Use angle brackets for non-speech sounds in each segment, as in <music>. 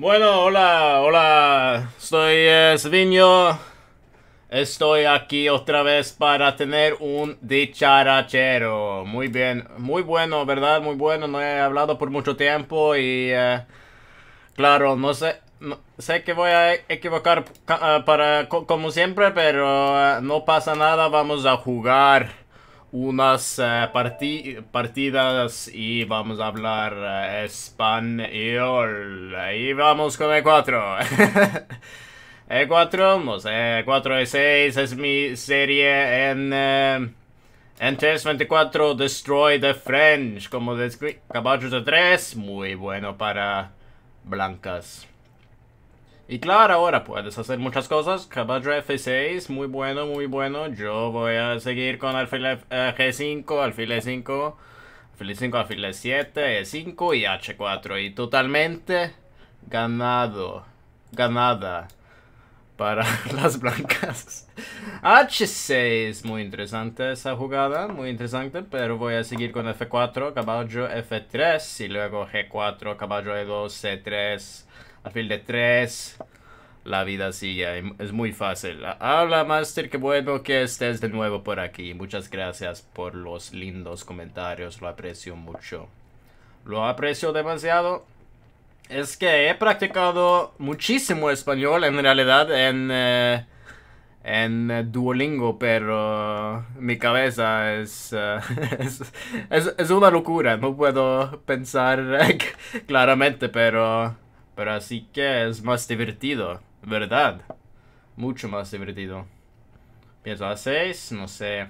Bueno, hola, hola, soy eh, Estoy aquí otra vez para tener un dicharachero. Muy bien, muy bueno, ¿verdad? Muy bueno, no he hablado por mucho tiempo y... Eh, claro, no sé... sé que voy a equivocar eh, para, como siempre, pero eh, no pasa nada, vamos a jugar unas eh, partidas y vamos a hablar eh, español. Y vamos con E4. <laughs> E4, vamos E4 E6 es mi serie en... Eh, en 324 Destroy the French, como de caballos de 3, muy bueno para blancas. Y claro, ahora puedes hacer muchas cosas. Caballo F6, muy bueno, muy bueno. Yo voy a seguir con alfil eh, G5, alfil E5, alfil 5 e alfil E7, E5 y H4. Y totalmente ganado, ganada para <laughs> las blancas. H6, muy interesante esa jugada, muy interesante, pero voy a seguir con F4, caballo F3 y luego G4, caballo E2, C3 fin de tres, La vida sigue, es muy fácil. Hola, Master, qué bueno que estés de nuevo por aquí. Muchas gracias por los lindos comentarios, lo aprecio mucho. Lo aprecio demasiado. Es que he practicado muchísimo español, en realidad, en... Eh, en eh, Duolingo, pero uh, mi cabeza uh, <laughs> es, es, una locura. No puedo pensar <laughs> claramente, pero pero así que es más divertido, ¿verdad? Mucho más divertido. Pienso a 6, no sé.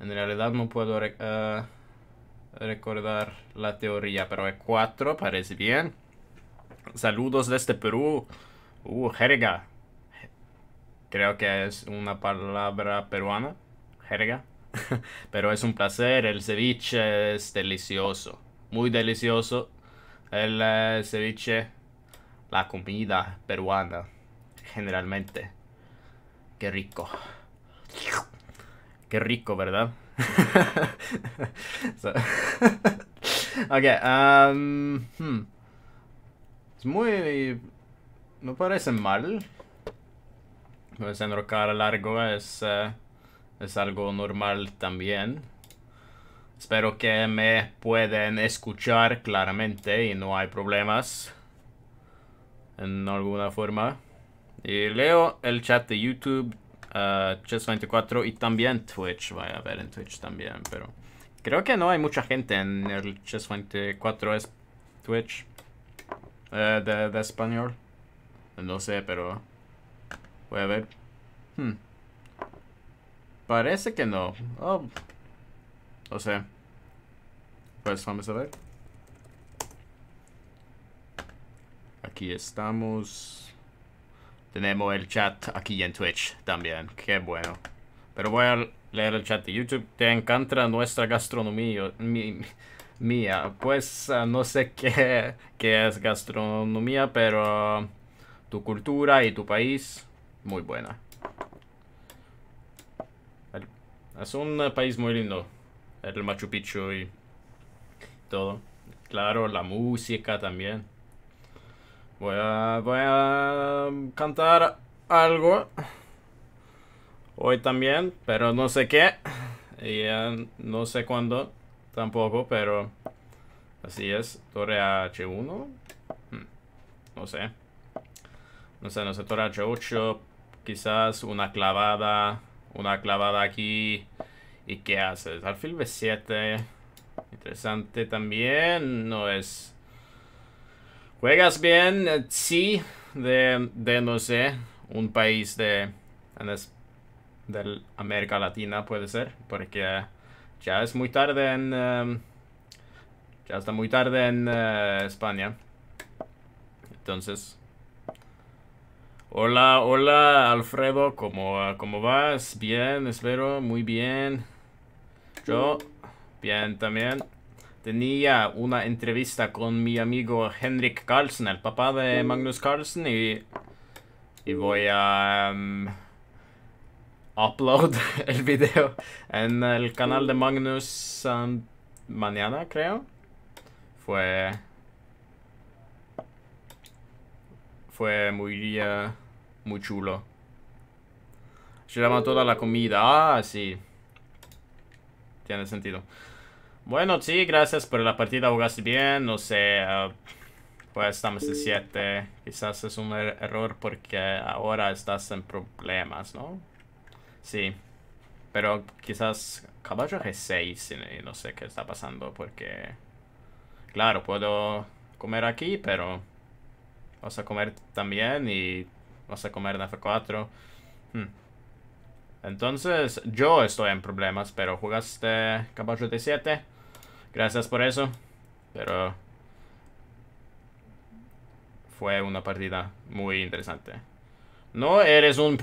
En realidad no puedo eh, recordar la teoría, pero a 4 parece bien. Saludos desde Perú. Uh, jerga. Creo que es una palabra peruana. Jerga. <laughs> pero es un placer, el ceviche es delicioso. Muy delicioso. El eh, ceviche la comida peruana, generalmente. Qué rico. Qué rico, ¿verdad? <laughs> ok, um, hmm. es muy... No parece mal. Pues enrocar largo es, eh, es algo normal también. Espero que me pueden escuchar claramente y no hay problemas en alguna forma. Y leo el chat de YouTube, uh, ah, Chess24 y también Twitch. Voy a ver en Twitch también, pero creo que no hay mucha gente en el Chess24 es Twitch eh, de, español. No sé, pero voy a ver. Hmm. Parece que no. Oh. No sé. Pues vamos a ver. Aquí estamos. Tenemos el chat aquí en Twitch también. Qué bueno. Pero voy a leer el chat de YouTube. ¿Te encanta nuestra gastronomía? mía. Pues ah, no sé qué, es gastronomía, pero ah, tu cultura y tu país, muy buena. es un país muy lindo. El Machu Picchu y todo. Claro, la música también. Voy a, cantar algo hoy también, pero no sé qué. Y no sé cuándo tampoco, pero así es. Torre H1. Hmm, no sé. No sé, no sé, Torre H8. Quizás una clavada. Una clavada aquí. ¿Y qué haces? Alfil B7. Interesante también. No es Juegas bien, eh, sí, de, de no sé, un país de, de América Latina puede ser, porque eh, ya es muy tarde en... Em, ya está muy tarde en eh, España. Entonces... Hola, hola Alfredo, ¿cómo, ¿cómo vas? Bien, espero, muy bien. Yo, bien también tenía una entrevista con mi amigo Henrik Carlsen, el papá de Magnus Carlsen, y, voy a um, upload <laughs> el video en el canal de Magnus um, mañana, creo. Fue... Fue muy, uh, muy chulo. Llevaba toda la comida. Ah, sí. Tiene sentido. Bueno, sí, gracias por la partida, jugaste bien, no sé, ah, pues estamos en 7. Quizás es un er-, error porque ahora estás en problemas, ¿no? Sí, pero quizás caballo G6 y, no sé qué está pasando porque... Claro, puedo comer aquí, pero vas a comer también y vas a comer en F4. Hmm. Entonces, yo estoy en problemas, pero jugaste caballo D7. Gracias por eso, pero fue una partida muy interesante. No eres un,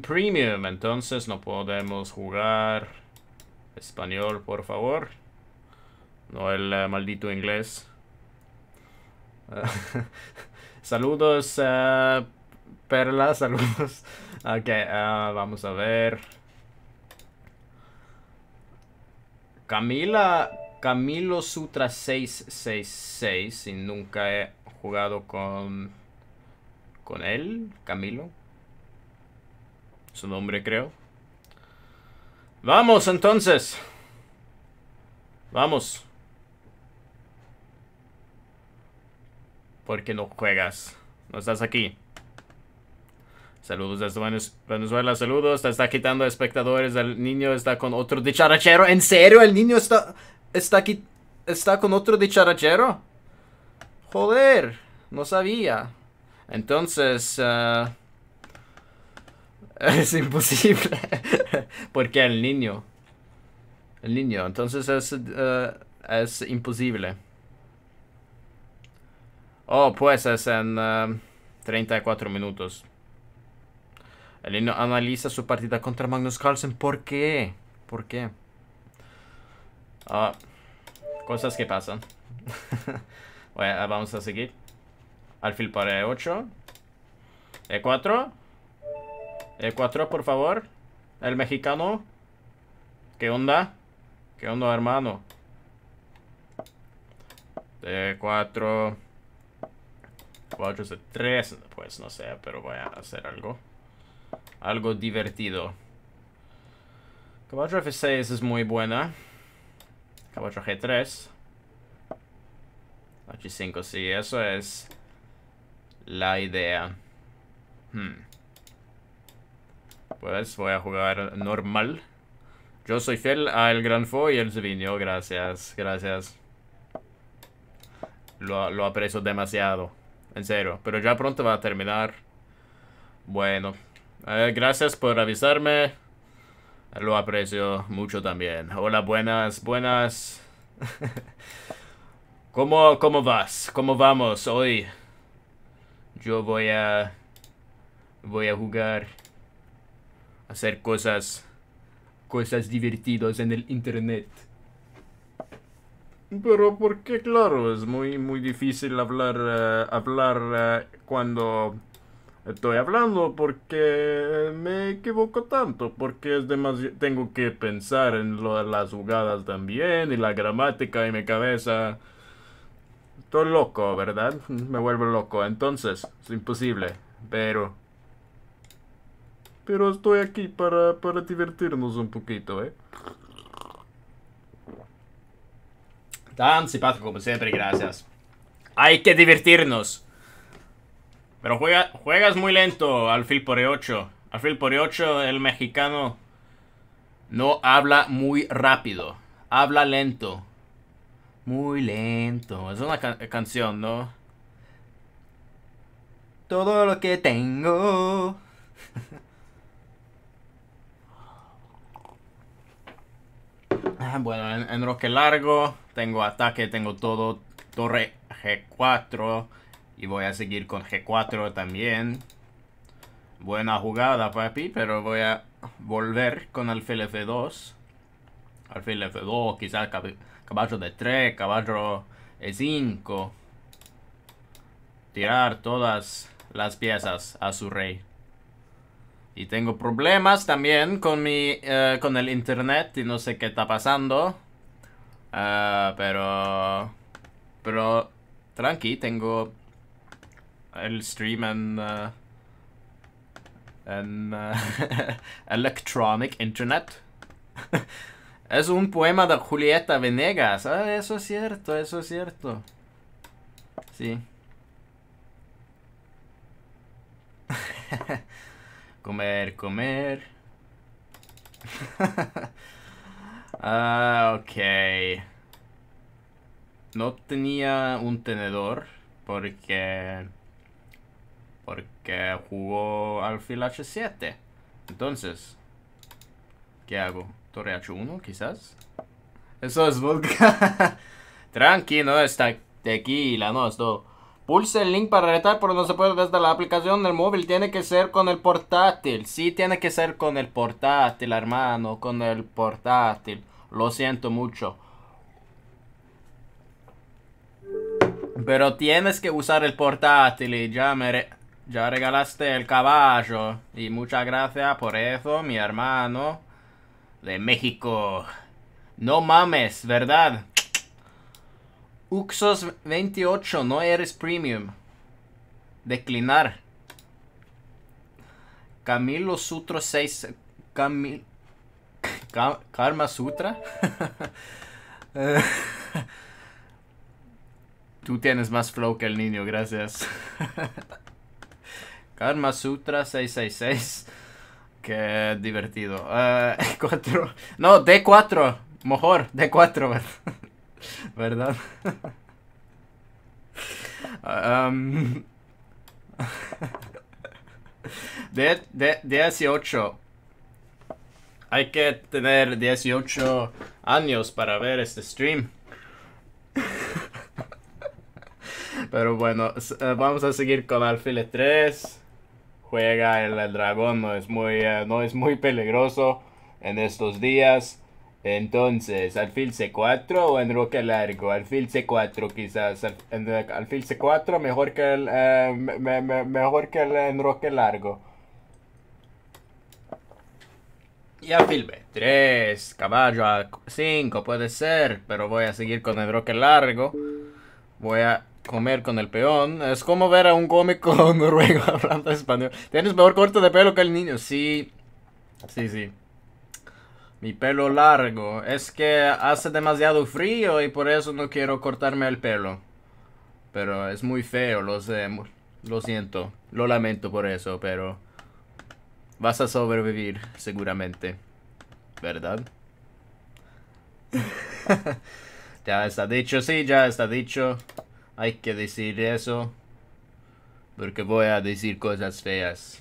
premium, entonces no podemos jugar español, por favor. No el eh, maldito inglés. <laughs> saludos, uh, Perla, <laughs> saludos. Ok, eh, vamos a ver. Camila Camilo Sutra 666, y nunca he jugado con, con él, Camilo. Su nombre creo. Vamos entonces. Vamos. Porque no juegas? No estás aquí. Saludos desde Venezuela, saludos. Te está quitando espectadores. El niño está con otro dicharachero. ¿En serio? El niño está está aquí. Está con otro dicharachero. Joder, no sabía. Entonces, eh, <laughs> es imposible. <laughs> Porque el niño. El niño, entonces es, eh, es imposible. Oh, pues es en 34 eh, minutos. El niño analiza su partida contra Magnus Carlsen. ¿Por qué? ¿Por qué? Ah, cosas que pasan. <laughs> Ah, vamos a seguir. Alfil para E8. E4. E4, por favor. El mexicano. ¿Qué onda? ¿Qué onda, hermano? e 4 4 es 3. Pues no sé, pero voy a hacer algo. Algo divertido. Caballo F6 es muy buena. 8 G3. H5, sí, eso es la idea. Hmm. Pues voy a jugar normal. Yo soy fiel al Granfo y el Sevigno, gracias, gracias. Lo, lo aprecio demasiado, en serio. Pero ya pronto va a terminar. Bueno, eh, gracias por avisarme. Lo aprecio mucho también. Hola, buenas, buenas. <laughs> ¿Cómo, ¿Cómo vas? ¿Cómo vamos hoy? Yo voy a... Voy a jugar. Hacer cosas... Cosas divertidas en el internet. Pero porque claro, es muy muy difícil hablar eh, hablar eh, cuando Estoy hablando porque me equivoco tanto, porque es demasiado... Tengo que pensar en las jugadas también y la gramática y mi cabeza. Estoy loco, ¿verdad? <laughs> Me vuelvo loco. Entonces, es imposible. Pero... Pero estoy aquí para, para divertirnos un poquito, ¿eh? Tan simpático como siempre, gracias. Hay que divertirnos. Pero juegas muy lento, alfil por E8. Alfil por E8, el mexicano no habla muy rápido. Habla lento. Muy lento. Es una canción, ¿no? Todo lo que tengo. <laughs> Ah, bueno, en, en roque largo tengo ataque, tengo todo. Torre G4. Y voy a seguir con G4 también. Buena jugada, papi, pero voy a volver con alfil F2. Alfil F2, quizás caballo de 3, caballo E5. Tirar todas las piezas a su rey. Y tengo problemas también con mi eh, con el internet y no sé qué está pasando. Eh, pero pero tranqui, tengo el stream en uh, uh <laughs> electronic internet. <laughs> es un poema de Julieta Venegas. Ah, eso es cierto, eso es cierto. Sí. <laughs> comer, comer. ah, ok. No tenía un tenedor porque porque jugó fila h7. Entonces, ¿qué hago? Torre h1, quizás. Eso es vodka. <laughs> Tranqui, no está tequila, no, todo. Pulse el link para retar, pero no se puede desde la aplicación del móvil. Tiene que ser con el portátil. Sí, tiene que ser con el portátil, hermano. Con el portátil. Lo siento mucho. Pero tienes que usar el portátil y ya me... Ya regalaste el caballo. Y muchas gracias por eso, mi hermano. De México. No mames, ¿verdad? Uxos 28, no eres premium. Declinar. Camilo Sutra 6. Camil, Karma Sutra. <laughs> Tú tienes más flow que el niño, gracias. <laughs> Karma Sutra 666. Qué divertido. 4. Eh, <laughs> no, D4. Mejor, D4, ¿verdad? 18. <laughs> Um, <laughs> Hay que tener 18 años para ver este stream. Pero bueno, eh, vamos a seguir con Alfile 3 juega el, dragón, no es, muy, eh, no es muy peligroso en estos días. Entonces, alfil C4 o enroque largo. Alfil C4 quizás. Alfil C4 mejor que el, eh, mejor que el enroque largo. Y alfil B3. Caballo A5 puede ser. Pero voy a seguir con el enroque largo. Voy a comer con el peón. Es como ver a un cómico <laughs> noruego hablando español. Tienes mejor corte de pelo que el niño. Sí, sí, sí. Mi pelo largo. Es que hace demasiado frío y por eso no quiero cortarme el pelo. Pero es muy feo, lo sé. Lo siento. Lo lamento por eso, pero... Vas a sobrevivir, seguramente. ¿Verdad? <laughs> ya está dicho, sí, ya está dicho. Hay que decir eso. Porque voy a decir cosas feas.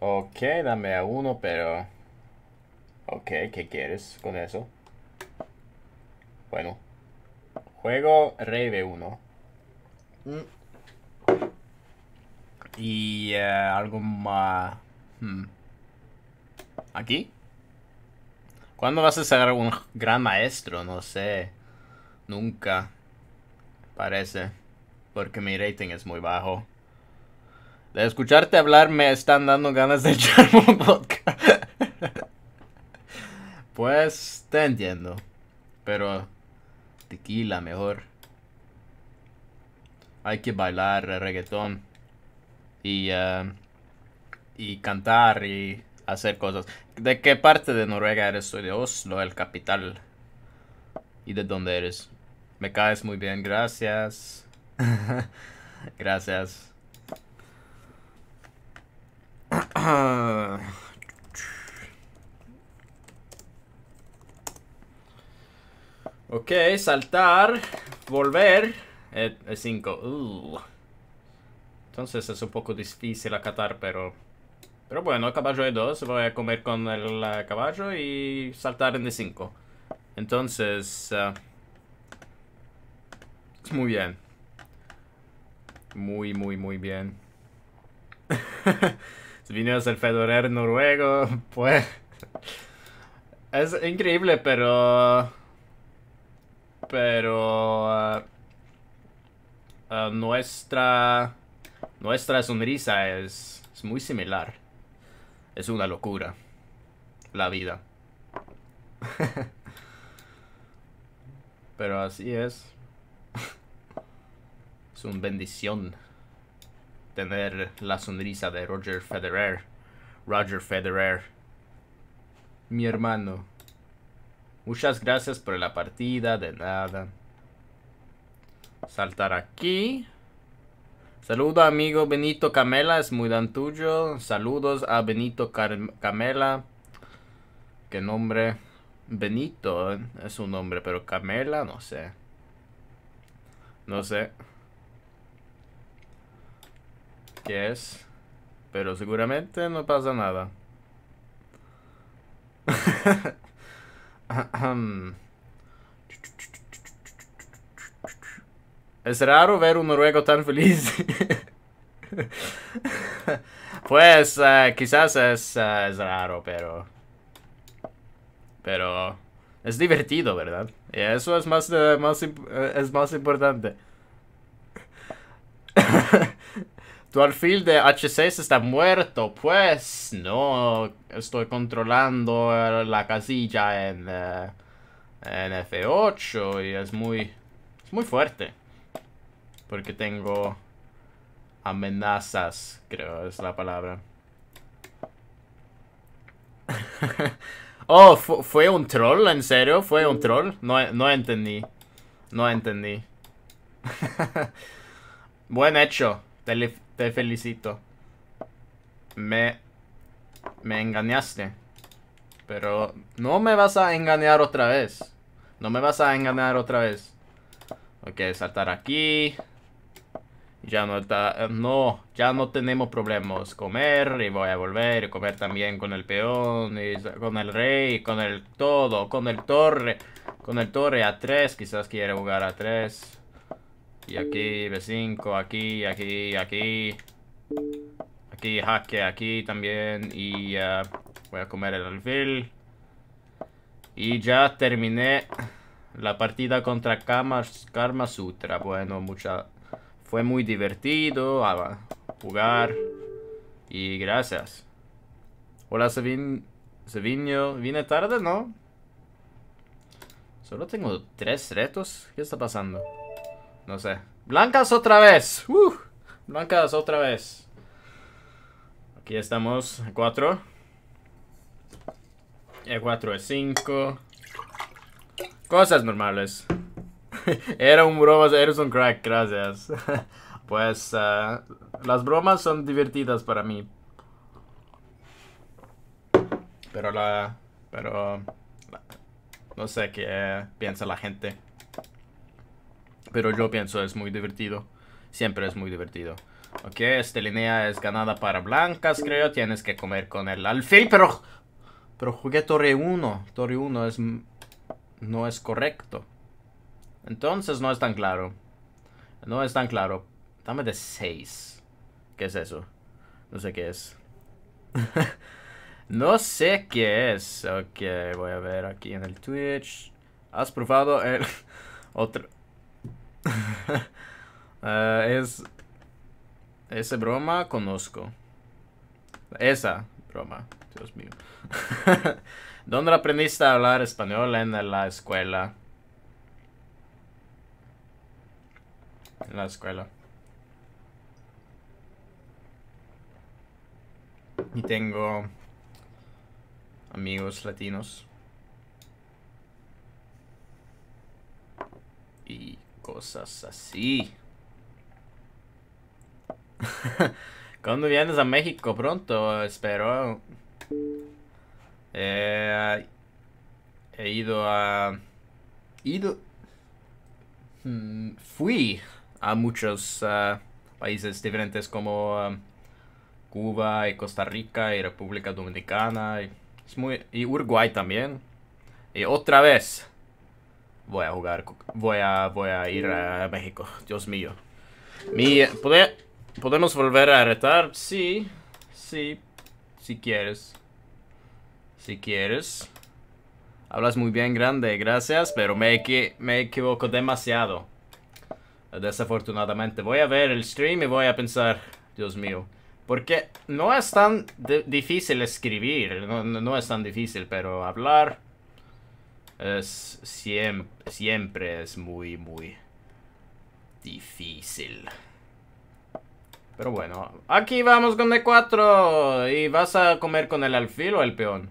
Ok, dame a uno, pero... Ok, ¿qué quieres con eso? Bueno. Juego rey B1. Mm. Y eh, algo más... Hmm. ¿Aquí? ¿Cuándo vas a ser un gran maestro? No sé. Nunca. Parece. Porque mi rating es muy bajo. De escucharte hablar me están dando ganas de <laughs> echarme un podcast. pues te entiendo. Pero tequila mejor. Hay que bailar reggaetón. Y, eh, y cantar y hacer cosas. ¿De qué parte de Noruega eres Soy De Oslo, el capital. ¿Y de dónde eres? Me caes muy bien, gracias. <laughs> gracias. ok, saltar, volver. 5. Eh, eh, uh. Entonces es un poco difícil acatar, pero... Pero bueno, caballo de 2, voy a comer con el eh, caballo y saltar en de 5. Entonces... Muy bien. Muy, muy, muy bien. <laughs> si a ser Fedorer noruego, pues... Es increíble, pero... Pero... Ah, ah, nuestra... Nuestra sonrisa es, es muy similar. Es una locura. La vida. <laughs> pero así es. Es una bendición tener la sonrisa de Roger Federer. Roger Federer. Mi hermano. Muchas gracias por la partida, de nada. Saltar aquí. Saludo amigo Benito Camela, es muy dan tuyo. Saludos a Benito Camela. Qué nombre. Benito ¿eh? es un nombre, pero Camela no sé. No sé que es. Pero seguramente no pasa nada. <laughs> es raro ver un noruego tan feliz. <laughs> pues eh, quizás eh, es, raro, pero... Pero es divertido, ¿verdad? Y eso es más, eh, más, es más importante. <laughs> Tu alfil de H6 está muerto. Pues no, estoy controlando la casilla en, eh, en F8 y es muy, es muy fuerte. Porque tengo amenazas, creo es la palabra. <laughs> oh, ¿fue un troll? ¿En serio? ¿Fue un troll? No, no entendí. No entendí. <laughs> Buen hecho. Te te felicito. Me... Me engañaste. Pero no me vas a engañar otra vez. No me vas a engañar otra vez. Ok, saltar aquí. Ya no está... Eh, no, ya no tenemos problemas. Comer y voy a volver. comer también con el peón. con el rey. Con el todo. Con el torre. Con el torre a 3. Quizás quiere jugar a 3. Y aquí, B5, aquí, aquí, aquí. Aquí, jaque, aquí también. Y voy a comer el alfil. Y ya terminé la partida contra Karma Sutra. Bueno, mucha... Fue muy divertido jugar. Y gracias. Hola, Sevin... Sevino. ¿Vine tarde, no? Solo tengo tres retos. ¿Qué está pasando? No sé. Blancas otra vez. blancas otra vez. Aquí estamos. 4. E4, E5. Cosas normales. <laughs> Era un broma, eres un crack, gracias. <laughs> pues eh, las bromas son divertidas para mí. Pero la... Pero... no sé qué piensa la gente. Pero yo pienso es muy divertido. Siempre es muy divertido. Ok, esta línea es ganada para blancas, creo. Tienes que comer con el alfil, pero... Pero jugué torre 1. Torre 1 es... No es correcto. Entonces no es tan claro. No es tan claro. Dame de 6. ¿Qué es eso? No sé qué es. no sé qué es. Ok, voy a ver aquí en el Twitch. ¿Has probado el... <laughs> Otro... <laughs> Ah, es. Esa broma conozco. Esa broma, Dios mío. <laughs> ¿Dónde aprendiste a hablar español en la escuela? En la escuela. Y tengo amigos latinos. Y Cosas así. <laughs> Cuando vienes a México? Pronto, espero. Eh, he ido a... Ido... Mm, fui a muchos ah, países diferentes como ah, Cuba y Costa Rica y República Dominicana y, y Uruguay también. Y otra vez, Voy a jugar. Voy a, voy a ir a mm. México. Dios mío. Mi, ¿Podemos volver a retar? Sí. Sí. Si quieres. Si quieres. Hablas muy bien, grande. Gracias. Pero me, me equivoco demasiado. Desafortunadamente. Voy a ver el stream y voy a pensar. Dios mío. Porque no es tan difícil escribir. no es tan difícil. Pero hablar es siempre, siempre es muy, muy difícil. Pero bueno, aquí vamos con D4 y vas a comer con el alfil o el peón.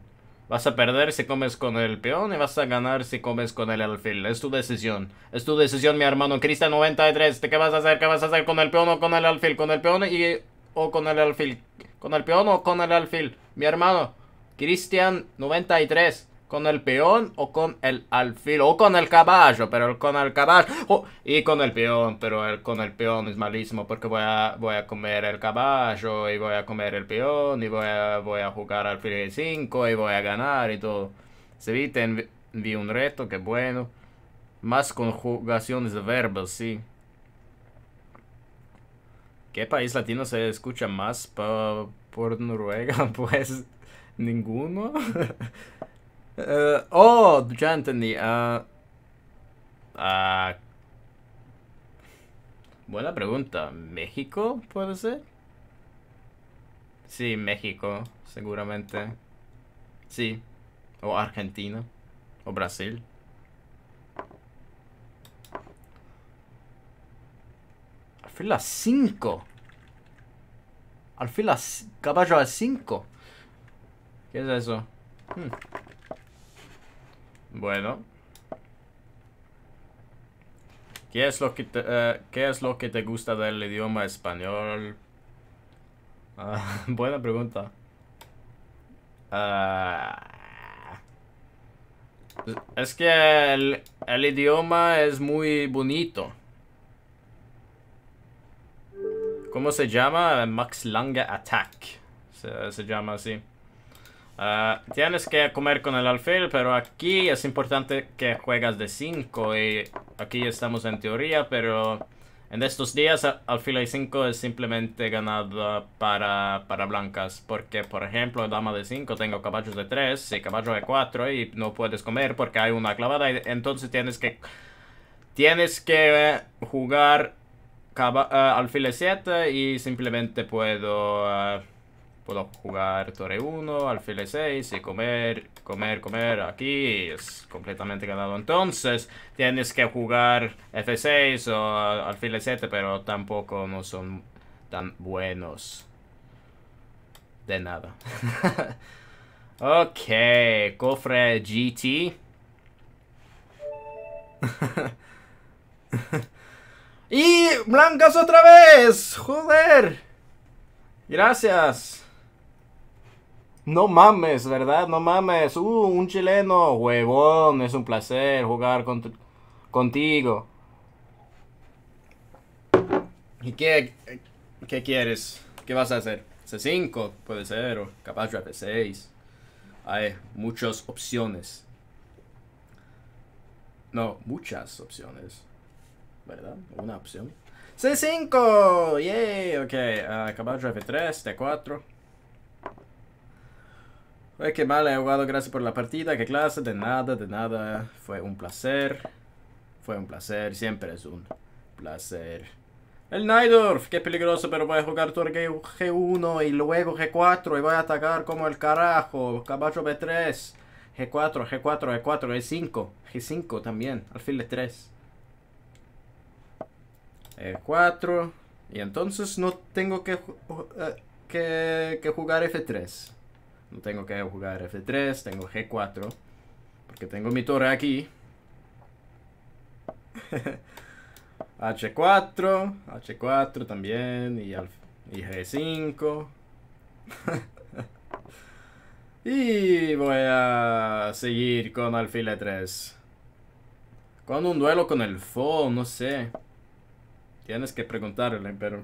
Vas a perder si comes con el peón y vas a ganar si comes con el alfil. Es tu decisión. Es tu decisión, mi hermano. Cristian 93, ¿qué vas a hacer? ¿Qué vas a hacer con el peón o con el alfil? ¿Con el peón y o con el alfil? ¿Con el peón o con el alfil? Mi hermano, Cristian 93. Con el peón o con el alfil o con el caballo, pero con el caballo oh, y con el peón, pero con el peón es malísimo porque voy a, voy a comer el caballo y voy a comer el peón y voy a, voy a jugar alfil 5 y voy a ganar y todo. Se viste, envi vi un reto, que bueno. Más conjugaciones de verbos, sí. ¿Qué país latino se escucha más por Noruega? <laughs> Pues ninguno. <laughs> Eh, oh, ya entendí. Uh, buena pregunta. ¿México puede ser? Sí, México, seguramente. Sí. O Argentina. O Brasil. Al fila cinco. 5. Al fin Caballo a 5. ¿Qué es eso? Hmm. Bueno. ¿Qué es lo que te, eh, ¿qué es lo que te gusta del idioma español? Ah, <laughs> buena pregunta. Ah, es que el, idioma es muy bonito. ¿Cómo se llama? Max Lange Attack. se llama así. Ah, tienes que comer con el alfil, pero aquí es importante que juegas de 5 y aquí estamos en teoría, pero en estos días alfil de 5 es simplemente ganado para, para blancas, porque por ejemplo dama de 5 tengo caballos de 3 y caballo de 4 y no puedes comer porque hay una clavada y entonces tienes que, tienes que eh, jugar eh, alfil de 7 y simplemente puedo... Eh, Puedo jugar torre 1, alfil 6 y comer, comer, comer aquí. Es completamente ganado. Entonces, tienes que jugar F6 o alfil 7, pero tampoco no son tan buenos. De nada. <laughs> ok, cofre GT. <laughs> y blancas otra vez. Joder. Gracias. No mames, ¿verdad? No mames. Uh, un chileno, huevón, es un placer jugar contigo. ¿Y qué, qué quieres? ¿Qué vas a hacer? C5 puede ser, o capaz de F6. Hay muchas opciones. No, muchas opciones. ¿Verdad? Una opción. C5, yay, ok. Uh, caballo F3, T4. Oye, qué mal he eh, jugado, gracias por la partida, qué clase, de nada, de nada, fue un placer, fue un placer, siempre es un placer. El Nidorf, qué peligroso, pero voy a jugar torre G1 y luego G4 y voy a atacar como el carajo. Caballo B3, G4, G4, G4, G5, G5 también, alfil de 3. E4, y entonces no tengo que, eh, que jugar F3. No tengo que jugar F3, tengo G4. Porque tengo mi torre aquí. H4, <laughs> H4 también, y, al, G5. <laughs> y voy a seguir con alfil E3. Con un duelo con el Fo, no sé. Tienes que preguntarle, pero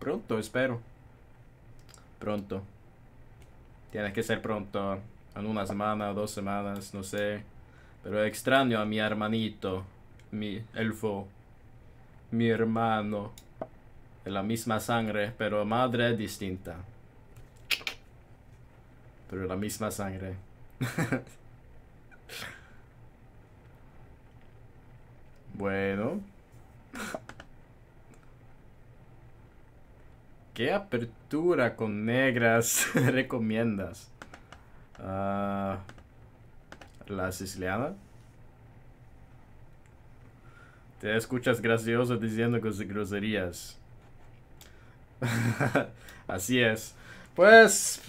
pronto espero. Pronto. Tiene que ser pronto, en una semana, o dos semanas, no sé. Pero extraño a mi hermanito, mi elfo, mi hermano. De la misma sangre, pero madre distinta. Pero la misma sangre. <laughs> bueno. <laughs> ¿Qué apertura con negras <laughs> recomiendas? Ah, la siciliana. Te escuchas gracioso diciendo cosas groserías. <laughs> Así es. Pues,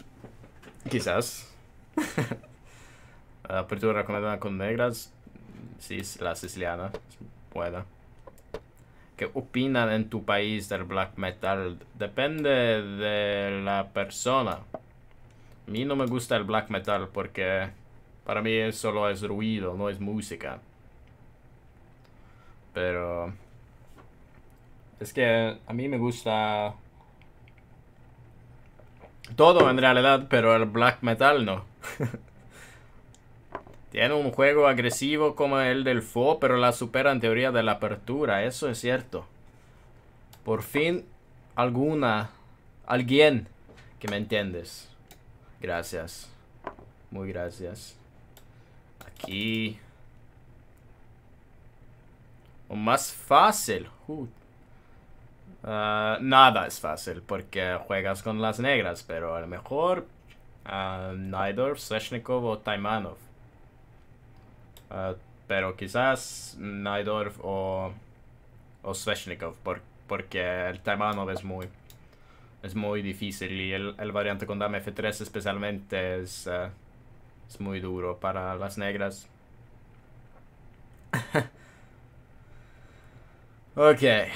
quizás. <laughs> apertura recomendada con negras. Sí, la siciliana. buena. Qué opinan en tu país del black metal. Depende de la persona. A mí no me gusta el black metal porque para mí solo es ruido, no es música. Pero es que a mí me gusta todo en realidad, pero el black metal no. <laughs> Tiene un juego agresivo como el del FO, pero la supera en teoría de la apertura. Eso es cierto. Por fin, alguna, alguien que me entiendes. Gracias. Muy gracias. Aquí. O más fácil. Ah, nada es fácil porque juegas con las negras, pero a lo mejor uh, o Taimanov. Ah, pero quizás Naidorf o, o Sveshnikov, porque el Taimanov es muy, es muy difícil y el, variante con Dame F3 especialmente es, eh, es muy duro para las negras. <laughs> ok.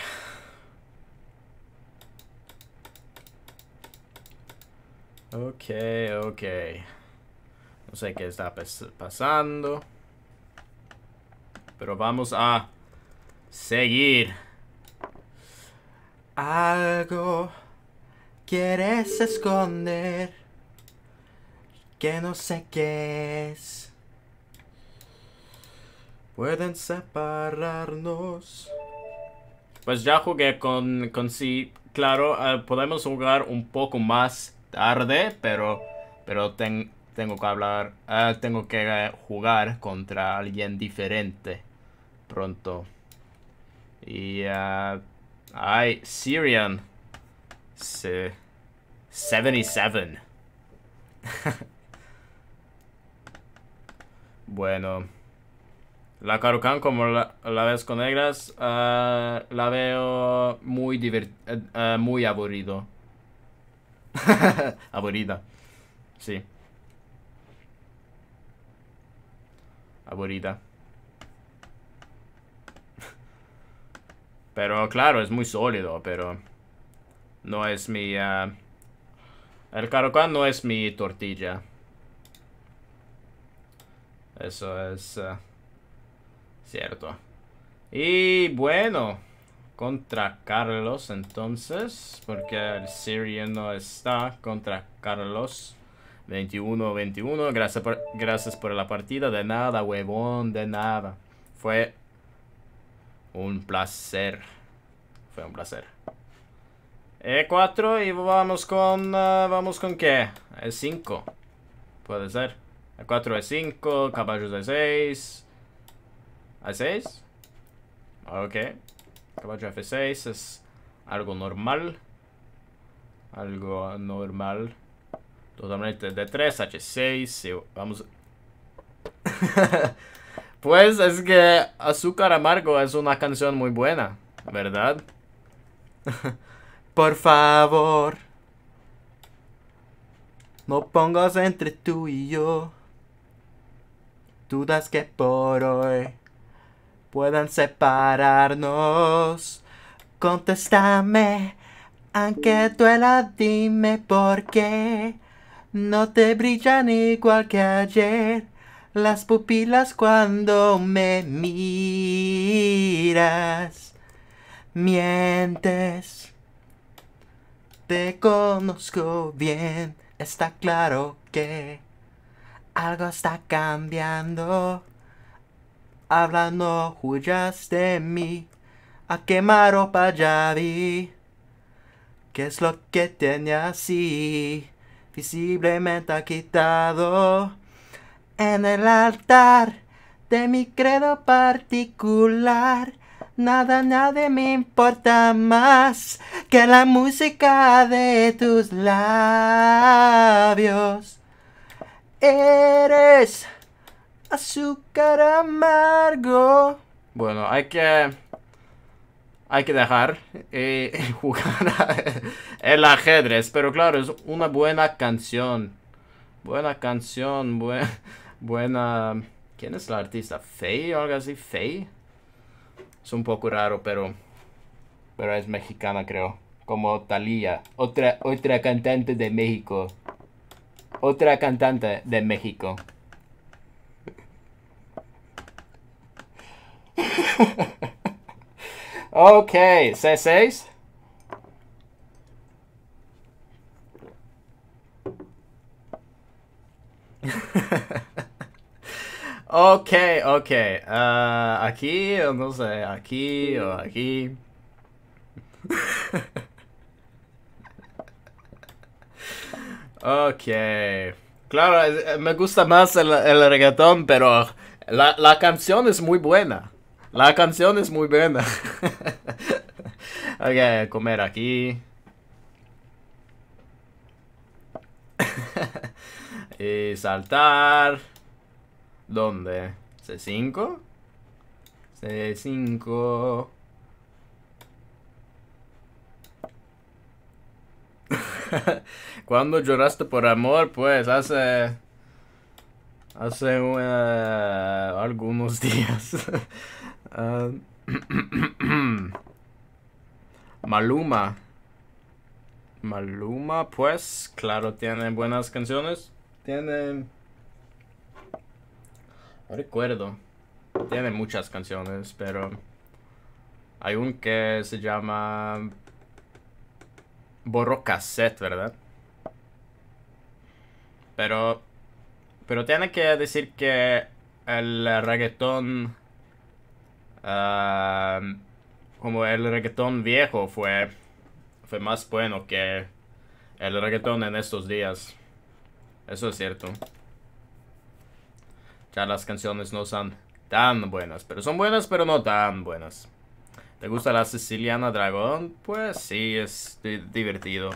Ok, ok. No sé qué está pasando. Pero vamos a seguir. Algo quieres esconder que no sé qué es. Pueden separarnos. Pues ya jugué con, con sí. Claro, eh, podemos jugar un poco más tarde, pero, pero ten, tengo que hablar. Eh, tengo que eh, jugar contra alguien diferente pronto. Y. Uh, ay, Syrian. 77. <laughs> bueno. La Karukan, como la, ves con negras, la veo muy muy aburrido. <laughs> aburrida. Sí. aburrida Pero claro, es muy sólido, pero... No es mi... Ah, el caracol no es mi tortilla. Eso es... Ah, cierto. Y bueno... Contra Carlos, entonces. Porque el Sirio no está contra Carlos. 21-21. Gracias por, gracias por la partida. De nada, huevón. De nada. Fue un placer. Fue un placer. E4 y vamos con... Ah, ¿Vamos con qué? E5. Puede ser. E4, E5, caballos E6. ¿A6? E ok. Caballo F6 es algo normal. Algo normal. Totalmente D3, H6. Vamos. <laughs> pues es que Azúcar Amargo es una canción muy buena, ¿verdad? <laughs> Por favor. No pongas entre tú y yo dudas que por hoy puedan separarnos. Contéstame, aunque duela, dime por qué. No te brillan igual que ayer las pupilas cuando me miras. Mientes. Te conozco bien, está claro que algo está cambiando. Hablando huyas de mí, a quemar ropa ya vi. ¿Qué es lo que tenía así? visiblemente ha quitado en el altar de mi credo particular. Nada, nada me importa más que la música de tus labios. Eres azúcar amargo. Bueno, hay que hay que dejar eh, <laughs> jugar el ajedrez, pero claro, es una buena canción. Buena canción, <laughs> buena... ¿Quién es la artista? ¿Fey o algo así? ¿Fey? Es un poco raro, pero... Pero es mexicana, creo. Como Talía. Otra, otra cantante de México. Otra cantante de México. <laughs> ok, C6. <laughs> ok, ok. Ah, aquí, no sé, aquí o aquí. <laughs> ok. Claro, eh, me gusta más el, reggaetón, pero la, la, canción es muy buena. La canción es muy buena. <laughs> ok, comer aquí. Y eh, saltar. ¿Dónde? ¿C5? C5. <laughs> Cuando lloraste por amor? Pues hace... Hace eh, algunos <laughs> días. Ah, <clears throat> Maluma. Maluma, pues, claro, tiene buenas canciones. Tiene... No recuerdo. Tiene muchas canciones, pero... Hay un que se llama... Borro cassette, ¿verdad? Pero... Pero tiene que decir que el reggaetón... Ah, como el reggaetón viejo fue... Fue más bueno que el reggaetón en estos días. Eso es cierto. Ya las canciones no son tan buenas, pero son buenas, pero no tan buenas. ¿Te gusta la siciliana dragón? Pues sí, es divertido.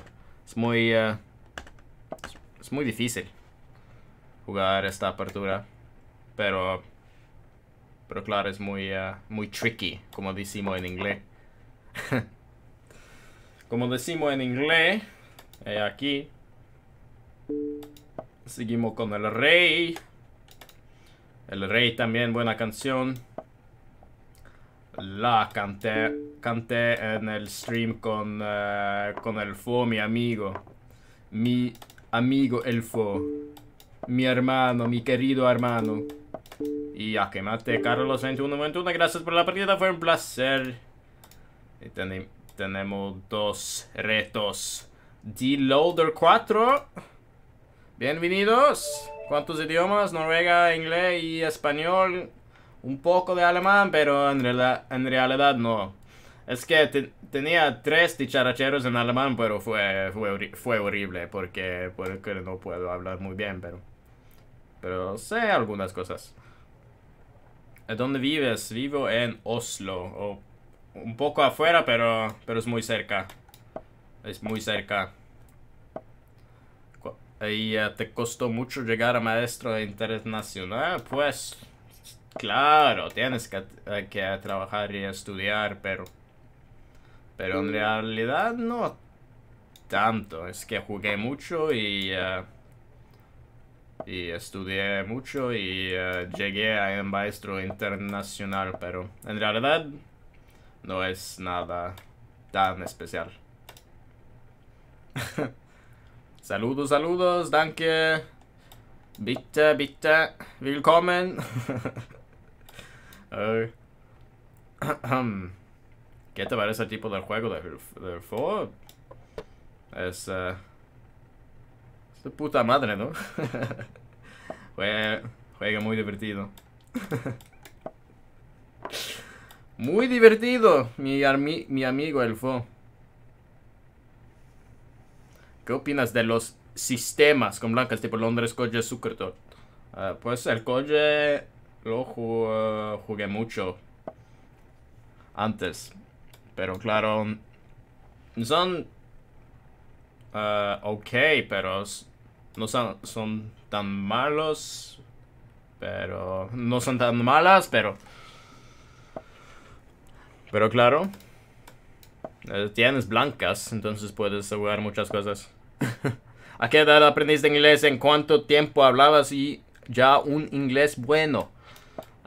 Es muy... Eh, es muy difícil jugar esta apertura. Pero... Pero claro, es muy, eh, muy tricky, como decimos en inglés. <laughs> como decimos en inglés, eh, aquí Seguimos con El Rey. El Rey también, buena canción. La canté, canté en el stream con, eh, con el Fo, mi amigo. Mi amigo el Fo. Mi hermano, mi querido hermano. Y a que Carlos 2191 Gracias por la partida, fue un placer. Y tenemos dos retos. D-Loader 4. Bienvenidos. ¿Cuántos idiomas? Noruega, inglés y español. Un poco de alemán, pero en realidad, en realidad no. Es que tenía tres dicharacheros en alemán, pero fue, fue, horrible porque, no puedo hablar muy bien, pero... Pero sé algunas cosas. ¿Dónde vives? Vivo en Oslo. un poco afuera, pero, pero es muy cerca. Es muy cerca. ¿Y te costó mucho llegar a maestro internacional? Pues, claro, tienes que, trabajar y estudiar, pero... Pero en mm. realidad no tanto. Es que jugué mucho y... Eh, y estudié mucho y eh, llegué a maestro internacional, pero en realidad no es nada tan especial. <laughs> Saludos, saludos, danke. Bitte, bitte, willkommen. <laughs> <clears throat> ¿Qué te parece el tipo del juego de Elfo? Eh, es... de puta madre, ¿no? <laughs> juega, muy divertido. <laughs> muy divertido, mi, amigo Elfo. ¿Qué opinas de los sistemas con blancas tipo Londres, Koje, sucreto. Ah, pues el Koje lo eh, jugué mucho antes. Pero claro, son eh, ok, pero no son, son, tan malos. Pero no son tan malas, pero. Pero claro, eh, tienes blancas, entonces puedes jugar muchas cosas. <laughs> ¿A qué edad aprendiste inglés? ¿En cuánto tiempo hablabas y ya un inglés bueno?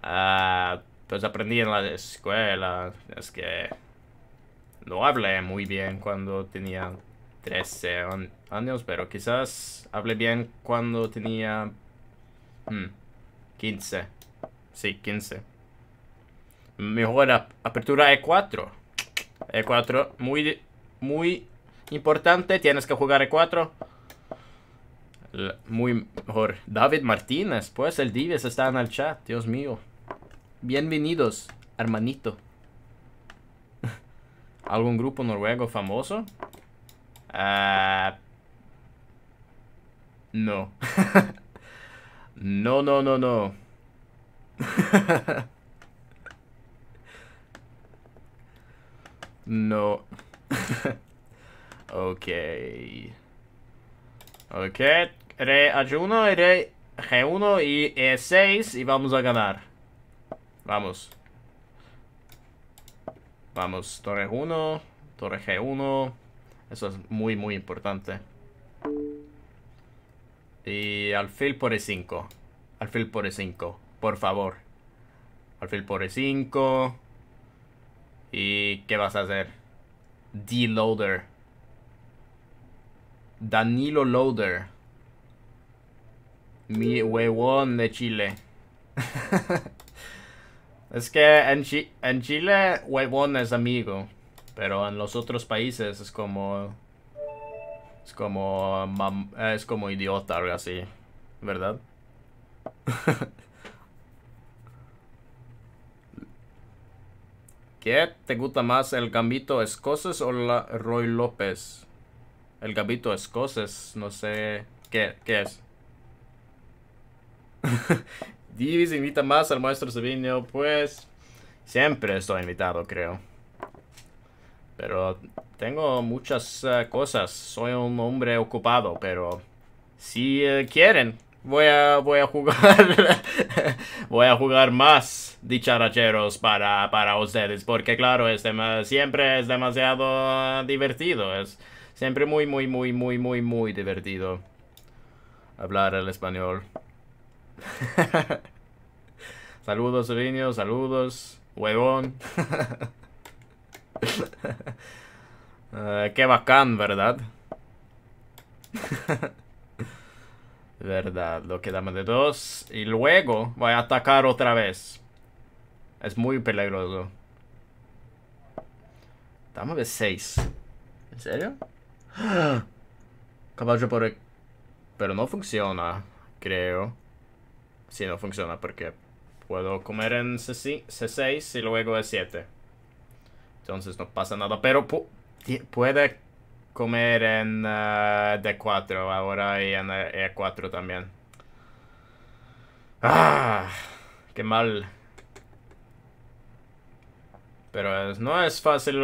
Ah, pues aprendí en la escuela. Es que no hablé muy bien cuando tenía 13 años, pero quizás hablé bien cuando tenía 15. Hmm, sí, 15. Mejor apertura E4. E4, muy, muy importante. Tienes que jugar E4. Muy mejor. David Martínez, pues el Divis está en el chat. Dios mío. Bienvenidos, hermanito. <laughs> ¿Algún grupo noruego famoso? Ah, <laughs> no. no. no, no, <laughs> no, no. no. Ok. Ok. re H1 re G1 y E6 y vamos a ganar. Vamos. Vamos, torre 1, torre G1. Eso es muy, muy importante. Y alfil por E5. Alfil por E5, por favor. Alfil por E5. ¿Y qué vas a hacer? Deloader. Danilo Loader. Mi huevón de Chile. <laughs> es que en, en, Chile huevón es amigo. Pero en los otros países es como... Es como... Eh, es como idiota, algo así. ¿Verdad? <laughs> ¿Qué te gusta más, el gambito Escoces o la Roy López? El gabito escocés, no sé qué, qué es. <laughs> Divis invita más al maestro Sabino, pues siempre estoy invitado, creo. Pero tengo muchas eh, cosas, soy un hombre ocupado, pero si eh, quieren, voy a, voy a jugar, <laughs> voy a jugar más dicharacheros para, para ustedes, porque claro, siempre es demasiado divertido, es... Siempre muy, muy, muy, muy, muy, muy divertido hablar el español. <laughs> saludos, niños, saludos, huevón. <laughs> Eh, qué bacán, ¿verdad? <laughs> Verdad, lo quedamos de dos. Y luego voy a atacar otra vez. Es muy peligroso. Estamos de seis. ¿En serio? Caballo por Pero no funciona, creo. Si no funciona porque puedo comer en C 6 y luego E7. Entonces no pasa nada, pero puede comer en ah, D4 ahora y en ah, E4 también. ¡Ah! ¡Qué mal! Pero no es fácil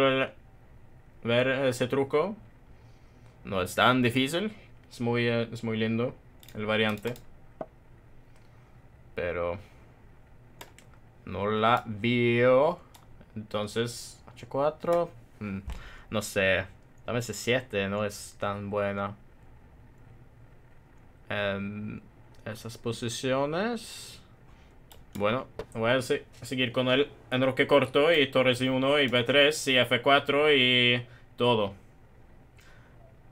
ver ese truco. No es tan difícil. Es muy, eh, es muy lindo el variante. Pero no la vio. Entonces, H4. Mm, no sé. Dame C7, no es tan buena. Em, esas posiciones. Bueno, voy a seguir con el enroque corto y torres y 1 y B3 y F4 y todo.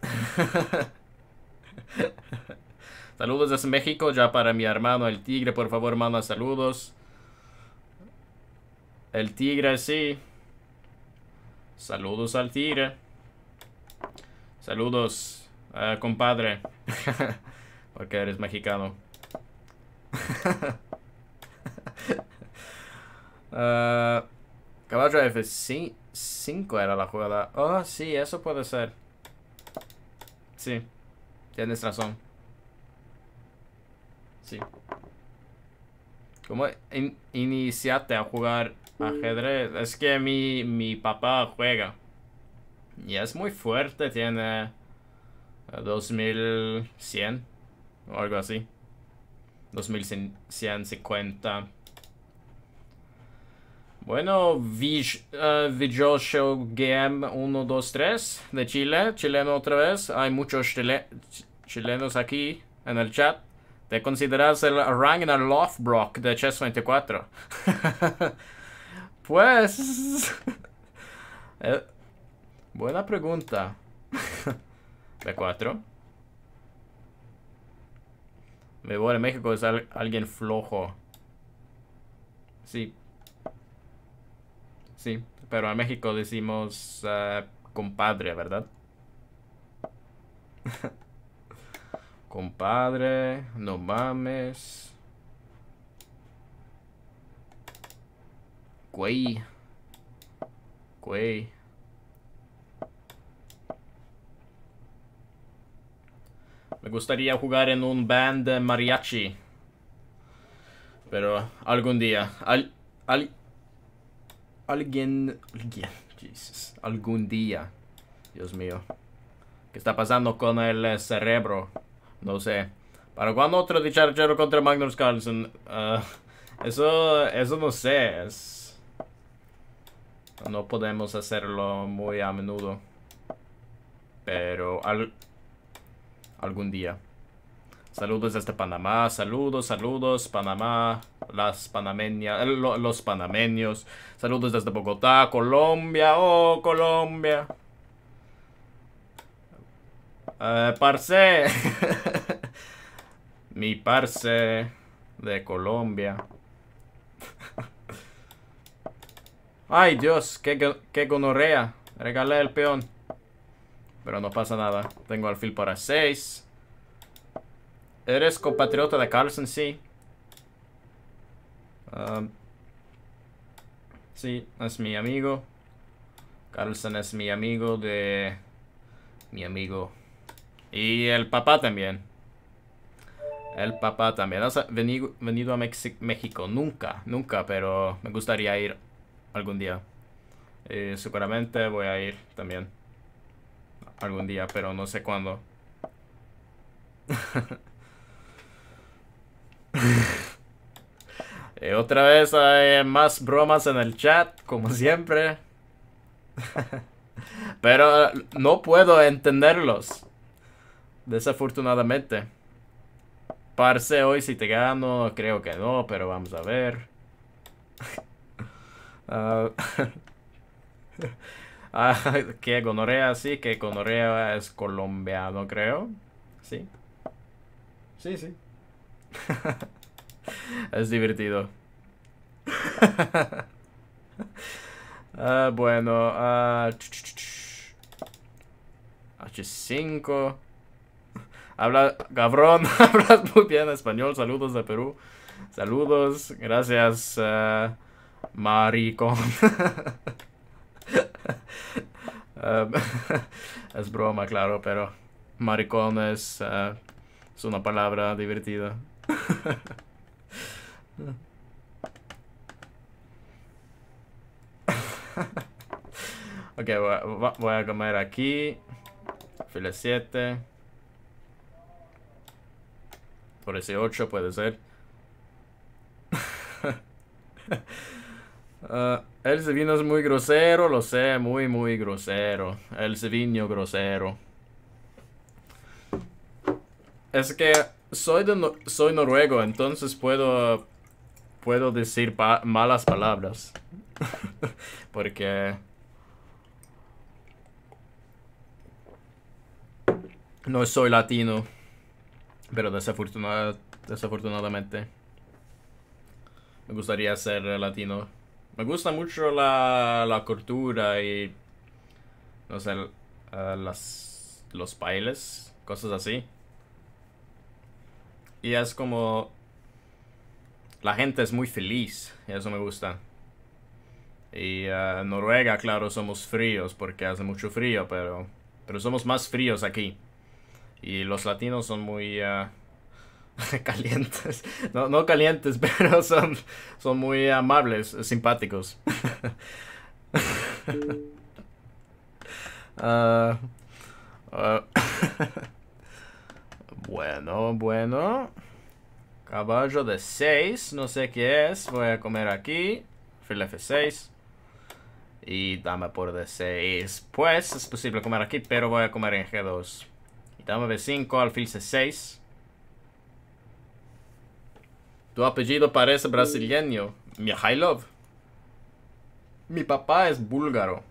<laughs> saludos desde México, ya para mi hermano el tigre, por favor, manda saludos. El tigre, sí. Saludos al tigre. Saludos, ah, compadre. <laughs> Porque eres mexicano. <laughs> Ah, caballo F5 era la jugada. Oh, sí, eso puede ser. Sí, tienes razón. Sí. ¿Cómo iniciaste a jugar ajedrez? Es que mi, mi papá juega. Y es muy fuerte, tiene 2100 eh, o algo así. 2150. Bueno, uh, Show GM 123 de Chile, chileno otra vez. Hay muchos chilenos aquí en el chat. Te consideras el Ragnar Lothbrok de Chess 24. <laughs> pues. <laughs> Eh, buena pregunta. B4. <laughs> Me voy a México es alguien flojo. Sí, Sí, pero en México decimos ah, compadre, ¿verdad? <laughs> compadre, no mames. Güey. Güey. Me gustaría jugar en un band mariachi. Pero algún día. Al, al, alguien, alguien, Jesus, algún día, Dios mío, ¿qué está pasando con el eh, cerebro? No sé. ¿Para cuándo otro dichargero contra Magnus Carlsen? Ah, eso, eso no sé, No podemos hacerlo muy a menudo. Pero algún día. Saludos desde Panamá, saludos, saludos, Panamá, las panameñas, eh, los panameños, saludos desde Bogotá, Colombia, oh, Colombia. parse, eh, parce, <laughs> mi parce de Colombia. <laughs> Ay, Dios, qué, qué gonorrea, regalé el peón. Pero no pasa nada, tengo alfil para 6. Eres compatriota de Carlson, sí. Ah, sí, es mi amigo. Carlson es mi amigo de... Mi amigo. Y el papá también. El papá también. ha venido, venido a México? Nunca, nunca, pero me gustaría ir algún día. Y eh, seguramente voy a ir también. Algún día, pero no sé cuándo. <laughs> <laughs> Eh, otra vez hay más bromas en el chat, como siempre. Pero eh, no puedo entenderlos. Desafortunadamente. Parse hoy si te gano, creo que no, pero vamos a ver. <laughs> Ah. <laughs> Ah, que gonorrea, sí, que gonorrea es colombiano, creo. Sí. Sí, sí. <laughs> es divertido. <laughs> Ah, bueno, H5. Ah, <laughs> Habla, cabrón, hablas muy bien español. Saludos de Perú. Saludos, gracias, uh, maricón. es broma, claro, pero maricón es, es una palabra divertida. <laughs> ok, voy a, comer aquí. File 7. Por ese 8 puede ser. <laughs> Ah, el Sevino es muy grosero, lo sé, muy, muy grosero. El vino grosero. Es que soy, soy noruego, entonces puedo, puedo decir malas palabras. <laughs> Porque... No soy latino. Pero desafortunadamente. Me gustaría ser latino. Me gusta mucho la, la cultura y... No sé, eh, las, los bailes, cosas así. Y es como... La gente es muy feliz, y eso me gusta. Y eh, Noruega, claro, somos fríos porque hace mucho frío, pero, pero somos más fríos aquí. Y los latinos son muy eh, <laughs> calientes. No, calientes, <laughs> pero son, son muy amables, simpáticos. <laughs> Ah, ah. Bueno, bueno. Caballo de 6, no sé qué es. Voy a comer aquí. Fil F6. Y dame por D6. Pues es posible comer aquí, pero voy a comer en G2. Y dame B5, alfil C6. Tu apellido parece brasileño. love. Mi papá es búlgaro.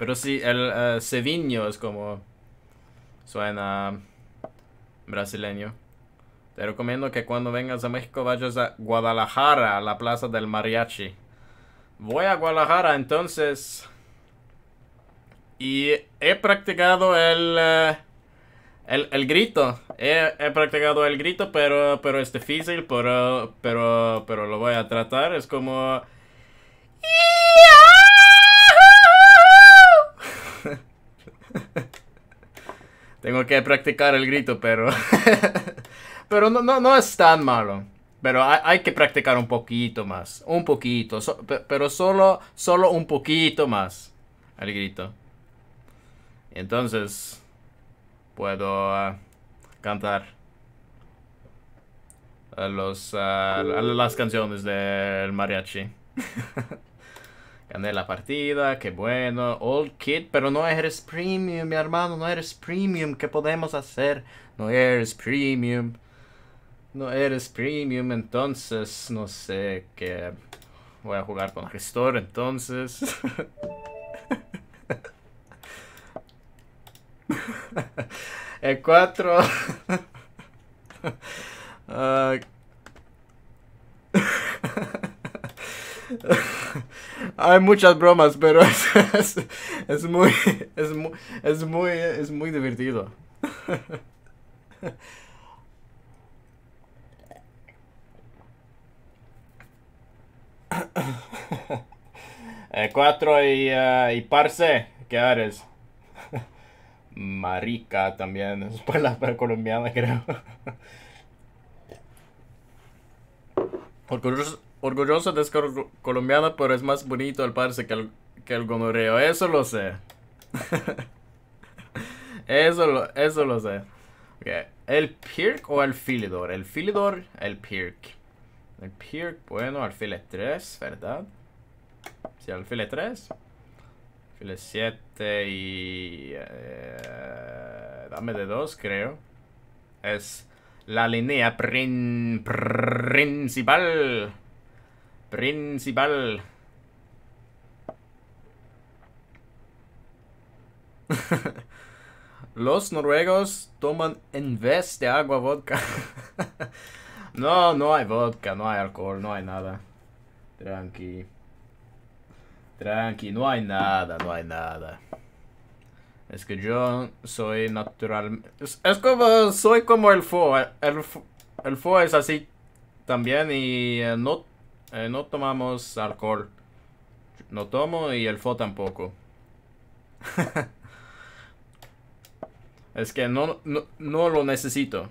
Pero sí, el eh, ceviño es como suena brasileño. Te recomiendo que cuando vengas a México vayas a Guadalajara, a la plaza del mariachi. Voy a Guadalajara entonces. Y he practicado el, eh, el, grito. He, practicado el grito, pero, pero es difícil, pero, pero, pero lo voy a tratar. Es como... Tengo que practicar el grito, pero... <laughs> pero no, no, no es tan malo. Pero hay, que practicar un poquito más. Un poquito. pero solo, solo un poquito más. El grito. Entonces, puedo ah, cantar cantar los, ah, las canciones del mariachi. <laughs> Gané la partida, qué bueno. Old kit, pero no eres premium, mi hermano, no eres premium. ¿Qué podemos hacer? No eres premium. No eres premium, entonces no sé qué. Voy a jugar con gestor, entonces. <laughs> E 4. <laughs> Ah. <laughs> hay muchas bromas, pero <laughs> es, muy, es, muy, es muy, divertido. Eh, cuatro eh, y, parce, ¿qué eres? Marica también, es por la colombiana creo. Porque orgulloso de ser colombiana, pero es más bonito el parse que el, que gonorreo. Eso lo sé. <laughs> eso, lo, eso lo sé. ¿El Pirk o el Filidor? El Filidor, el Pirk. El Pirk, bueno, alfil 3, ¿verdad? Sí, alfil 3. Alfil 7 y... Eh, dame de 2, creo. Es la línea principal. Principal. <laughs> Los noruegos toman en vez de agua vodka. <laughs> no, no hay vodka, no hay alcohol, no hay nada. Tranqui. Tranqui, no hay nada, no hay nada. Es que yo soy natural... Es, como... Soy como el fo. El, el fo es así también y eh, no eh, no tomamos alcohol. No tomo y el Fo tampoco. <laughs> es que no, no, lo necesito.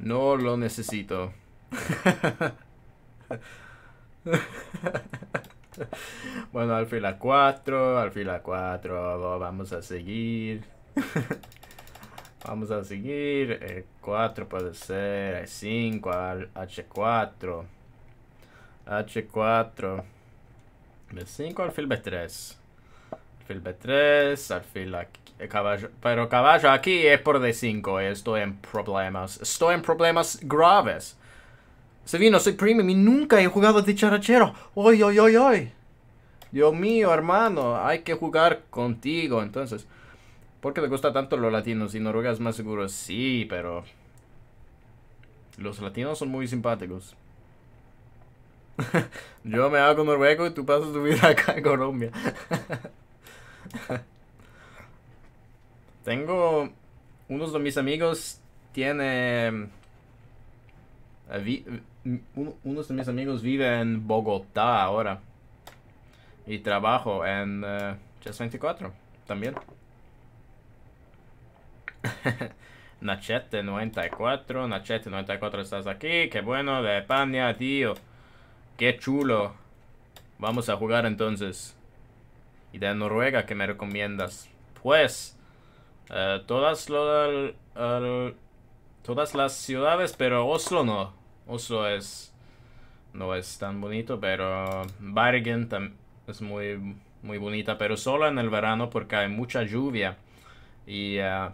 No lo necesito. <laughs> bueno, alfil a 4, alfil a 4, vamos a seguir. <laughs> Vamos a seguir. e eh, 4 puede ser. e 5 H4. H4. B5 alfil B3. Alfil B3, alfil aquí. Eh, caballo, pero caballo aquí es por D5. Estoy en problemas. Estoy en problemas graves. Se vino, soy premium y nunca he jugado de charachero. Oy, oy, oy, oy. Dios mío, hermano, hay que jugar contigo. Entonces, ¿Por qué te gusta tanto los latinos y Noruega es más seguro? Sí, pero... Los latinos son muy simpáticos. <laughs> Yo me hago noruego y tú pasas tu vida <laughs> acá en Colombia. <laughs> Tengo... Unos de mis amigos tiene... Eh, unos uno, de mis amigos vive en Bogotá ahora. Y trabajo en 24 eh, también. <laughs> Nachete 94, Nachete 94 estás aquí, qué bueno, de España, tío. Qué chulo. Vamos a jugar entonces. Y de Noruega, ¿qué me recomiendas? Pues, eh, todas, todas las ciudades, pero Oslo no. Oslo es... No es tan bonito, pero Bergen es muy, muy bonita, pero solo en el verano porque hay mucha lluvia. Y... Eh,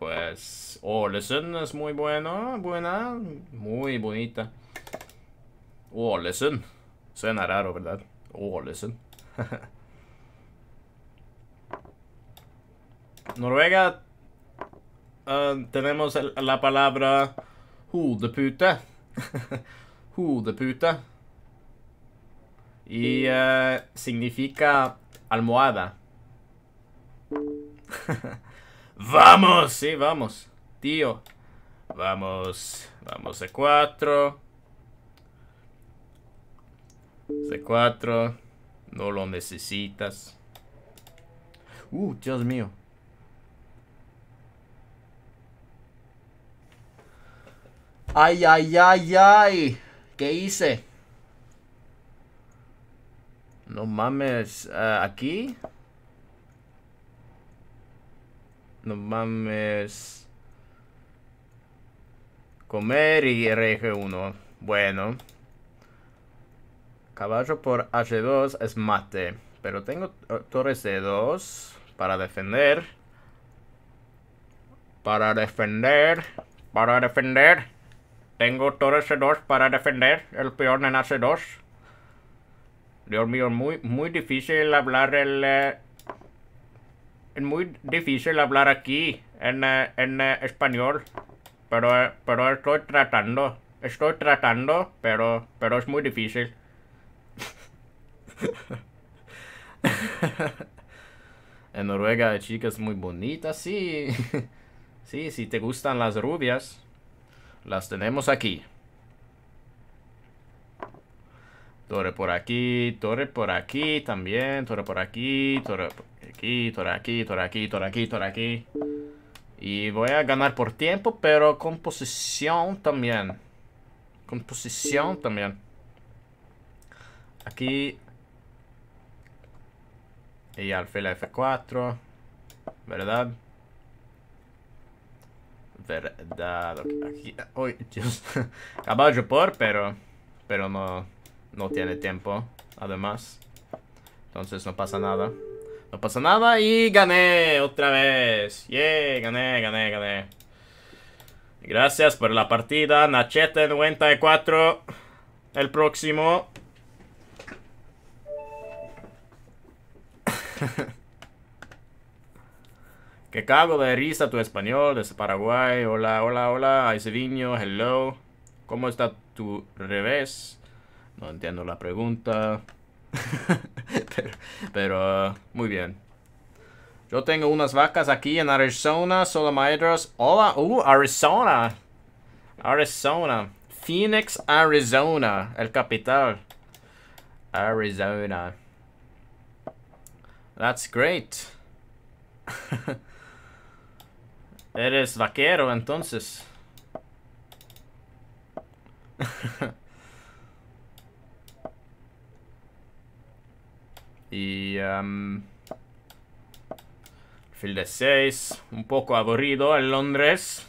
pues Ålesund oh, es muy bueno, buena, muy bonita. Ålesund. Oh, Suena raro, ¿verdad? Ålesund. Oh, <laughs> Noruega ah, tenemos la palabra hodepute. <laughs> hodepute. Y eh, significa almohada. <laughs> Vamos, sí, vamos. Tío. Vamos, vamos C4. C4. No lo necesitas. Uh, Dios mío. Ay, ay, ay, ay. ¿Qué hice? No mames. ¿Aquí? No mames. Comer y RG1. Bueno. Caballo por H2 es mate. Pero tengo torres de 2 para defender. Para defender. Para defender. Tengo torres de 2 para defender. El peón en H2. Dios mío, muy, muy difícil hablar el... Eh, es muy difícil hablar aquí en, español, pero, pero estoy tratando. Estoy tratando, pero, pero es muy difícil. <laughs> en Noruega hay chicas muy bonitas, sí. <laughs> sí, si te gustan las rubias, las tenemos aquí. Torre por aquí, torre por aquí también, torre por aquí, torre por aquí, torre aquí, torre aquí, torre aquí, torre aquí. Y voy a ganar por tiempo, pero con posición también. Con posición también. Aquí. Y alfil F4. ¿Verdad? Verdad. Aquí. Uy, Dios. <laughs> Caballo por, pero. Pero no. No tiene tiempo, además. Entonces no pasa nada. No pasa nada y gané otra vez. Yeah, gané, gané, gané. Gracias por la partida, Nachete94. El próximo. <laughs> Que cago de risa tu español desde Paraguay. Hola, hola, hola. viño. hello. ¿Cómo está tu revés? No entiendo la pregunta. <laughs> pero, uh, muy bien. Yo tengo unas vacas aquí en Arizona, solo maestros. Hola, uh, Arizona. Arizona. Phoenix, Arizona, el capital. Arizona. That's great. <laughs> Eres vaquero entonces. <laughs> Y... Um, Fil de 6, un poco aburrido en Londres.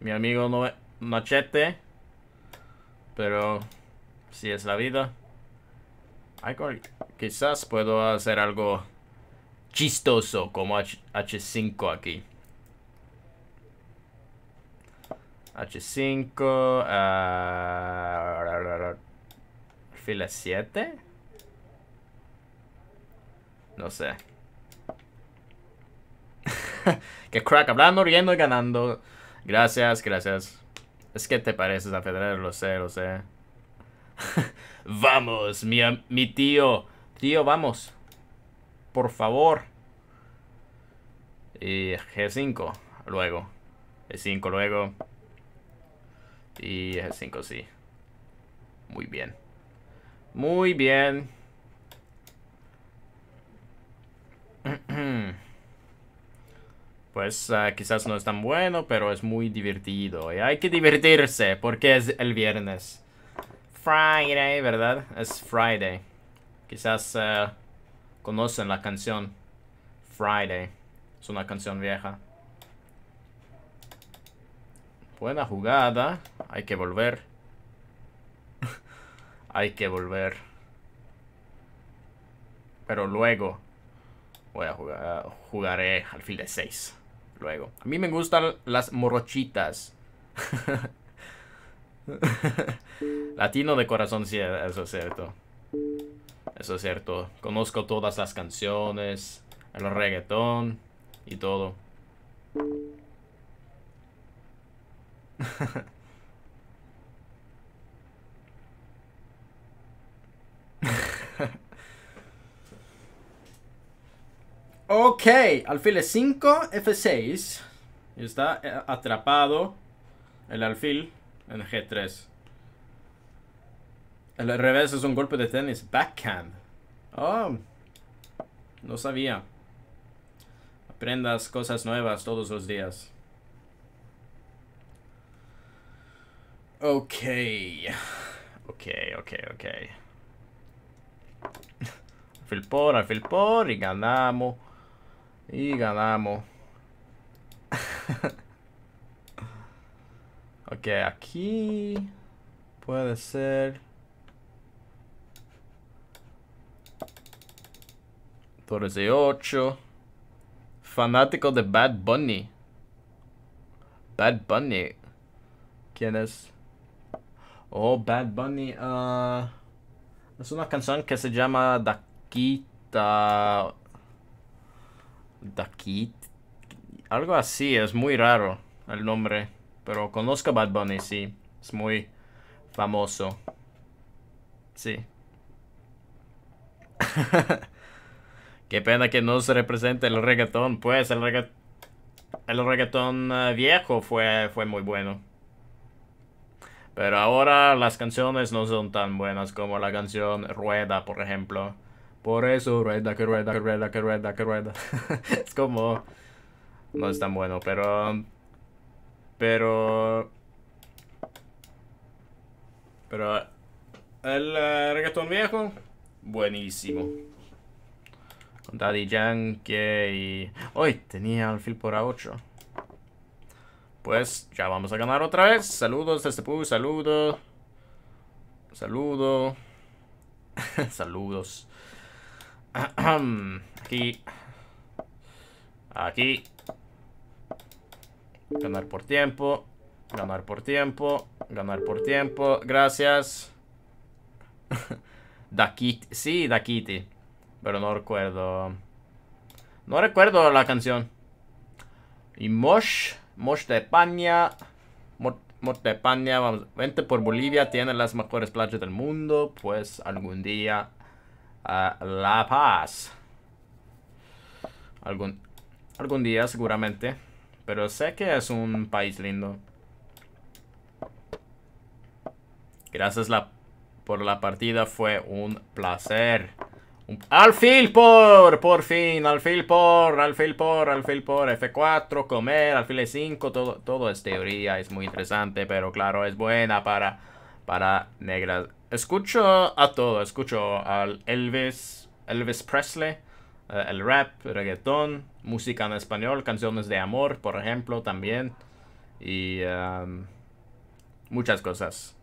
Mi amigo no Machete. Pero si es la vida. Quizás puedo hacer algo chistoso como H 5 aquí. H5... fil fila 7. No sé. <laughs> que crack, hablando, riendo y ganando. Gracias, gracias. Es que te pareces a Federer, lo sé, lo sé. <laughs> vamos, mi, mi tío. Tío, vamos. Por favor. Y G5, luego. G5 e luego. Y G5 sí. Muy bien. Muy bien. <clears throat> pues ah, quizás no es tan bueno, pero es muy divertido. Y hay que divertirse porque es el viernes. Friday, ¿verdad? Es Friday. Quizás ah, conocen la canción Friday. Es una canción vieja. Buena jugada. Hay que volver. <laughs> hay que volver. Pero luego Voy a jugar, jugaré alfil de 6 luego. A mí me gustan las morrochitas. <laughs> Latino de corazón, sí, eso es cierto. Eso es cierto. Conozco todas las canciones, el reggaetón y todo. <laughs> Ok, alfil 5, F6. Y está eh, atrapado el alfil en G3. El revés es un golpe de tenis. Backhand. Oh, no sabía. Aprendas cosas nuevas todos los días. Ok. Ok, ok, ok. <laughs> Alfil por, alfil por y ganamos. Y ganamos. ok, aquí puede ser... Torres de 8. Fanático de Bad Bunny. Bad Bunny. ¿Quién es? Oh, Bad Bunny. Ah, es una canción que se llama Daquita Dakit. Algo así, es muy raro el nombre. Pero conozco a Bad Bunny, sí. Es muy famoso. Sí. <laughs> Qué pena que no se represente el reggaetón. Pues el, regga el reggaetón eh, viejo fue, fue muy bueno. Pero ahora las canciones no son tan buenas como la canción Rueda, por ejemplo. Por eso, rueda, que rueda, que rueda, que rueda, que rueda. <laughs> es como... No es tan bueno, pero... Pero... Pero... El eh, reggaetón viejo, buenísimo. Con Daddy Yankee y... Hoy tenía alfil por A8. Pues ya vamos a ganar otra vez. Saludos este saludos, saludo. Saludo. <laughs> saludos. Aquí. Aquí. Ganar por tiempo. Ganar por tiempo. Ganar por tiempo. Gracias. <laughs> Daquiti, Sí, Daquiti. Pero no recuerdo. No recuerdo la canción. Y Mosh. Mosh de España. Mosh de España. Vamos. Vente por Bolivia. Tiene las mejores playas del mundo. Pues algún día a La Paz. Algún, algún día seguramente. Pero sé que es un país lindo. Gracias por la partida, fue un placer. Alfil por, por fin, Alfil por, Alfil por, Alfil por, F4, comer, Alfil E5, todo, todo es teoría, es muy interesante, pero claro, es buena para, para negras Escucho a todo. Escucho al Elvis, Elvis Presley, eh, el rap, reggaetón, música en español, canciones de amor, por ejemplo, también. Y em, muchas cosas.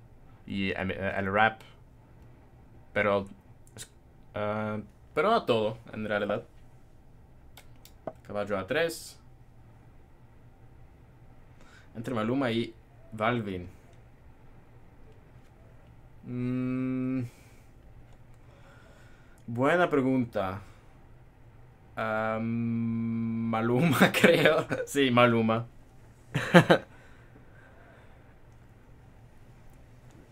Y em, eh, el rap. Pero... Eh, pero a todo, en realidad. Caballo a 3. Entre Maluma y Valvin. Mm. buena pregunta. Maluma, <laughs> creo. Sí, Maluma.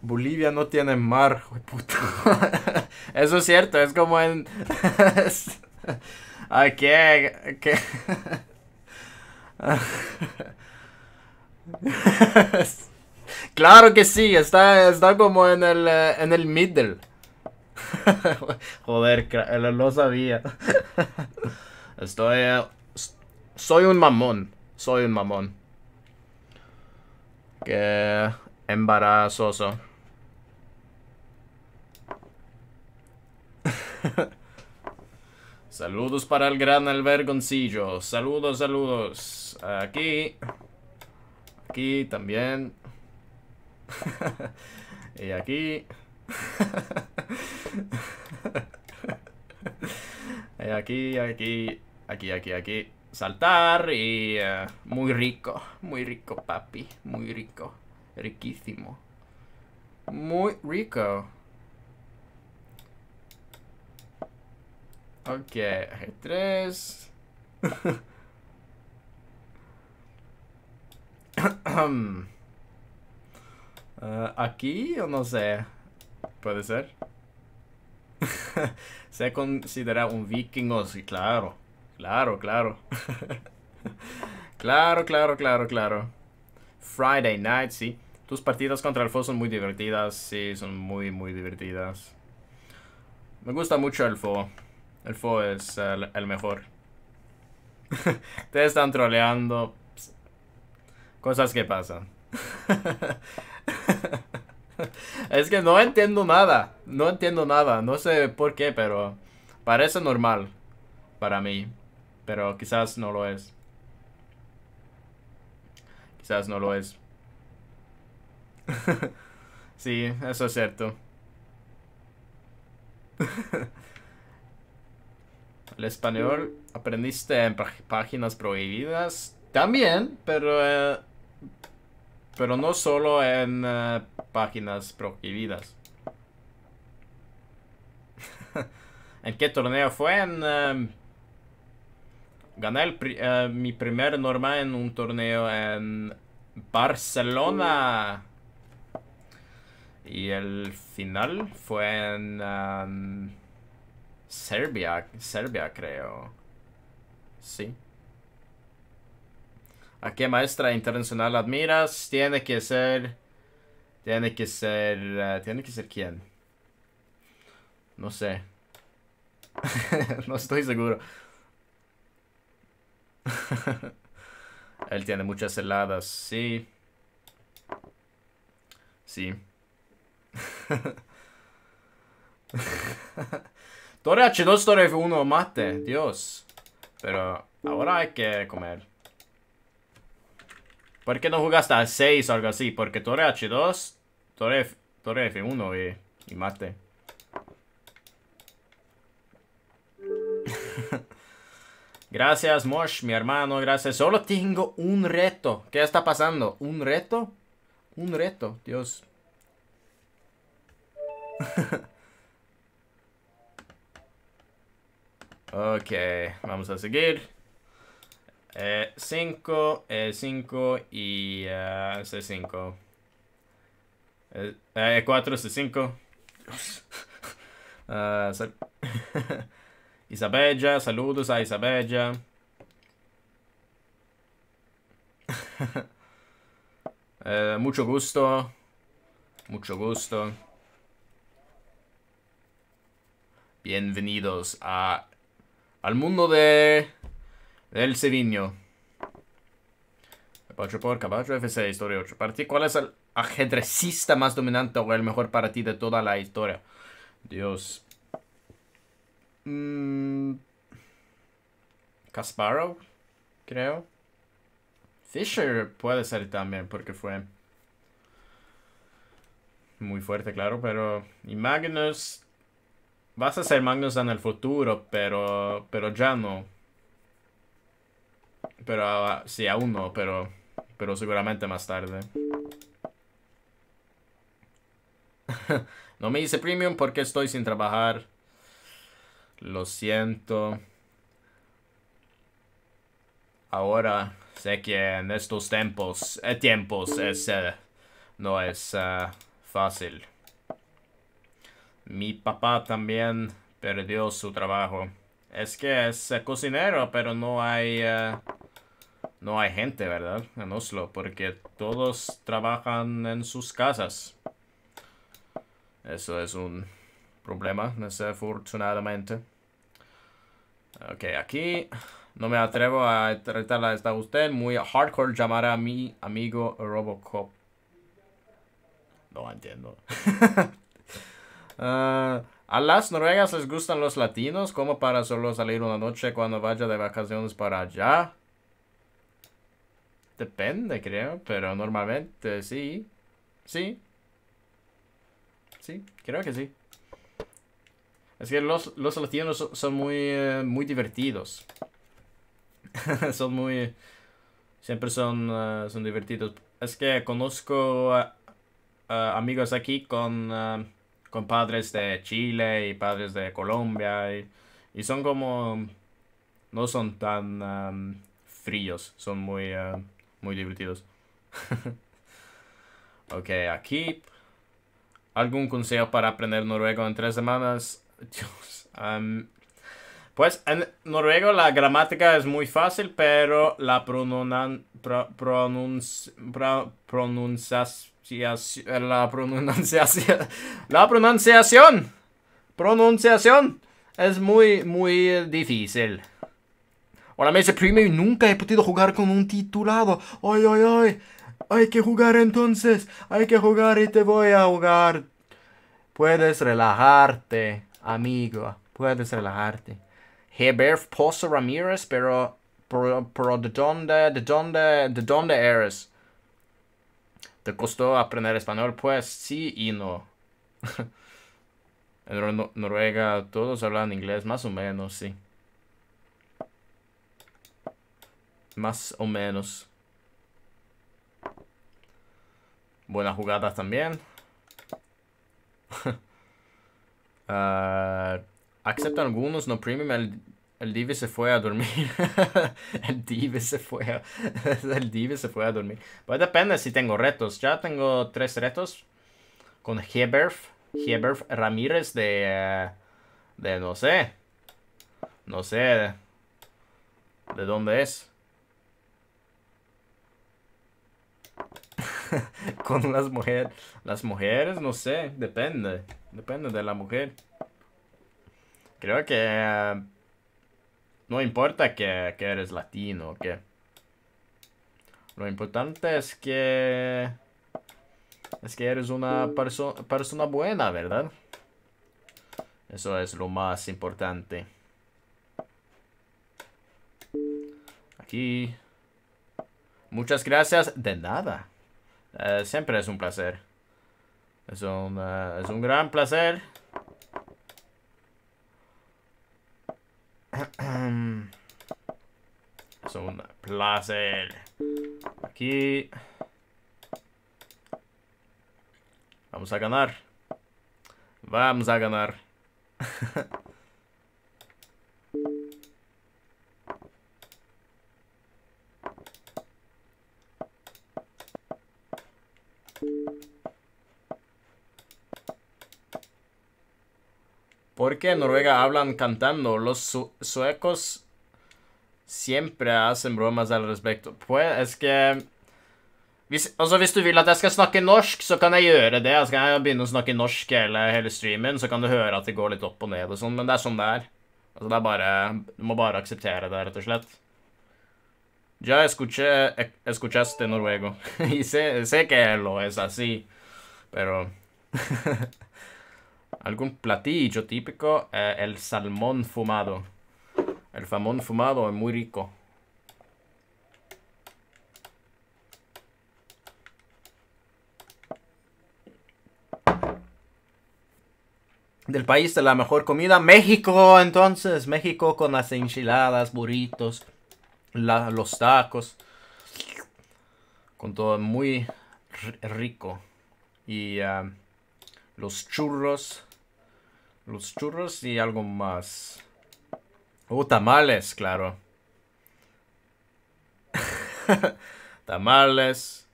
Bolivia no tiene mar, puto. <laughs> Eso es cierto, es como en. ¿A <laughs> qué? ¿Qué? claro que sí, está, como en el, eh, en el middle. <laughs> Joder, eh, lo sabía. <laughs> Estoy... Eh, soy un mamón. Soy un mamón. Qué embarazoso. <laughs> saludos para el gran albergoncillo. Saludos, saludos. Aquí. Aquí también. <laughs> y aquí. <laughs> y aquí, aquí, aquí, aquí, aquí. Saltar y eh, muy rico, muy rico, papi, muy rico, riquísimo, muy rico. Ok, G3. <coughs> Ah, aquí o no sé. Puede ser. <laughs> Se considera un vikingo, oh, sí, claro. Claro, claro. <laughs> claro, claro, claro, claro. Friday night, sí. Tus partidas contra el Fo son muy divertidas, sí, son muy, muy divertidas. Me gusta mucho el Fo. El Fo es el, mejor. <laughs> Te están troleando. Cosas que pasan. <laughs> es que no entiendo nada. No entiendo nada. No sé por qué, pero parece normal para mí. Pero quizás no lo es. Quizás no lo es. <laughs> sí, eso es cierto. <laughs> El español aprendiste en páginas prohibidas también, pero eh, pero no solo en eh, páginas prohibidas. <laughs> ¿En qué torneo fue? En, em, gané eh, mi primer normal en un torneo en Barcelona. Y el final fue en em, Serbia, Serbia creo. Sí. ¿A qué maestra internacional admiras? Tiene que ser... Tiene que ser... Eh, tiene que ser quién. No sé. <laughs> no estoy seguro. <laughs> Él tiene muchas heladas, sí. Sí. <laughs> Torre H2, Torre F1, mate, Dios. Pero ahora hay que comer. ¿Por qué no jugaste a 6 o algo así? Porque torre H2, torre, F, 1 y, y mate. <laughs> gracias, Mosh, mi hermano, gracias. Solo tengo un reto. ¿Qué está pasando? ¿Un reto? Un reto, Dios. <laughs> ok, vamos a seguir. Eh, 5, eh, 5 y C5. Eh, 4, C5. Uh, sal <laughs> Isabella, saludos a Isabella. <laughs> eh, mucho gusto. Mucho gusto. Bienvenidos a, al mundo de el El Caballo por caballo f historia 8. ti, ¿cuál es el ajedrecista más dominante o el mejor para ti de toda la historia? Dios. Casparo, mm. creo. Fischer puede ser también, porque fue muy fuerte, claro, pero... Y Magnus... Vas a ser Magnus en el futuro, pero, pero ya no. Pero ah, sí, aún no, pero, pero seguramente más tarde. <laughs> no me hice premium porque estoy sin trabajar. Lo siento. Ahora sé que en estos tiempos, eh, tiempos es, eh, no es eh, fácil. Mi papá también perdió su trabajo. Es que es cocinero, pero no hay no hay gente, ¿verdad? En Oslo, porque todos trabajan en sus casas. Eso es un problema, desafortunadamente. Ok, aquí no me atrevo a tratarla esta usted. Muy hardcore llamar a mi amigo Robocop. No entiendo. <laughs> Ah, a las noruegas les gustan los latinos, como para solo salir una noche cuando vaya de vacaciones para allá. Depende, creo, pero normalmente sí. Sí. Sí, creo que sí. Es que los, los latinos son, muy, eh, muy divertidos. <laughs> son muy... Siempre son, eh, son divertidos. Es que conozco amigos aquí eh, con, padres de Chile y padres de Colombia. Y, son como... No son tan fríos. Son muy muy divertidos. <laughs> ok, aquí. ¿Algún consejo para aprender noruego en tres semanas? <laughs> pues en noruego la gramática es muy fácil, pero la pronun... pro, eh, la pronunciación, <laughs> la pronunciación, pronunciación es muy, muy difícil. Hola me primero y nunca he podido jugar con un titulado. ¡Ay, ay, ay! Hay que jugar entonces. Hay que jugar y te voy a jugar Puedes relajarte, amigo. Puedes relajarte. He Pozo Ramírez, pero, pero, pero ¿de dónde, de dónde, de dónde eres? ¿Te costó aprender español? Pues sí y no. <laughs> en Noruega todos hablan inglés, más o menos, sí. Más o menos. Buenas jugadas también. <laughs> Ah, acepto algunos, no premium. El, Divi se fue a dormir. <laughs> el Divi se fue a, <laughs> El Divi se fue a dormir. Pues depende si tengo retos. Ya tengo tres retos. Con Heberf. Heberf Ramírez de... De no sé. No sé. ¿De dónde es? <laughs> con las mujeres. Las mujeres, no sé, depende. Depende de la mujer. Creo que... Eh, no importa que, eres latino o que... Lo importante es que... Es que eres una persona buena, ¿verdad? Eso es lo más importante. Aquí. Muchas gracias. De nada. Eh, siempre es un placer. Es un, eh, es un gran placer. <coughs> es un placer. Aquí. Vamos a ganar. Vamos a ganar. <laughs> porque en Noruega hablan cantando. Los su suecos siempre hacen bromas al respecto. Pues, es que hvis, altså, hvis du vil at jeg skal snakke norsk, så kan jeg gjøre det. Skal altså, Jeg begynne å snakke norsk hele, hele streamen, så kan du høre at det går litt opp og ned og sånn, men det er sånn det er. Altså, det er bare Du må bare akseptere det, rett og slett. Ya escuché, escuchaste noruego. <laughs> y sé, sé que lo es así, pero <laughs> Algún platillo típico, eh, el salmón fumado. El salmón fumado es muy rico. del país de la mejor comida, México, entonces, México con las enchiladas, burritos, los tacos, con todo muy rico. Y ah, los churros, los churros y algo más. Oh, tamales, claro. <laughs> tamales.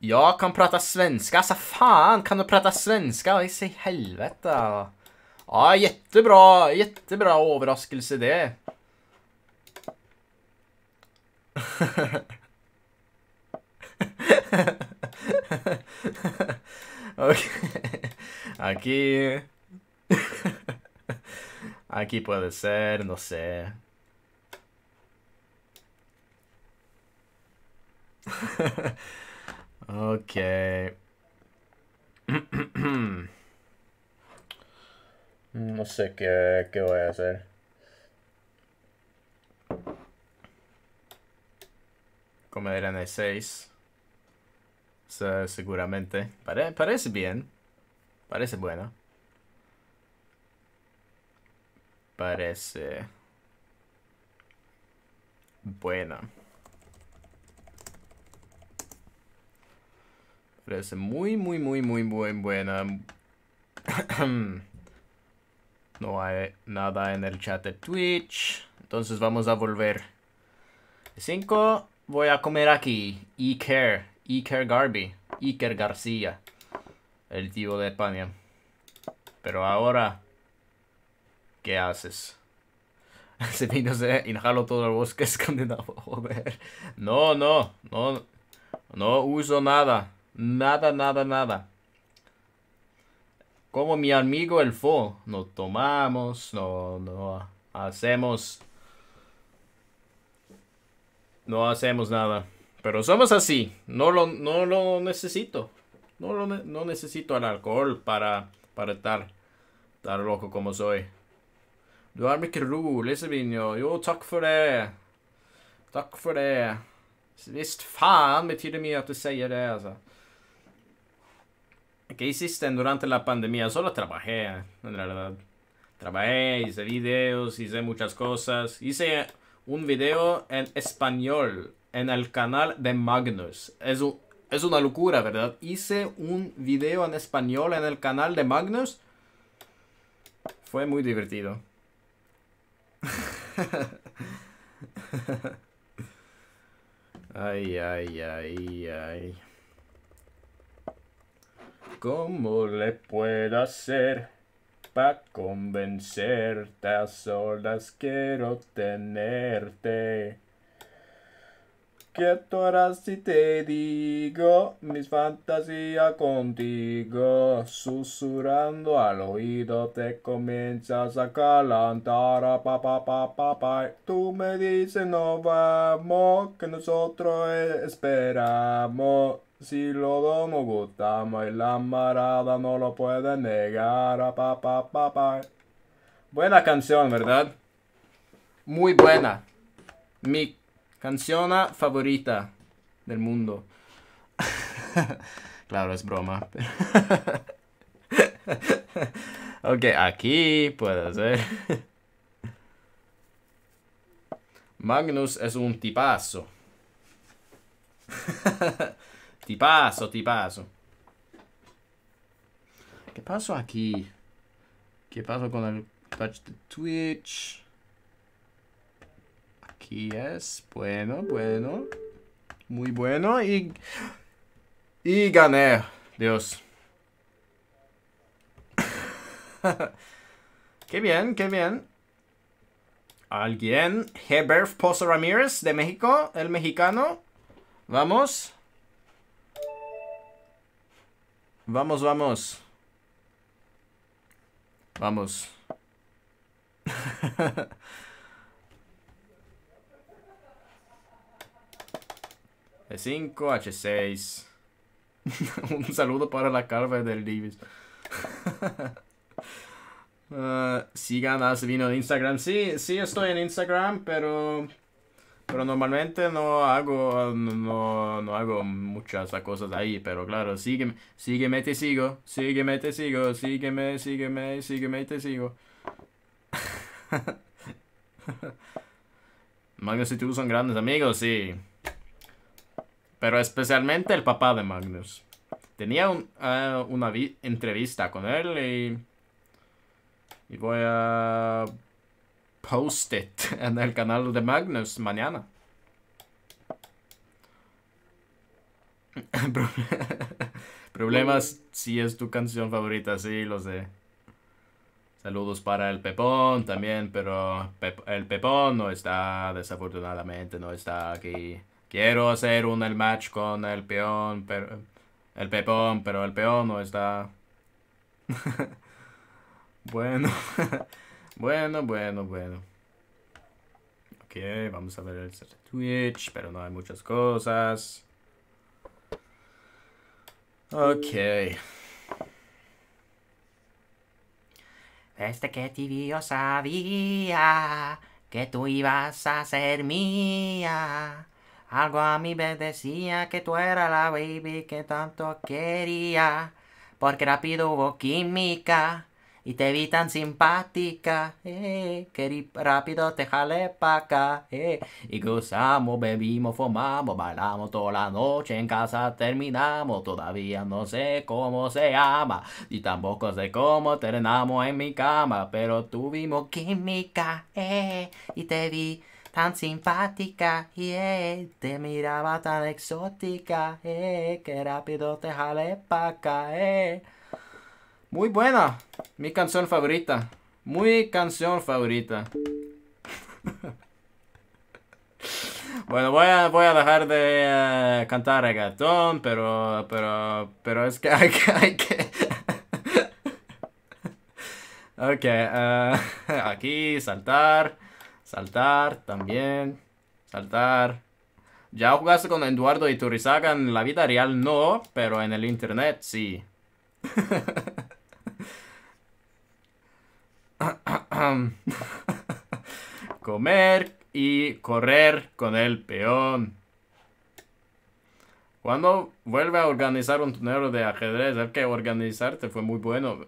Ja, kan prata svenska. Altså, faen, kan du prata svenska? jeg sier helvete. Ja, jättebra, jättebra overraskelse det. Hehehehe. <laughs> <laughs> Aquí. <laughs> Aquí puede ser, no sé. <laughs> ok. <clears throat> no sé qué, qué voy a hacer. Comer en el 6 seguramente. parece bien. Parece buena. Parece... Buena. Parece muy, muy, muy, muy, muy buena. <clears throat> no hay nada en el chat de Twitch. Entonces vamos a volver. 5. Voy a comer aquí. e care. Iker Garbi, Iker García, el tío de España. Pero ahora, ¿qué haces? <laughs> Se vino, se todo el bosque <laughs> escandinavo, joder. No, no, no, no uso nada, nada, nada, nada. Como mi amigo el Fo, no tomamos, no, no hacemos, no hacemos nada. Pero somos así, no lo, no lo necesito. No, lo, no necesito el alcohol para, para estar tan loco como soy. Du er blitt rolig, Sevinjo. Jo, takk for det. Takk for det. Visst faen betyr det mye at du sier det, altså. ¿Qué hiciste durante la pandemia? Solo trabajé, en realidad. Trabajé, hice videos, hice muchas cosas. Hice un video en español en el canal de Magnus. Es, es una locura, ¿verdad? Hice un video en español en el canal de Magnus. Fue muy divertido. ay, ay, ay, ay. ¿Cómo le puedo hacer pa' convencerte? A solas quiero tenerte. Quieto tú si te digo mis fantasías contigo? Susurrando al oído te comienzas a calentar ah, a pa pa pa Tú me dices no vamos, que nosotros esperamos. Si lo dos nos gustamos y la marada no lo puede negar ah, a pa pa Buena canción, ¿verdad? Muy buena. Mi Canción favorita del mundo. <laughs> claro, es broma. <laughs> ok, aquí puede ser. <laughs> Magnus es un tipazo. tipazo, tipazo. ¿Qué pasó aquí? ¿Qué pasó con el patch de Twitch? y es. Bueno, bueno. Muy bueno. Y, y gané. Dios. <laughs> qué bien, qué bien. Alguien. Heberf Pozo Ramírez de México. El mexicano. Vamos. Vamos, vamos. Vamos. <laughs> h 5 H6. <laughs> Un saludo para la carva del Divis. uh, <laughs> ah, ganas vino en Instagram. Sí, sí estoy en Instagram, pero pero normalmente no hago no, no hago muchas cosas ahí, pero claro, sígueme, sígueme te sigo, sígueme te sigo, sígueme, sígueme, sígueme te sigo. Magnus y tú son grandes amigos, sí pero especialmente el papá de Magnus. Tenía eh, una entrevista con él y, voy a post it <laughs> en el canal de Magnus mañana. <laughs> <laughs> Problemas si es tu canción favorita, sí, lo sé. Saludos para el Pepón también, pero el Pepón no está, desafortunadamente no está aquí. Quiero hacer un el match con el peón, pero el pepón, pero el peón no está. <laughs> bueno, <laughs> bueno, bueno, bueno. Ok, vamos a ver el Twitch, pero no hay muchas cosas. Ok. Desde que te sabía que tú ibas a ser mía. Algo a mí me decía que tú eras la baby que tanto quería. Porque rápido hubo química y te vi tan simpática. Eh, que rápido te jalé para acá. Eh. Y cruzamos, bebimos, fumamos, bailamos toda la noche. En casa terminamos. Todavía no sé cómo se ama. Y tampoco sé cómo terminamos en mi cama. Pero tuvimos química. Eh, y te vi tan simpática, y Te miraba tan exótica, eh, que rápido te jale para caer eh. Muy buena, mi canción favorita. Muy canción favorita. <laughs> Bueno, voy a, voy a dejar de eh, cantar reggaetón, pero, pero, pero es que <laughs> hay que... <laughs> ok, aquí saltar. Saltar, también. Saltar. ¿Ya jugaste con Eduardo y Turizaga en la vida real? No, pero en el internet sí. <laughs> Comer y correr con el peón. Cuando vuelve a organizar un torneo de ajedrez, es que organizarte fue muy bueno.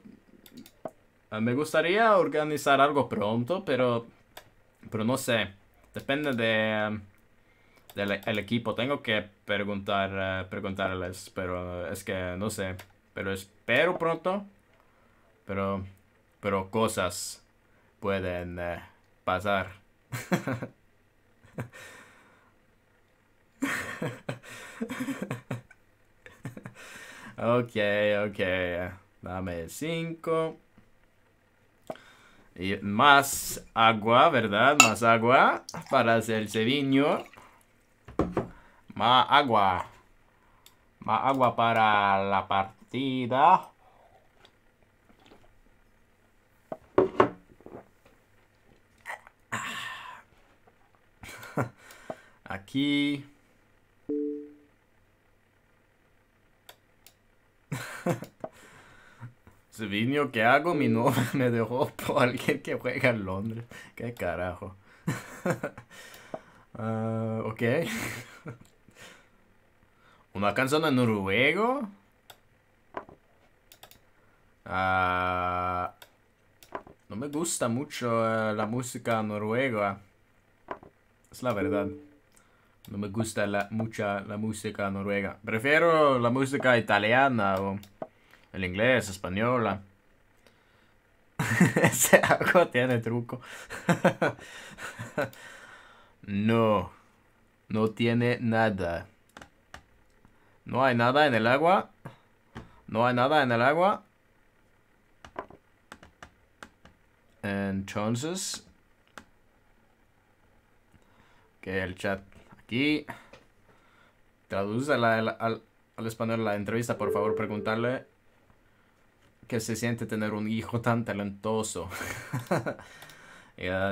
Ah, me gustaría organizar algo pronto, pero pero no sé. Depende de del e, equipo. Tengo que preguntar, eh, preguntarles, pero es que no sé. Pero espero pronto. Pero, pero cosas pueden eh, pasar. <laughs> ok, ok. Dame 5. Y más agua, ¿verdad? Más agua para hacer el viño. Más agua. Más agua para la partida. <laughs> Aquí. video, que hago? Mi novia <laughs> me dejó por alguien que juega en Londres. ¿Qué carajo? <laughs> Ah, ok. <laughs> ¿Una canción en noruego? Ah, no me gusta mucho eh, la música noruega. Es la verdad. No me gusta la, mucha la música noruega. Prefiero la música italiana el inglés, española. <laughs> Ese agua tiene truco. <laughs> no. No tiene nada. No hay nada en el agua. No hay nada en el agua. Entonces. Que el chat aquí. Traduce al, al español la entrevista, por favor, preguntarle que se siente tener un hijo tan talentoso. <laughs>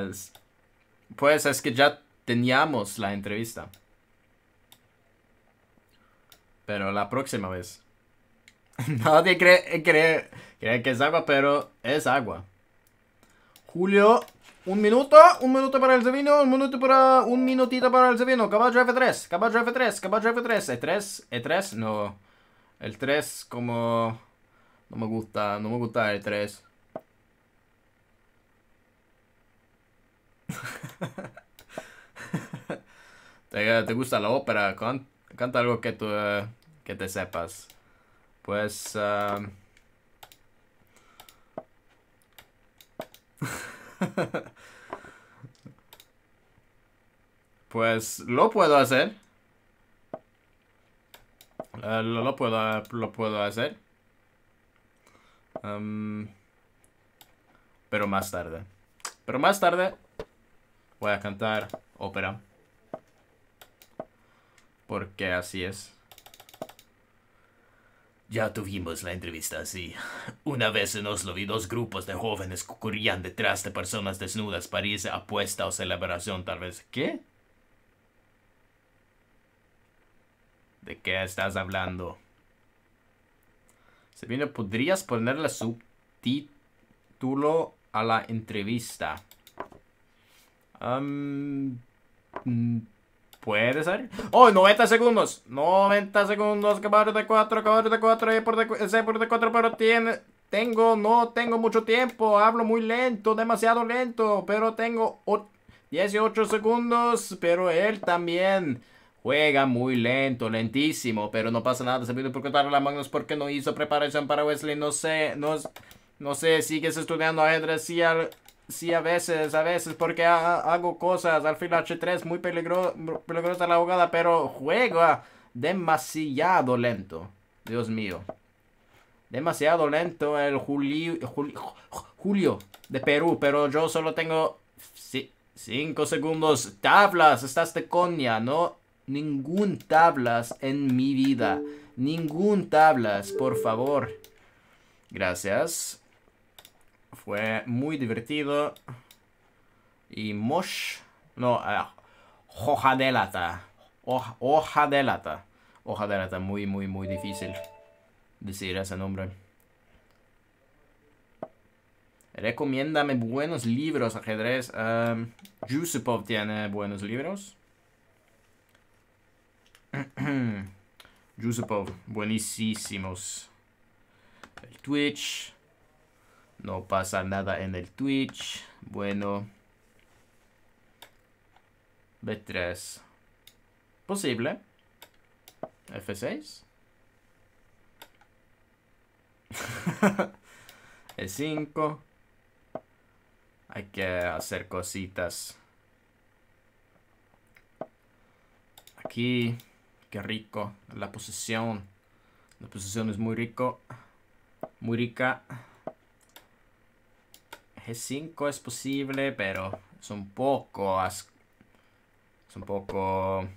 Pues es que ya teníamos la entrevista. Pero la próxima vez. <laughs> Nadie cree, cree, que es agua, pero es agua. Julio, un minuto, un minuto para el vino un minuto para, un minutito para el Sevino. Caballo F3, caballo F3, caballo F3, E3, E3, no. El 3 como... No me gusta, no me gusta el 3. <laughs> ¿Te, gusta la ópera? Canta, algo que, tú, que te sepas. Pues... Ah, <laughs> pues lo puedo hacer. Eh, lo, puedo, lo puedo hacer pero más tarde. Pero más tarde voy a cantar ópera. Porque así es. Ya tuvimos la entrevista así. Una vez en Oslo vi dos grupos de jóvenes que corrían detrás de personas desnudas para irse apuesta o celebración tal vez. ¿Qué? ¿De qué estás hablando? Se viene, podrías ponerle subtítulo a la entrevista. Mm, puede ser. ¡Oh, 90 segundos! 90 segundos, caballo de 4, caballo de 4, de, C por de 4, pero tiene... Tengo, no tengo mucho tiempo, hablo muy lento, demasiado lento, pero tengo 18 segundos, pero él también. Juega muy lento, lentísimo, pero no pasa nada. Se pide por la las manos porque no hizo preparación para Wesley. No sé, no, no sé, sigues estudiando ajedrez. Sí, a, sí, a veces, a veces, porque hago cosas. Al final H3, muy peligro, peligrosa la jugada, pero juega demasiado lento. Dios mío. Demasiado lento el Julio, Julio, Julio de Perú, pero yo solo tengo 5 segundos. Tablas, estás de coña, ¿no? Ningún tablas en mi vida. Ningún tablas, por favor. Gracias. Fue muy divertido. Y Mosh... No, uh, hoja de lata. Hoja, de lata. Hoja de lata, muy, muy, muy difícil decir ese nombre. Recomiéndame buenos libros, ajedrez. Um, Yusupov tiene buenos libros. Giuseppe, <clears throat> buenísimos. El Twitch. No pasa nada en el Twitch. Bueno. B3. Posible. F6. <laughs> E5. Hay que hacer cositas. Aquí. Qué rico. La posición. La posición es muy rico. Muy rica. G5 es posible, pero es un poco... Es un poco...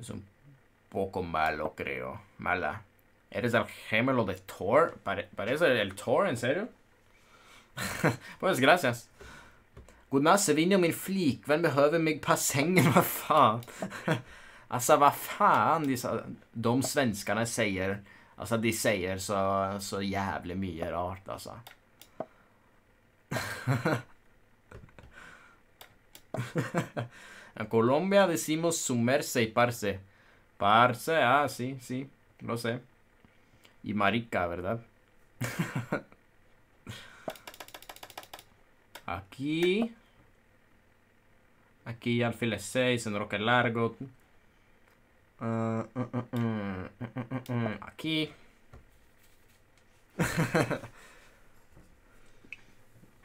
Es un poco malo, creo. Mala. ¿Eres el gemelo de Thor? parece el Thor, ¿en serio? <laughs> pues gracias. Gunnar vinner min flikvenn, behøver meg på sengen, <laughs> hva faen? <laughs> altså, hva faen disse, de svenskene sier? Altså, de sier så, så jævlig mye rart, altså. en <laughs> Colombia decimos sumerse y parse. Parse, ah, sí, sí, lo sé. Y marica, ¿verdad? Aquí. Aquí alfiles 6, enroque largo. Ah, ah, ah, Aquí. <laughs>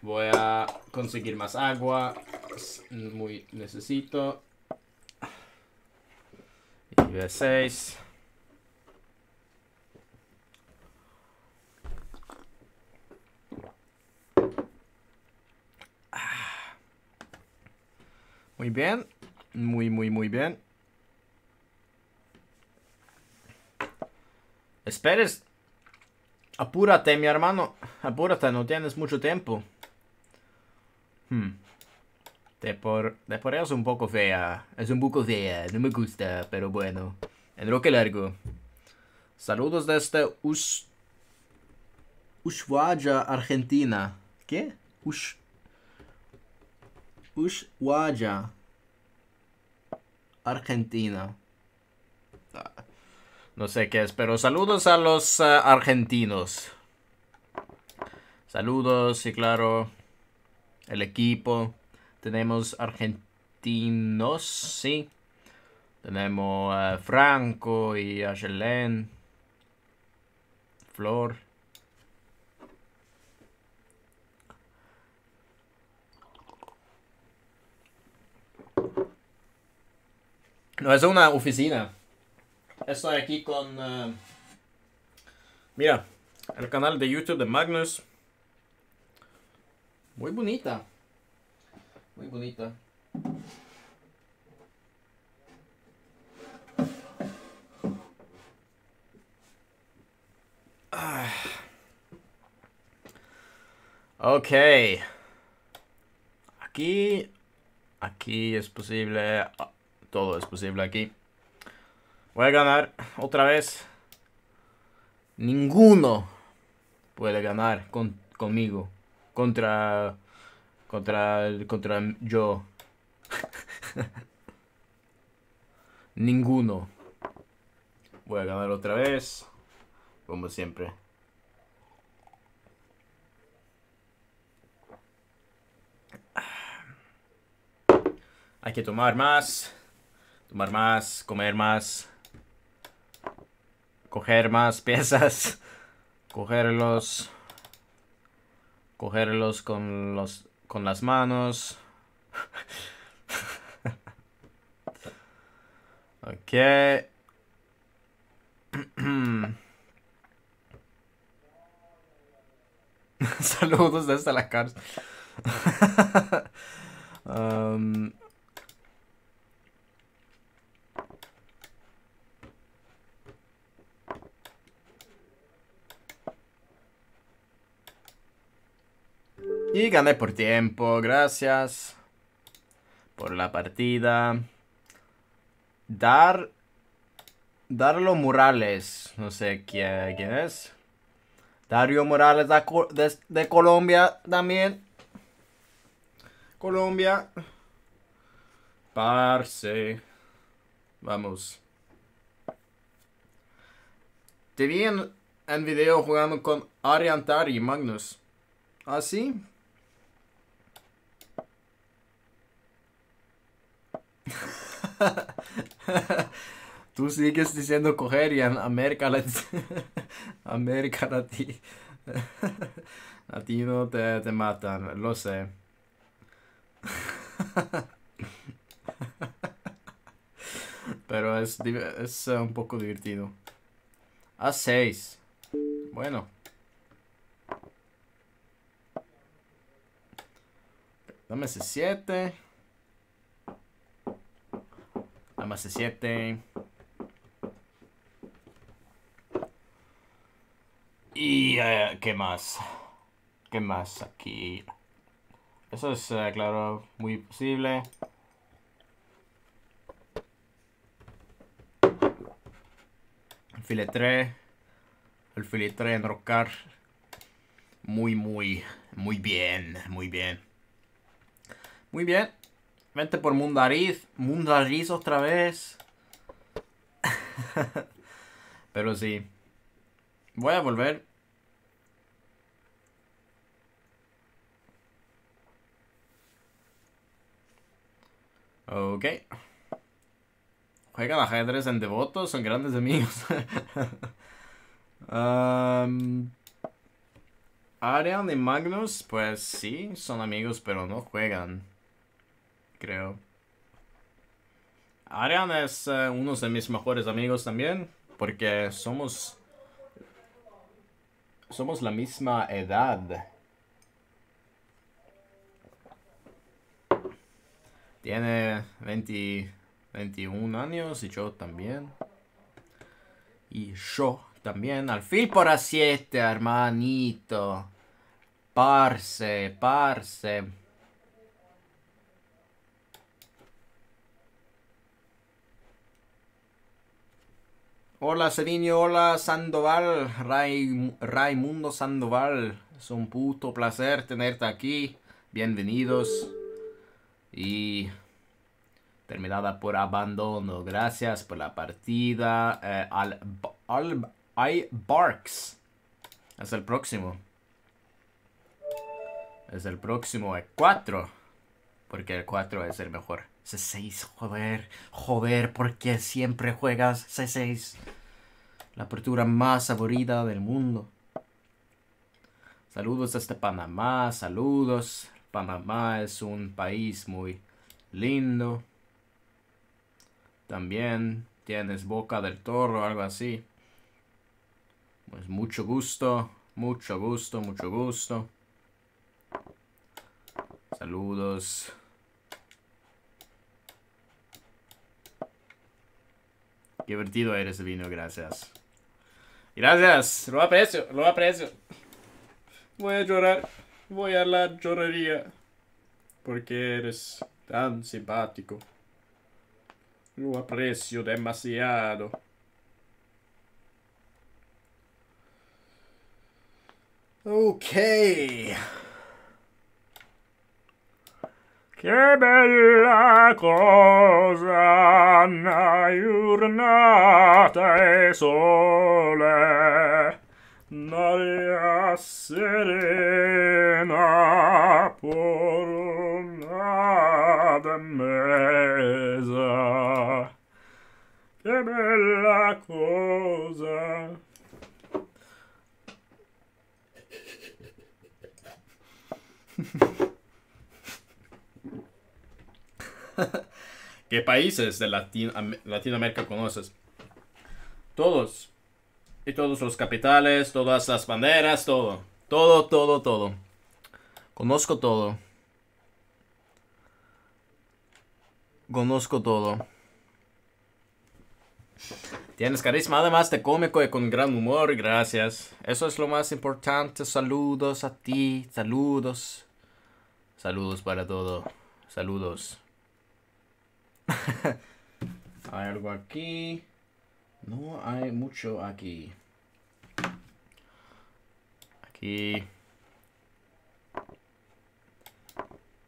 Voy a conseguir más agua. Muy necesito. Y 6. Muy bien. Muy, muy, muy bien. Esperes. Apúrate, mi hermano. Apúrate, no tienes mucho tiempo. Te, hmm. por, te un poco fea. Es un poco fea. No me gusta, pero bueno. En Roque Largo. Saludos desde este Ush... Ushuaia, Argentina. ¿Qué? Ush... Ushuaia, Argentina. Ah, no sé qué es, pero saludos a los ah, argentinos. Saludos y claro, el equipo. Tenemos argentinos, sí. Tenemos Franco y Ajelen Flor. No es una oficina. Estoy aquí con... Eh, mira, el canal de YouTube de Magnus. Muy bonita. Muy bonita. Ah. Ok. Aquí Aquí es posible. Ah, todo es posible aquí. Voy a ganar otra vez. Ninguno puede ganar con, conmigo. Contra. Contra. Contra yo. <laughs> Ninguno. Voy a ganar otra vez. Como siempre. Hay que tomar más. Tomar más, comer más. Coger más piezas. <laughs> Cogerlos. Cogerlos con los con las manos. <laughs> ok. <clears throat> Saludos desde la cárcel. <laughs> Um, Y gané por tiempo, gracias por la partida. Dar... Darlo Morales, no sé quién, es. Dario Morales de, Colombia también. Colombia. Parse. Vamos. Te vi en, video jugando con Ariantari, Magnus. ¿Ah, sí? <laughs> Tú sigues diciendo coger y América Latina. <laughs> América Latina. ti <laughs> te, te matan, lo sé. Pero es, es eh, un poco divertido. A 6. Bueno. Dame ese 7 más de 7 Y eh, qué más. ¿Qué más aquí? Eso es, eh, claro, muy posible. 3 El en enrocar. Muy, muy, muy bien. Muy bien. Muy bien. Vente por Mundariz. Mundariz otra vez. <laughs> Pero sí. Voy a volver. Ok. Juegan ajedrez en devotos, son grandes amigos. <laughs> Arian y Magnus, pues sí, son amigos, pero no juegan creo. Arian es eh, uno de mis mejores amigos también, porque somos... Somos la misma edad. Tiene 20, 21 años y yo también. Y yo también. Al fin por a 7, este hermanito. parse parse. Hola Cediño, hola Sandoval, Ray, Raimundo Sandoval. Es un puto placer tenerte aquí. Bienvenidos. Y terminada por abandono. Gracias por la partida. Eh, al, al, Barks. Es el próximo. Es el próximo 4. E porque el 4 es el mejor. C6, joder, joder, porque siempre juegas C6? La apertura más aburrida del mundo. Saludos desde Panamá, saludos. Panamá es un país muy lindo. También tienes boca del toro, algo así. Pues mucho gusto, mucho gusto, mucho gusto. Saludos. Qué divertido eres, Vino. gracias. Gracias, lo aprecio, lo aprecio. Voy a llorar, voy a la llorería. Porque eres tan simpático. Lo aprecio demasiado. Okay. Che bella cosa una giornata e sole L'aria serena pornata mesa Che bella cosa <laughs> <laughs> ¿Qué países de Latinoamérica conoces? Todos. Y todos los capitales, todas las banderas, todo. Todo, todo, todo. Conozco todo. Conozco todo. Tienes carisma además te cómico y con gran humor, gracias. Eso es lo más importante. Saludos a ti, saludos. Saludos para todo. Saludos. <laughs> hay algo aquí. No hay mucho aquí. Aquí.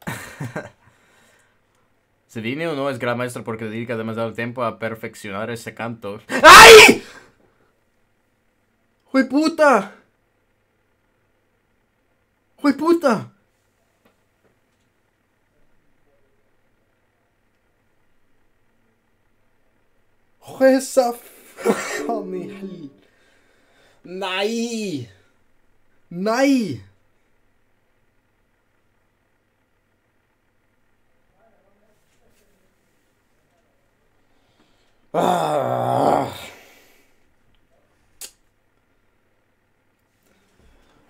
<laughs> Se o no es gran maestro porque dedica demasiado tiempo a perfeccionar ese canto. <laughs> ¡Ay! ¡Jue puta! puta! Jueza. Nai. Nai.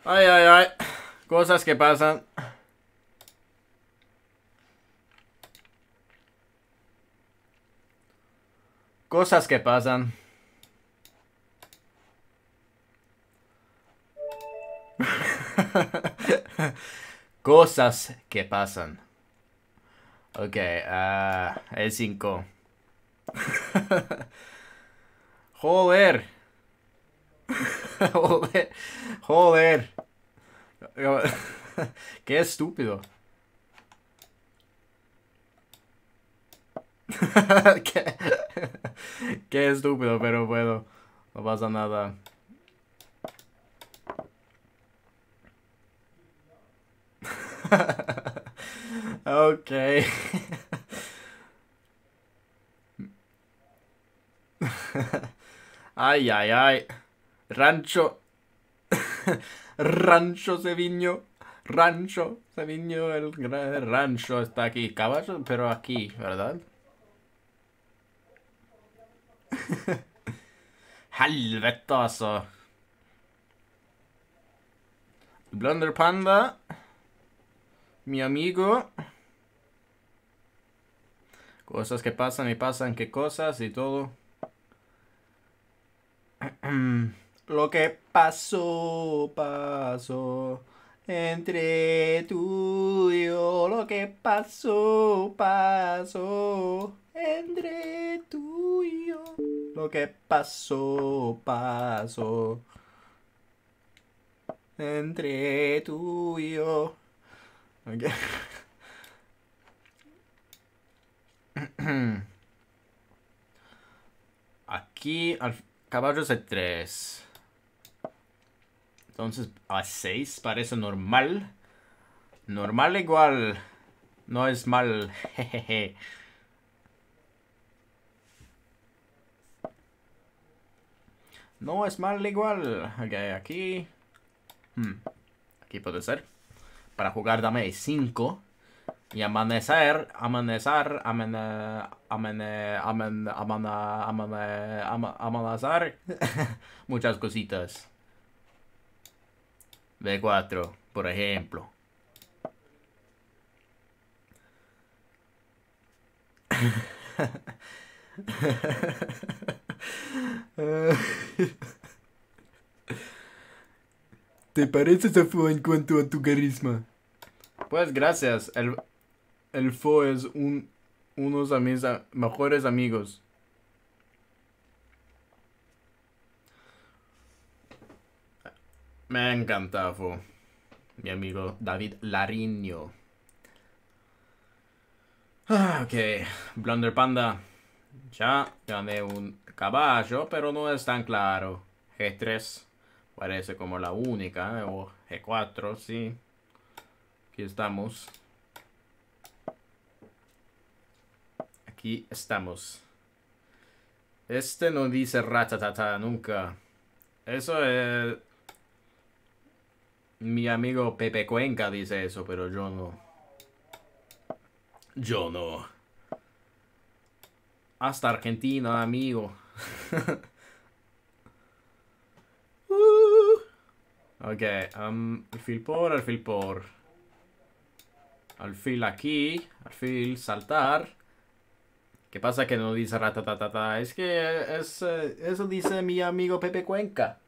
Ay, ay, ay. Cosas que pasan. Cosas que pasan. <laughs> Cosas que pasan. Ok, ah, el 5. <laughs> <laughs> Joder. Joder. Joder. Qué estúpido. <laughs> qué, qué estúpido, pero bueno, no pasa nada. <laughs> ok. <laughs> ay, ay, ay. Rancho. rancho Seviño. Rancho Seviño, el gran rancho está aquí. Caballo, pero aquí, ¿verdad? <laughs> Helvete, altså. Blunder Panda. Mi amigo. Cosas que pasan y pasan, qué cosas y todo. <clears throat> Lo que pasó, pasó. Entre tú y yo, lo que pasó, pasó entre tú y yo. Lo que pasó, pasó. Entre tú y yo. <clears throat> Aquí al caballo tres 3 Entonces a seis parece normal. Normal igual. No es mal. <laughs> Jejeje. No es mal igual. Ok, aquí. Hmm. Aquí puede ser. Para jugar dame 5. Y amanecer, amanecer, amane, amanecer. <laughs> Muchas cositas. B4, por ejemplo. <laughs> <laughs> Te pareces a Fo en cuanto a tu carisma. Pues gracias. El, el Fo es un, uno de mis mejores amigos. Me encanta Fo. Mi amigo David Lariño. Ah, ok. Blunder Panda. Ya gané un caballo, pero no es tan claro. G3 parece como la única, ¿eh? o G4, sí. Aquí estamos. Aquí estamos. Este no dice ratatata nunca. Eso es... Mi amigo Pepe Cuenca dice eso, pero yo no. Yo no. Hasta Argentina, amigo. <laughs> ok, um, alfil por, alfil por. Alfil aquí, alfil saltar. ¿Qué pasa que no dice ratatatata? Es que es, eh, eso dice mi amigo Pepe Cuenca.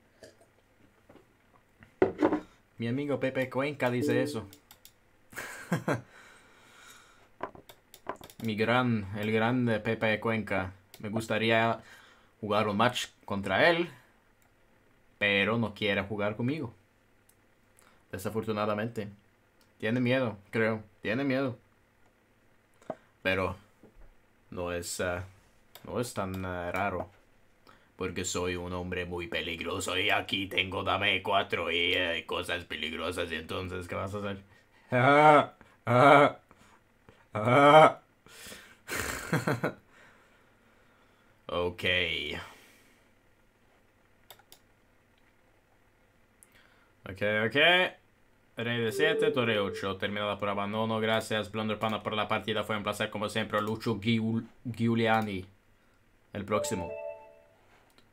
Mi amigo Pepe Cuenca dice eso. <laughs> mi gran, el grande Pepe Cuenca. Me gustaría jugar un match contra él, pero no quiere jugar conmigo. Desafortunadamente. Tiene miedo, creo. Tiene miedo. Pero no es, ah, no es tan ah, raro. Porque soy un hombre muy peligroso y aquí tengo dame cuatro y eh, cosas peligrosas. Y entonces, ¿qué vas a hacer? Ah, <laughs> Ok. Ok, ok. Rey de 7, Torre 8. Terminada por abandono. Gracias, Blunder Panda, por la partida. Fue un placer, como siempre. Lucho Giuliani. El próximo.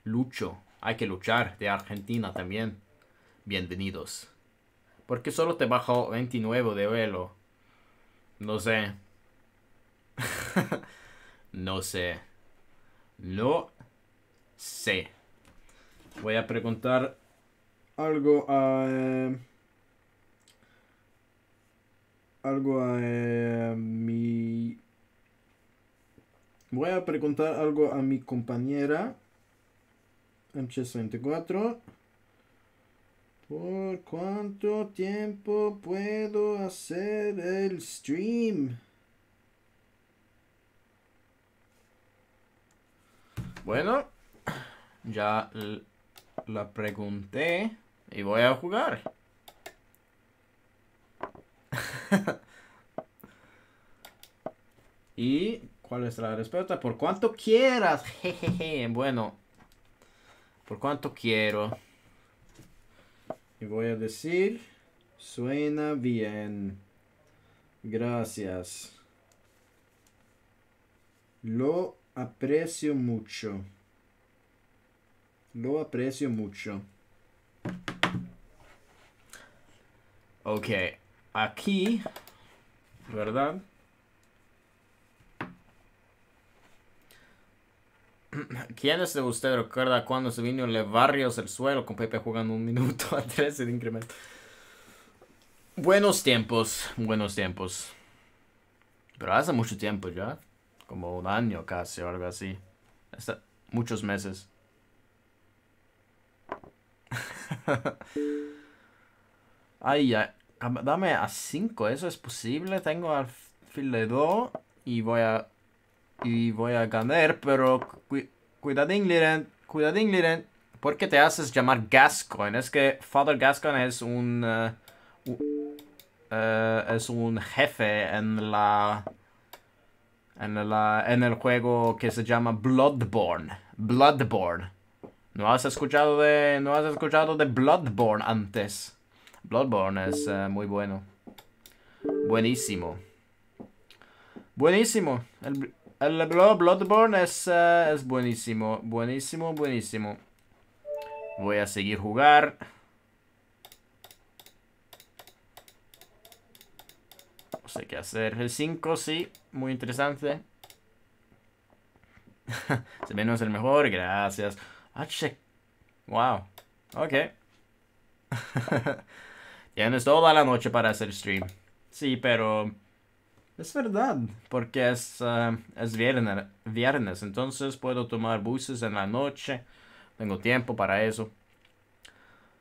Lucho. Hay que luchar. De Argentina también. Bienvenidos. ¿Por qué solo te bajo 29 de vuelo? No sé. <laughs> no sé lo sé. Voy a preguntar algo a... Eh, algo a eh, mi... Voy a preguntar algo a mi compañera mc 24 ¿Por cuánto tiempo puedo hacer el stream? Bueno, ya la pregunté y voy a jugar. <laughs> ¿Y cuál es la respuesta? Por cuanto quieras. Bueno, por cuanto quiero. Y voy a decir, suena bien. Gracias. Lo aprecio mucho. Lo aprecio mucho. Ok, aquí, ¿verdad? <clears throat> ¿Quiénes de usted? recuerda cuando se vino Le Barrios el suelo con Pepe jugando un minuto a 13 de incremento? Buenos tiempos, buenos tiempos. Pero hace mucho tiempo ya como un año casi o algo así. muchos meses. <laughs> ay, ay, dame a 5, ¿eso es posible? Tengo al de 2 y voy a... Y voy a ganar, pero... cuidadín, Liren. Cuidadín, Liren. ¿Por qué te haces llamar Gascoigne? Es que Father Gascoigne es un... Eh, eh, es un jefe en la en el, ah, el juego que se llama Bloodborne. Bloodborne. ¿No has escuchado de, no has escuchado de Bloodborne antes? Bloodborne es eh, muy bueno. Buenísimo. Buenísimo. El, el Bloodborne es, eh, es buenísimo. Buenísimo, buenísimo. Voy a seguir jugar. No sé qué hacer. El 5 sí muy interesante. <laughs> Se menos el mejor, gracias. H. Ah, wow. Ok. Tienes <laughs> toda la noche para hacer stream. Sí, pero... Es verdad, porque es, eh, es viernes, entonces puedo tomar buses en la noche. Tengo tiempo para eso.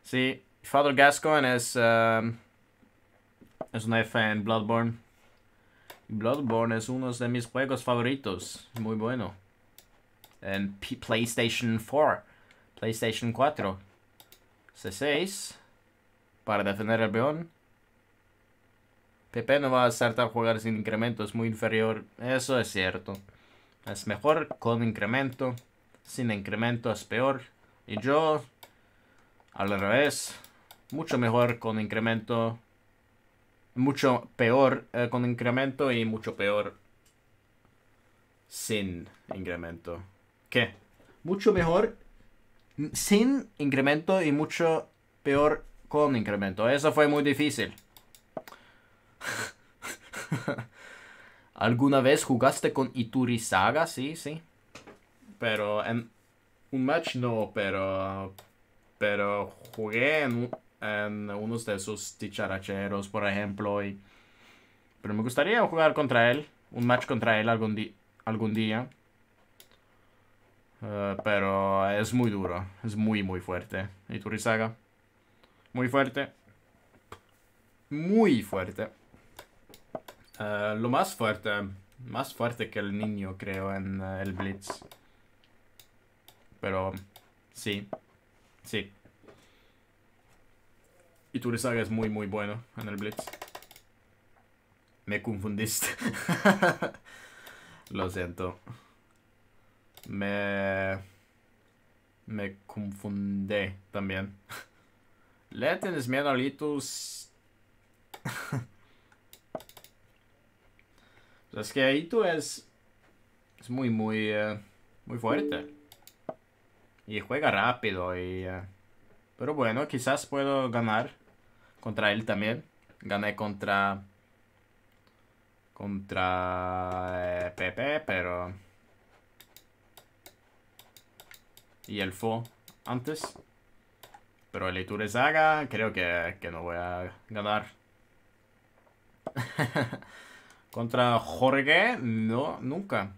Sí, Father Gascon es, eh, es un F en Bloodborne. Bloodborne es uno de mis juegos favoritos. Muy bueno. En PlayStation 4. PlayStation 4. C6. Para defender el peón. Pepe no va a acertar jugar sin incremento. Es muy inferior. Eso es cierto. Es mejor con incremento. Sin incremento es peor. Y yo, al revés, mucho mejor con incremento mucho peor eh, con incremento y mucho peor sin incremento. ¿Qué? Mucho mejor sin incremento y mucho peor con incremento. Eso fue muy difícil. ¿Alguna vez jugaste con Saga Sí, sí. Pero en un match no, pero pero jugué en en unos de esos ticharacheros, por ejemplo. Pero me gustaría jugar contra él, un match contra él algún, algún día. Eh, pero es muy duro, es muy, muy fuerte. Y tu Turizaga, muy fuerte. Muy fuerte. Eh, lo más fuerte, más fuerte que el niño, creo, en eh, el Blitz. Pero sí, sí. Y Turisaga es muy, muy bueno en el Blitz. Me confundiste. <laughs> Lo siento. Me... Me confundí también. Le tienes miedo a Litus. <laughs> es que tú es... Es muy, muy... Eh, muy fuerte. Y juega rápido y... Eh, pero bueno, quizás puedo ganar. Contra él también. Gané contra. Contra. Eh, Pepe, pero. Y el Fo antes. Pero el Iture creo que, que no voy a ganar. <laughs> Contra Jorge, no, nunca.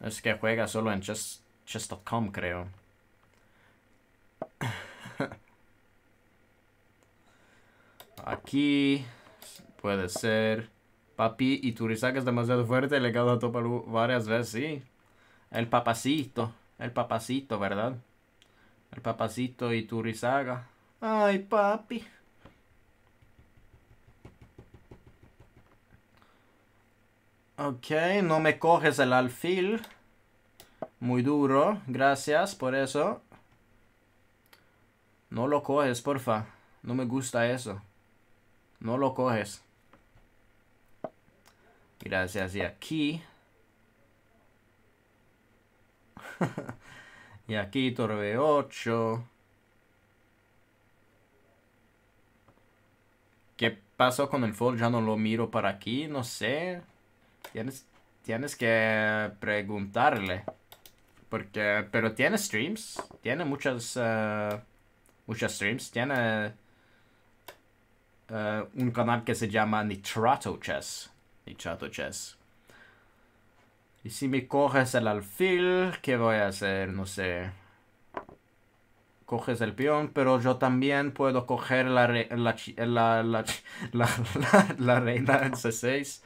Es que juega solo en chess.com, creo. Aquí puede ser. Papi y tu Turizaga es demasiado fuerte, le he a topar varias veces, sí. El papacito, el papacito, ¿verdad? El papacito y tu risaga Ay, papi. Ok, no me coges el alfil. Muy duro, gracias por eso. No lo coges, porfa. No me gusta eso. No lo coges. Gracias. Y aquí. <laughs> y aquí torbe 8. ¿Qué pasó con el fold? Ya no lo miro para aquí. No sé. Tienes, tienes que preguntarle. Porque, pero tiene streams. Tiene muchas, eh, muchas streams. Tiene eh, un canal que se llama Nitrato Chess. Nitrato Chess. Y si me coges el alfil, ¿qué voy a hacer? No sé. Coges el peón, pero yo también puedo coger la, <laughs> la, la, reina en C6.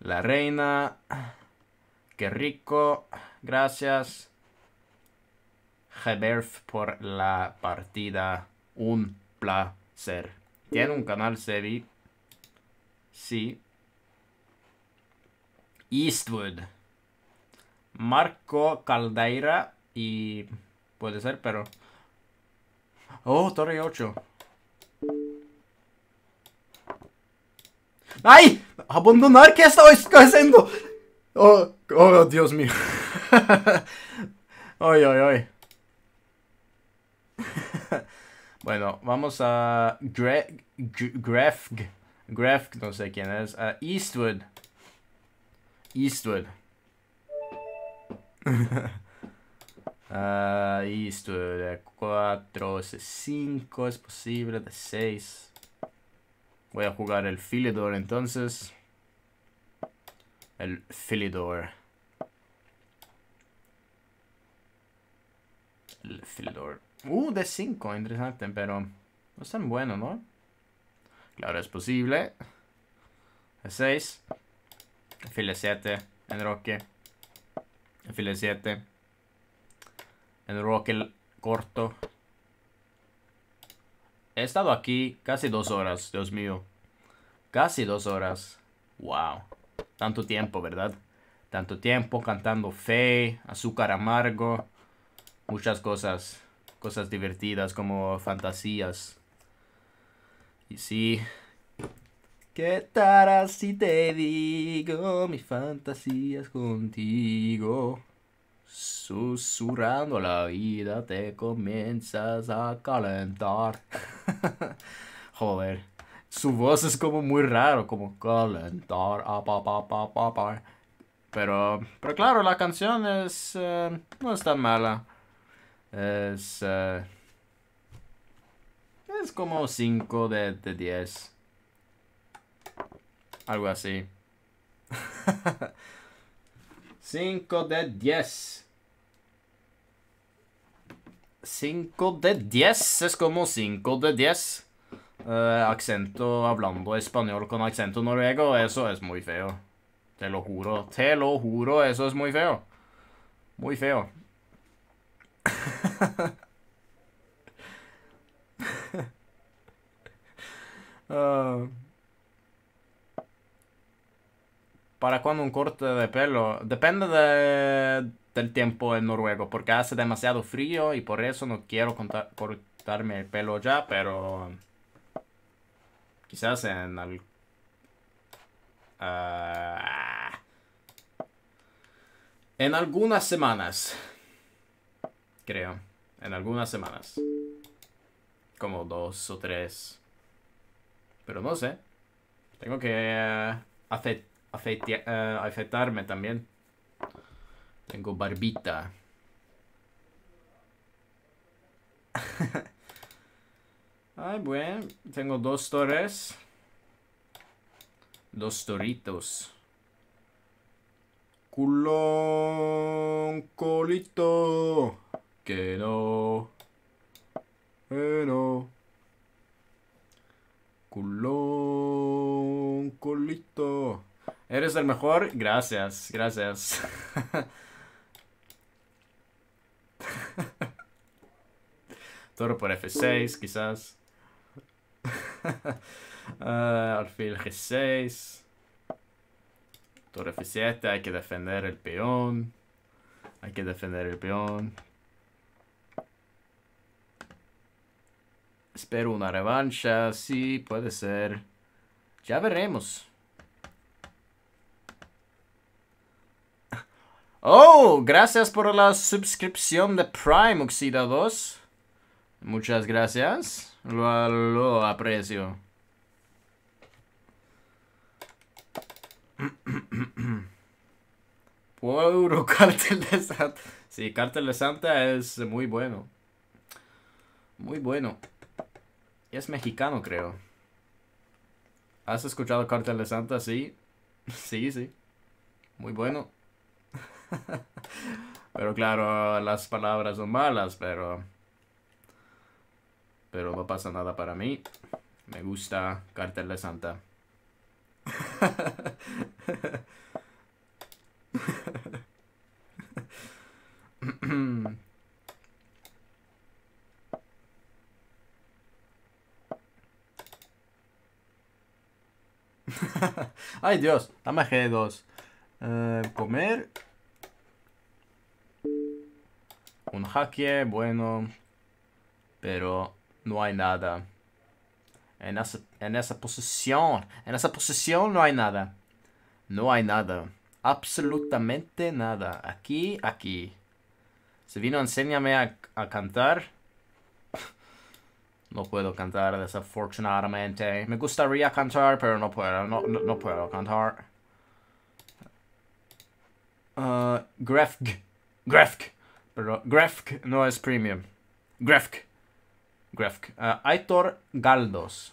La reina. Qué rico. Gracias. Geberf por la partida. Un placer. Tiene un canal serie Sí. Eastwood. Marco Caldeira y... Puede ser, pero... Oh, Torre 8. ¡Ay! ¡Abandonar! ¿Qué estoy haciendo? Oh, oh Dios mío. <laughs> ¡Ay, ay, ay! <laughs> Bueno, vamos a Grefg, no sé quién es, Eastwood. Eastwood. <laughs> Eastwood de 4, 5 es posible, de 6. Voy a jugar el Philidor entonces. El Philidor. El Philidor. Uh, de 5, interesante, pero no es tan bueno, ¿no? Claro, es posible. E6. File 7. Enroque. File 7. Enroque corto. He estado aquí casi dos horas, Dios mío. Casi dos horas. Wow. Tanto tiempo, ¿verdad? Tanto tiempo cantando fe, azúcar amargo, muchas cosas cosas divertidas como fantasías. Y sí. ¿Qué tal si te digo mis fantasías contigo? Susurrando la vida te comienzas a calentar. <laughs> Joder, su voz es como muy raro, como calentar, ah, a Pero, pero claro, la canción es, eh, no es tan mala. Es, eh, es como 5 de 10. Algo así. 5 <laughs> de 10. 5 de 10 es como 5 de 10. Eh, acento hablando español con acento noruego, eso es muy feo. Te lo juro, te lo juro, eso es muy feo. Muy feo. <laughs> <laughs> Ah. ¿Para cuando un corte de pelo? Depende del tiempo en noruego porque hace demasiado frío y por eso no quiero cortarme el pelo ya, pero quizás en ah, en algunas semanas, creo en algunas semanas. Como dos o tres. Pero no sé. Tengo que eh, eh, afectarme también. Tengo barbita. <laughs> Ay, bueno. Tengo dos torres. Dos toritos. Culón colito. Que no. Que no. Culón, culito. Eres el mejor. Gracias, gracias. <laughs> Toro por F6, quizás. uh, <laughs> alfil G6. Toro F7, hay que defender el peón. Hay que defender el peón. Espero una revancha, sí, puede ser. Ya veremos. Oh, gracias por la suscripción de Prime Oxida 2. Muchas gracias. Lo, aprecio. <clears throat> Puro <laughs> cartel de Santa. Sí, cartel de Santa es muy bueno. Muy bueno. Es mexicano, creo. ¿Has escuchado Cartel de Santa? Sí. <laughs> Sí, sí. Muy bueno. <laughs> pero claro, las palabras son malas, pero... Pero no pasa nada para mí. Me gusta Cartel de Santa. <laughs> <clears throat> <clears throat> <laughs> Ay, Dios. Dame G2. Eh, comer. Un hacke, bueno. Pero no hay nada. En esa, posición. En esa posición no hay nada. No hay nada. Absolutamente nada. Aquí, aquí. vino enséñame a, a cantar. No puedo cantar desafortunadamente. Me gustaría cantar, pero no puedo. No, puedo cantar. Uh, Grefg. Grefg. Pero Grefg no es premium. Grefg. Grefg. Uh, Aitor Galdos.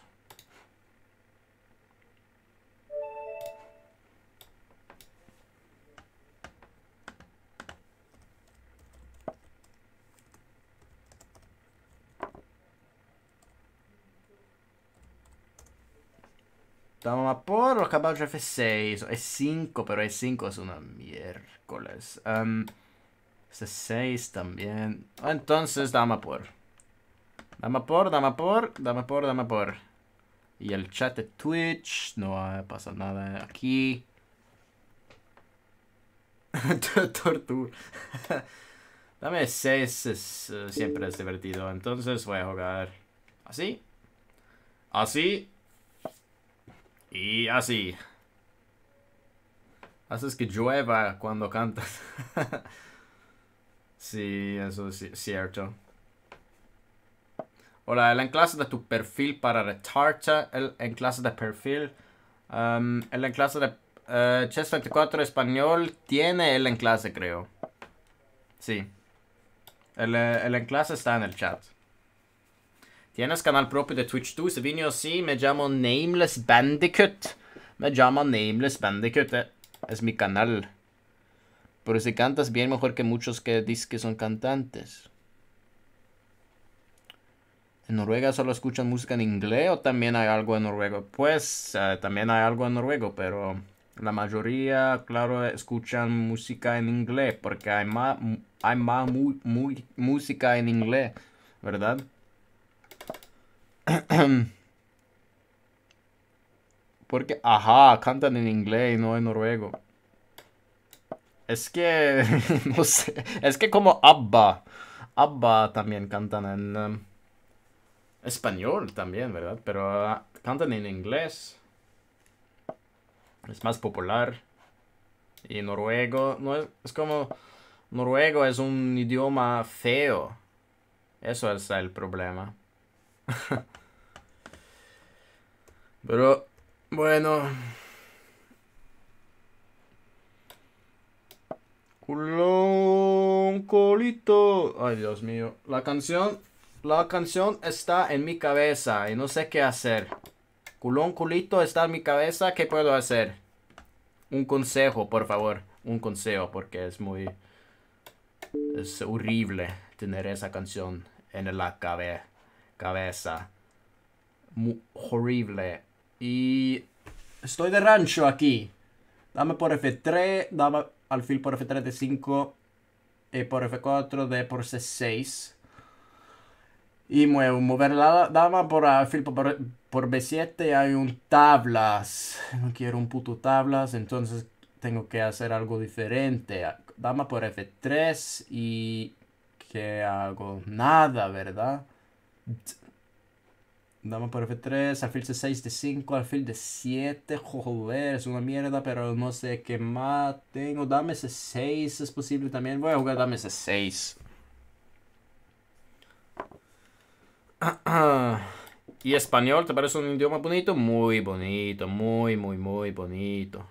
Dame a por los caballos F6. Es 5, pero es 5 es una miércoles. Um, 6 también. Entonces, dama por. Dama por, dama por, dama por, dama por. Y el chat de Twitch. No pasa nada aquí. <laughs> Tortura. <laughs> Dame 6 es, eh, siempre es divertido. Entonces voy a jugar así. Así. Y así. Haces que llueva cuando cantas. <laughs> sí, eso es cierto. Hola, el enlace de tu perfil para retarta. el clase de perfil, um, el enlace de uh, eh, Chess24 español tiene el clase creo. Sí. El, eh, el clase está en el chat. Tienes canal propio de Twitch 2, se vino me llamo Nameless Bandicut. Me llamo Nameless Bandicut. Eh, es mi canal. Pero si cantas bien mejor que muchos que dicen que son cantantes. ¿En Noruega solo escuchan música en inglés o también hay algo en noruego? Pues eh, también hay algo en noruego, pero la mayoría, claro, escuchan música en inglés porque hay más, hay más música en inglés, ¿verdad? <clears throat> Porque, ajá, cantan en inglés, y no en noruego. Es que, <laughs> no sé, es que como ABBA. ABBA también cantan en em, español también, ¿verdad? Pero ah, cantan en inglés. Es más popular. Y noruego, no es, es como, noruego es un idioma feo. Eso es el problema. Pero bueno. Culón colito. Ay, Dios mío. La canción. La canción está en mi cabeza y no sé qué hacer. Culón culito está en mi cabeza. ¿Qué puedo hacer? Un consejo, por favor. Un consejo, porque es muy. Es horrible tener esa canción en la cabeza cabeza. horrible. Y estoy de rancho aquí. Dame por F3, dame alfil por F3 de 5 y eh, por F4 de por C6. Y muevo, mover la dama por por, por B7 hay un tablas. No quiero un puto tablas, entonces tengo que hacer algo diferente. Dama por F3 y... ¿Qué hago? Nada, ¿verdad? Dame por F3, alfil C6 de 5, alfil de 7, joder, es una mierda, pero no sé qué más tengo. Dame C6, es posible también. Voy a jugar dame C6. <clears throat> ¿Y español te parece un idioma bonito? Muy bonito, muy, muy, muy bonito.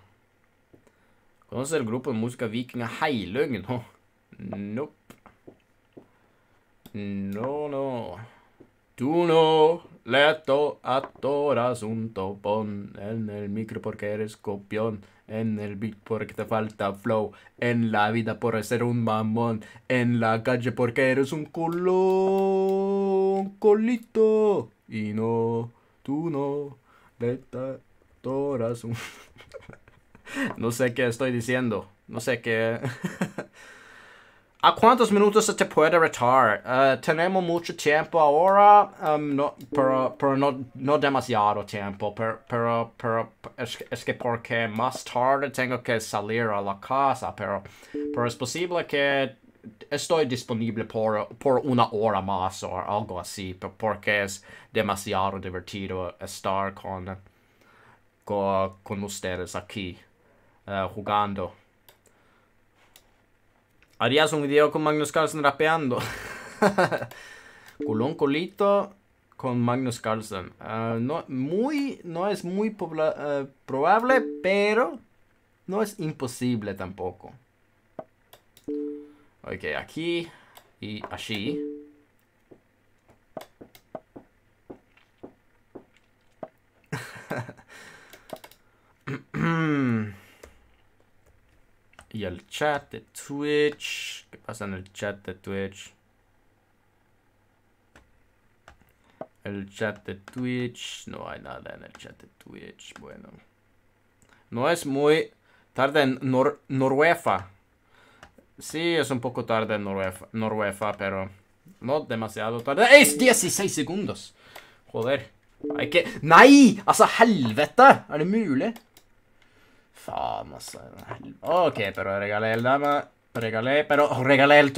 ¿Conoces el grupo de música vikinga Heilung? No. Nope. No, no. Tú no le to atoras un topón en el micro porque eres copión. En el beat porque te falta flow. En la vida por ser un mamón. En la calle porque eres un colón. Colito. Y no, tú no le atoras un... <laughs> no sé qué estoy diciendo. No sé qué... <laughs> ¿A cuántos minutos se te puede retar? Eh, tenemos mucho tiempo ahora, em, pero, no, demasiado tiempo. Pero, es, que porque más tarde tengo que salir a la casa, pero, es posible que estoy disponible por, una hora más o algo así, porque es demasiado divertido estar con, con, ustedes aquí eh, jugando. ¿Harías un video con Magnus Carlsen rapeando? <laughs> Culón Colito con Magnus Carlsen. Ah, no, muy, no es muy eh, probable, pero no es imposible tampoco. Ok, aquí y allí. <laughs> y el chat de Twitch. ¿Qué pasa en el chat de Twitch? El chat de Twitch. No hay nada en el chat de Twitch. Bueno. No es muy tarde en Nor Noruega. Sí, es un poco tarde en Noruega, pero no demasiado tarde. ¡Es 16 segundos! Joder. hay que Nei! Altså, helvete! Er det Vamos a Ok, pero regalé el dama. Regalé, pero regalé el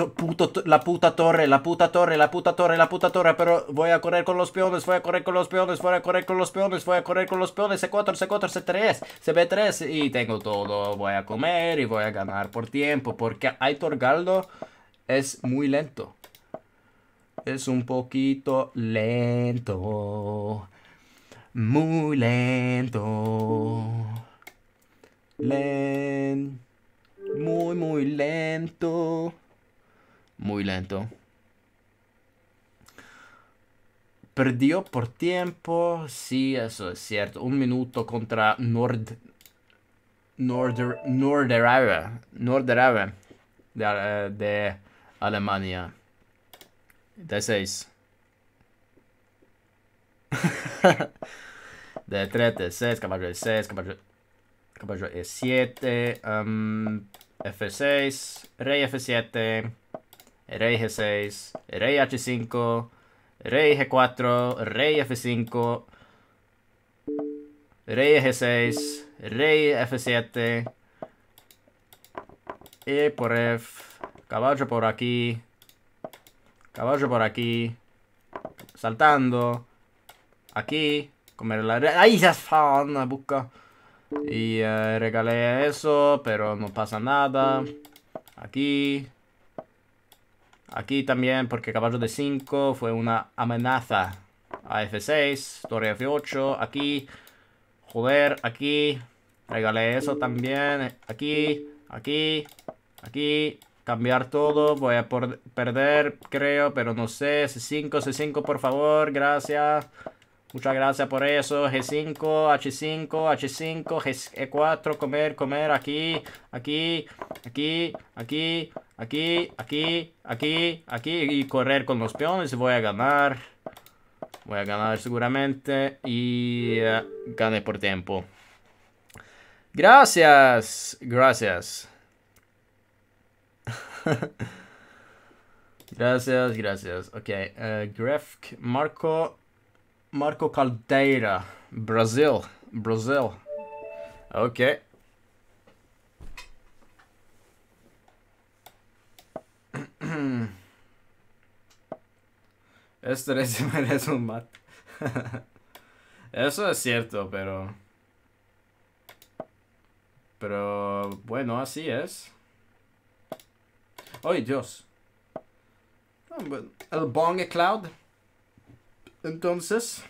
la puta torre, la puta torre, la puta torre, la puta torre. Pero voy a correr con los peones, voy a correr con los peones, voy a correr con los peones, voy a correr con los peones. C4, C4, C3, CB3. Y tengo todo. Voy a comer y voy a ganar por tiempo. Porque Aitor Galdo es muy lento. Es un poquito lento. Muy lento. Len. Muy, muy lento. Muy lento. Perdió por tiempo. Sí, eso es cierto. Un minuto contra Nord. Norder, Norderave. Norderave. De, eh, de Alemania. <laughs> De 6. de 3, de 6, caballo de 6, caballo de caballo E7, F6, rey F7, rey G6, rey H5, rey G4, rey F5, rey G6, rey F7, E por F, caballo por aquí, caballo por aquí, saltando, aquí, comer la... ¡Ay, se fa, busca! Y eh, regalé eso, pero no pasa nada. Aquí. Aquí también, porque caballo de 5 fue una amenaza. A F6, torre F8, aquí. Joder, aquí. Regalé eso también. Aquí, aquí, aquí. Cambiar todo. Voy a perder, creo, pero no sé. C5, C5, por favor. Gracias. Muchas gracias por eso. G5, H5, H5, G4, comer, comer, aquí, aquí, aquí, aquí, aquí, aquí, aquí, aquí. Y correr con los peones. Voy a ganar. Voy a ganar seguramente. Y eh, gané por tiempo. Gracias. Gracias. <laughs> gracias, gracias. Ok. Uh, Marco. Marco Caldeira, Brasil, Brasil. Ok. <clears throat> Esto es <laughs> un mat. Eso es cierto, pero... Pero bueno, así es. ¡Ay, Dios! Ah, El Bong Cloud. Entonces,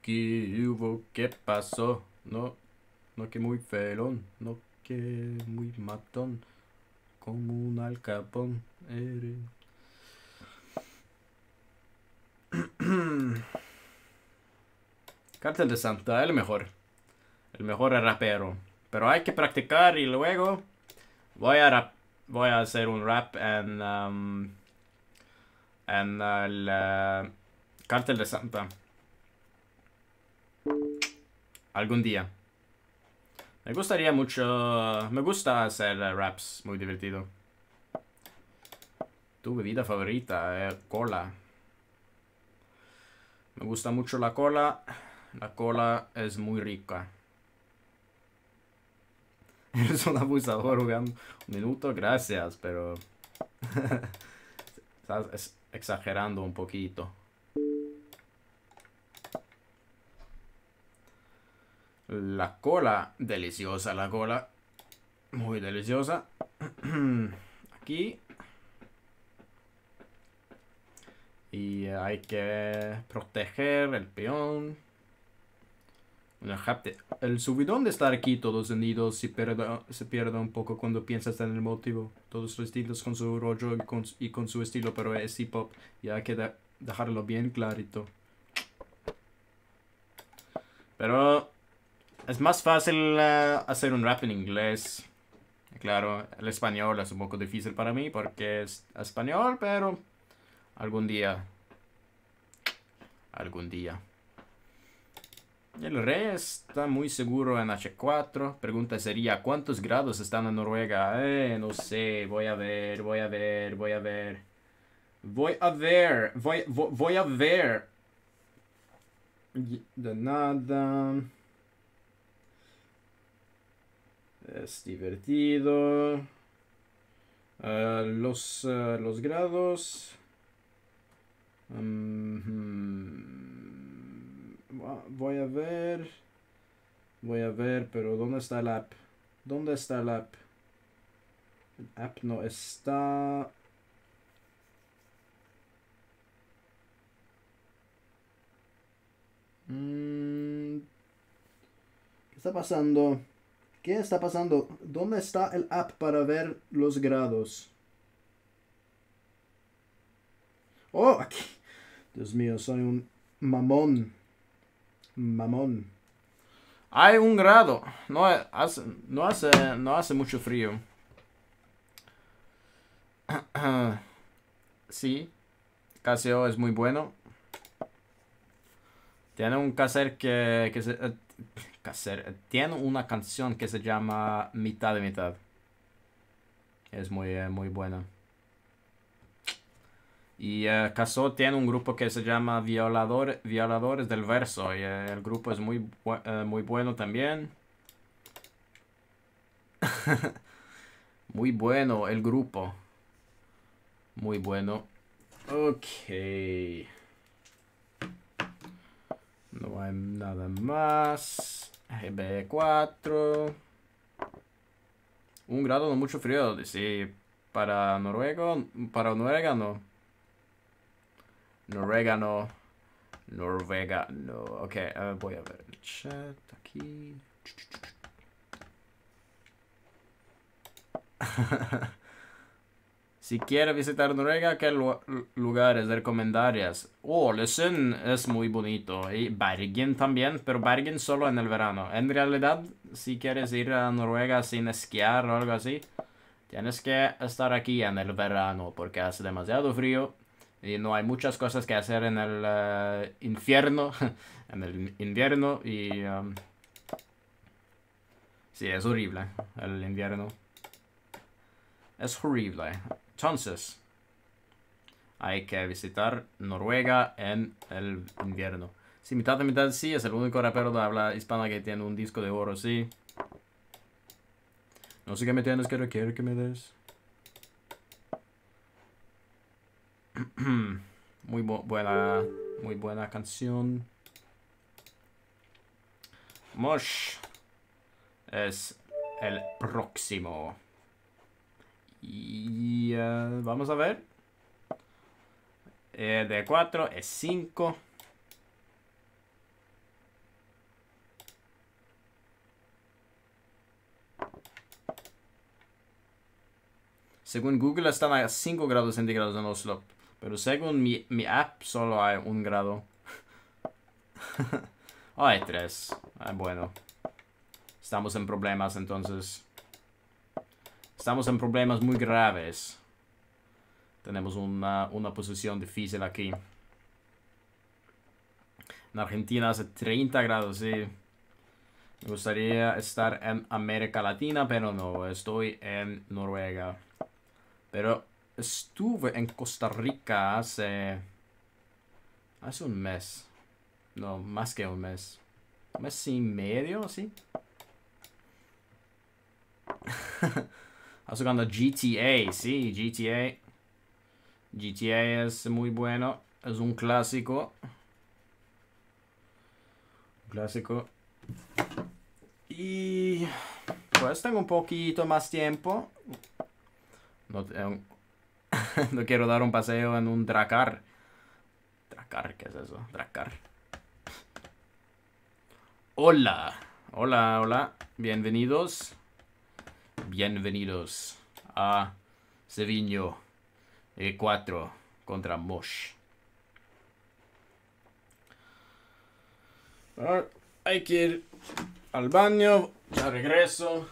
¿qué hubo? ¿Qué pasó? No, no que muy felón, no que muy matón, como un alcapón. Cartel <clears throat> de Santa, el mejor. El mejor rapero. Pero hay que practicar y luego voy a, voy a hacer un rap en... Um, en el eh, cartel de Santa. Algún día. Me gustaría mucho... Me gusta hacer eh, raps, muy divertido. Tu bebida favorita es eh, cola. Me gusta mucho la cola. La cola es muy rica. <laughs> Eres un abusador Un minuto, gracias, pero... <laughs> es, exagerando un poquito. La cola, deliciosa la cola. Muy deliciosa. <clears throat> Aquí. Y hay que proteger el peón. El subidón de estar aquí todos unidos se pierde se pierda un poco cuando piensas en el motivo. Todos los estilos con su rollo y con, su estilo, pero es hip hop. Y hay que dejarlo bien clarito. Pero es más fácil uh, hacer un rap en inglés. Claro, el español es un poco difícil para mí porque es español, pero algún día. Algún día. El rey está muy seguro en H4. Pregunta sería, ¿cuántos grados están en Noruega? Eh, no sé, voy a ver, voy a ver, voy a ver. Voy a ver, voy, voy, a ver. De nada. Es divertido. Eh, los, eh, los grados. Mm, Ah, voy a ver. Voy a ver, pero ¿dónde está el app? ¿Dónde está el app? El app no está. Mm. ¿Qué está pasando? ¿Qué está pasando? ¿Dónde está el app para ver los grados? Oh, aquí. Dios mío, soy un mamón mamón. Hay un grado. No hace, no hace, no hace mucho frío. <clears throat> sí, Casio es muy bueno. Tiene un caser que, que se, eh, eh, tiene una canción que se llama Mitad de mitad. Es muy, eh, muy buena. Y uh, tiene un grupo que se llama Violadores del Verso. Y eh, el grupo es muy, eh, muy bueno también. <laughs> muy bueno el grupo. Muy bueno. Ok. No hay nada más. GB4. Un grado no mucho frío. Sí, para Noruega, para Noruega no. Noruega no. Noruega no. Ok, voy a ver el chat aquí. <laughs> si quieres visitar Noruega, ¿qué lugares recomendarías? Oh, Lesund es muy bonito. Y Bergen también, pero Bergen solo en el verano. En realidad, si quieres ir a Noruega sin esquiar o algo así, tienes que estar aquí en el verano porque hace demasiado frío y no hay muchas cosas que hacer en el eh, infierno, <laughs> en el invierno y... Um, sí, es horrible el invierno. Es horrible. Entonces, hay que visitar Noruega en el invierno. Sí, mitad de mitad sí, es el único rapero de habla hispana que tiene un disco de oro, sí. No sé qué me tienes que requiere que me des. <clears throat> muy buena, muy buena canción. Mosh es el próximo. Y eh, vamos a ver. Eh, de 4 es 5. Según Google están a 5 grados centígrados en Oslo, pero según mi, mi app solo hay un grado. <laughs> oh, hay tres. Ah, bueno. Estamos en problemas entonces. Estamos en problemas muy graves. Tenemos una, una posición difícil aquí. En Argentina hace 30 grados, sí. Me gustaría estar en América Latina, pero no, estoy en Noruega. Pero Estuve en Costa Rica hace... Hace un mes. No, más que un mes. mes y medio, ¿sí? Ha jugando GTA, sí, GTA. GTA es muy bueno. Es un clásico. Un clásico. Y... Pues tengo un poquito más tiempo. No tengo eh, <laughs> no quiero dar un paseo en un dracar. Dracar, ¿qué es eso? Dracar. Hola, hola, hola. Bienvenidos. Bienvenidos a Seviño E4 contra Mosh. Ah, hay que ir al baño. Ya regreso.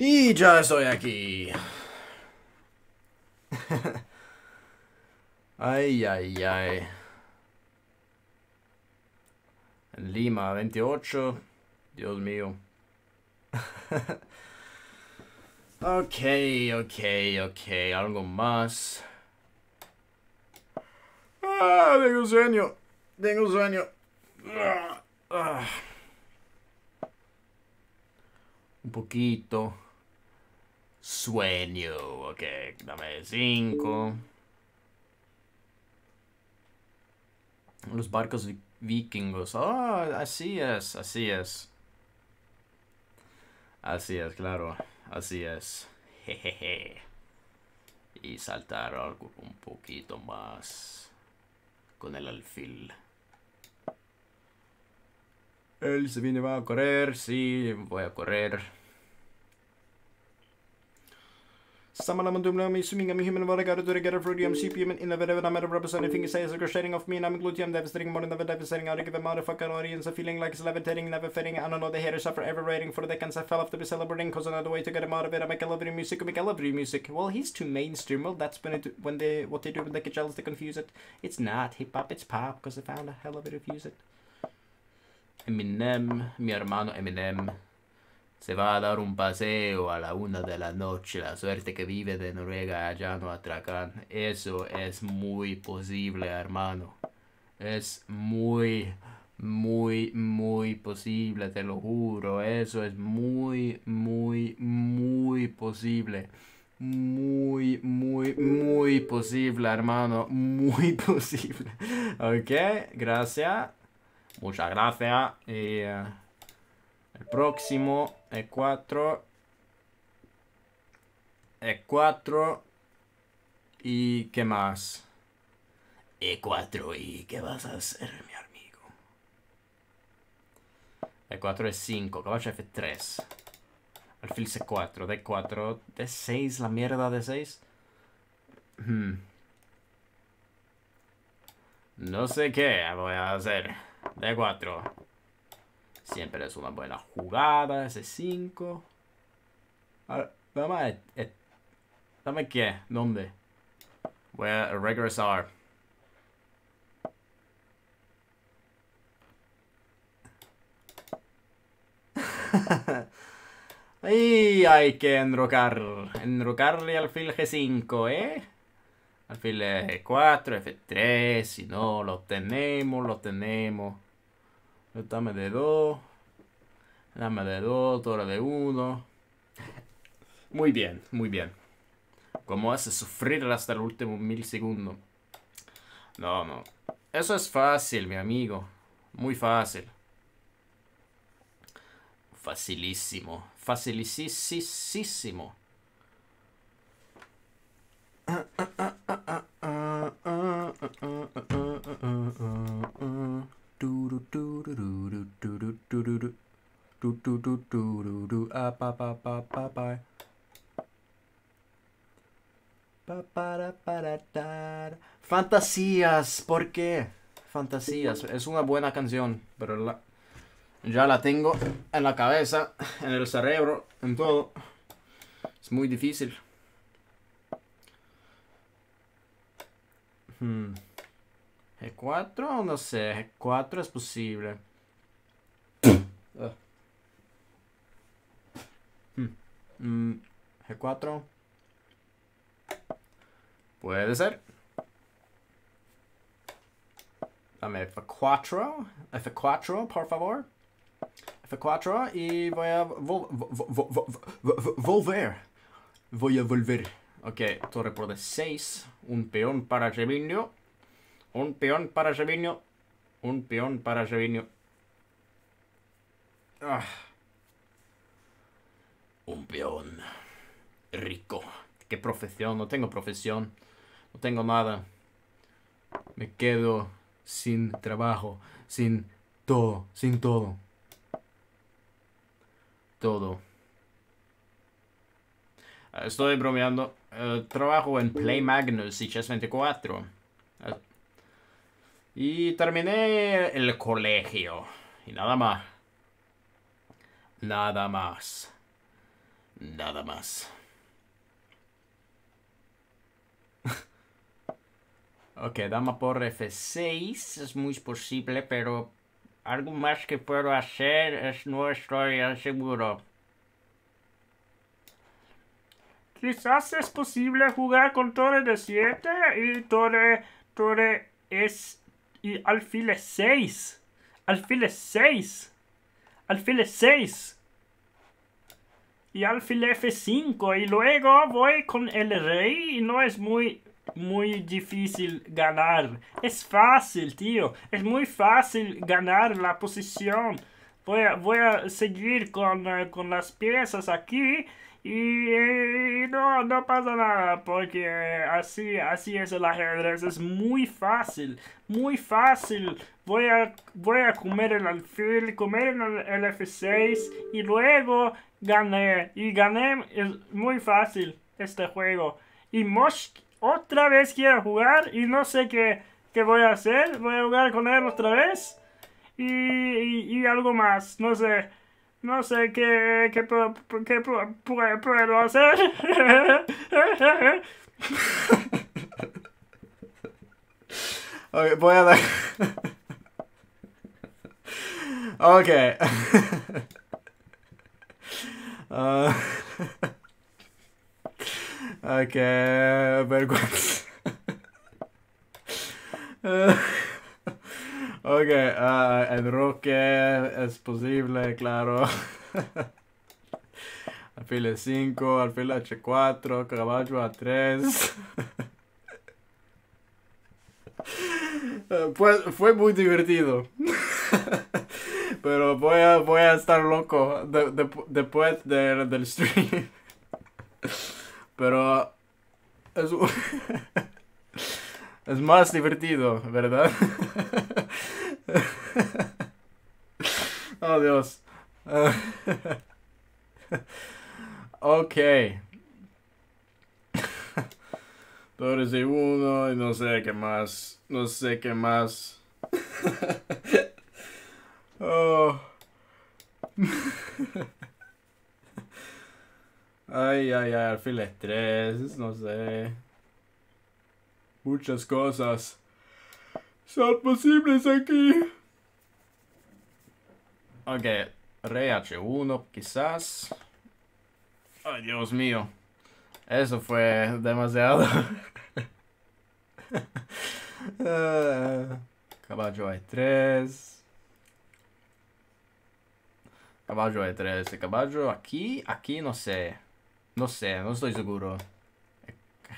Y ya estoy aquí. ay, ay, ay. Lima, 28. Dios mío. ok, ok, ok. Algo más. Ah, tengo sueño. Tengo sueño. Ah, ah. Un poquito. Sueño. Ok, dame 5. Los barcos vikingos. Oh, así es, así es. Así es, claro. Así es. Jejeje. Y saltar algo un poquito más con el alfil. Él se viene, va a correr. Sí, voy a correr. Samanam Dumlam, a Human gotta Varagara, Durigara, Frudium, Sipium, and the and I'm representing finger says, a shading of me, and I'm I'm devastating more than ever, devastating, I give a motherfucker audience a feeling like it's levitating, never fading. I don't know the haters are forever waiting for the cans I fell off to be celebrating, cause another way to get him out of it. I make a lovely music, I make a lovely music. Well, he's too mainstream. Well, that's when it, when they, what they do when they get jealous, they confuse it. It's not hip hop, it's pop, cause I found a hell of a way to fuse it. Eminem, mi hermano Eminem. Se va a dar un paseo a la una de la noche. La suerte que vive de Noruega allá no atracan. Eso es muy posible, hermano. Es muy, muy, muy posible, te lo juro. Eso es muy, muy, muy posible. Muy, muy, muy posible, hermano. Muy <laughs> posible. Ok, gracias. Muchas gracias. Eh, el próximo E4. E4. ¿Y qué más? E4 y ¿qué vas a hacer, mi amigo? E4 E5, caballo F3. Alfil C4, D4, D6, la mierda D6. Hmm. No sé qué voy a hacer. D4. Siempre es una buena jugada ese 5. Dame, dame qué, dónde. Voy a regresar. Ahí <laughs> hay que enrocar. Enrocarle alfil G5, ¿eh? Alfil G4, F3. Si no, lo tenemos, lo tenemos. Dame de 2. Dame de 2, hora de 1. Muy bien, muy bien. Como hace sufrir hasta el último milisegundo. No, no. Eso es fácil, mi amigo. Muy fácil. Facilísimo. Facilísimo. Fantasías, ¿por qué? Fantasías, es una buena canción, pero ya la tengo en la cabeza, en el cerebro, en todo. Es muy difícil. Hmm. G4, no sé, G4 es posible. 4 <coughs> ah. hmm. mm, Puede ser. Dame F4, F4, por favor. F4 y voy a volver. Voy a volver. Ok, torre por D6. Un peón para Revinio. Un peón para Savinio. Un peón para Savinio. Ah. Un peón. Rico. ¿Qué profesión? No tengo profesión. No tengo nada. Me quedo sin trabajo, sin todo, sin todo. Todo. Estoy bromeando. Eh, trabajo en Play Magnus y Chess 24. Y terminé el colegio. Y nada más. Nada más. Nada más. <laughs> ok, dama por F6 es muy posible, pero algo más que puedo hacer es no estoy seguro. Quizás es posible jugar con torre de 7 y torre, torre es y alfiles 6. Alfiles 6. Alfiles 6. Y alfile F5. Y luego voy con el rey. Y no es muy, muy difícil ganar. Es fácil, tío. Es muy fácil ganar la posición. Voy a, voy a seguir con, eh, con las piezas aquí. Y, eh, no, no pasa nada, porque eh, así, así es el ajedrez. Es muy fácil, muy fácil. Voy a, voy a comer el alfil, comer el, F6 y luego gané. Y gané, es muy fácil este juego. Y Mosh otra vez quiere jugar y no sé qué, voy a hacer. Voy a jugar con él otra vez y algo más, no sé. No sé qué, qué, qué, qué puedo hacer. Ok, voy a dar... ok. uh, <laughs> ok, vergüenza. <laughs> Ok, uh, el roque es posible, claro. alfil E5, alfil H4, caballo A3. <laughs> Eh, pues fue muy divertido. <laughs> Pero voy a, voy a estar loco después del stream. <laughs> Pero es es más divertido, ¿verdad? oh, Dios. ok. Torres de uno y no sé qué más. No sé qué más. oh. ay, ay, ay, alfiles 3, no sé. Muchas cosas son posibles aquí. Ok, rey H1 quizás. Ay, Dios mío. Eso fue demasiado. <laughs> caballo E3. Caballo E3. Caballo aquí, aquí no sé. No sé, no estoy seguro.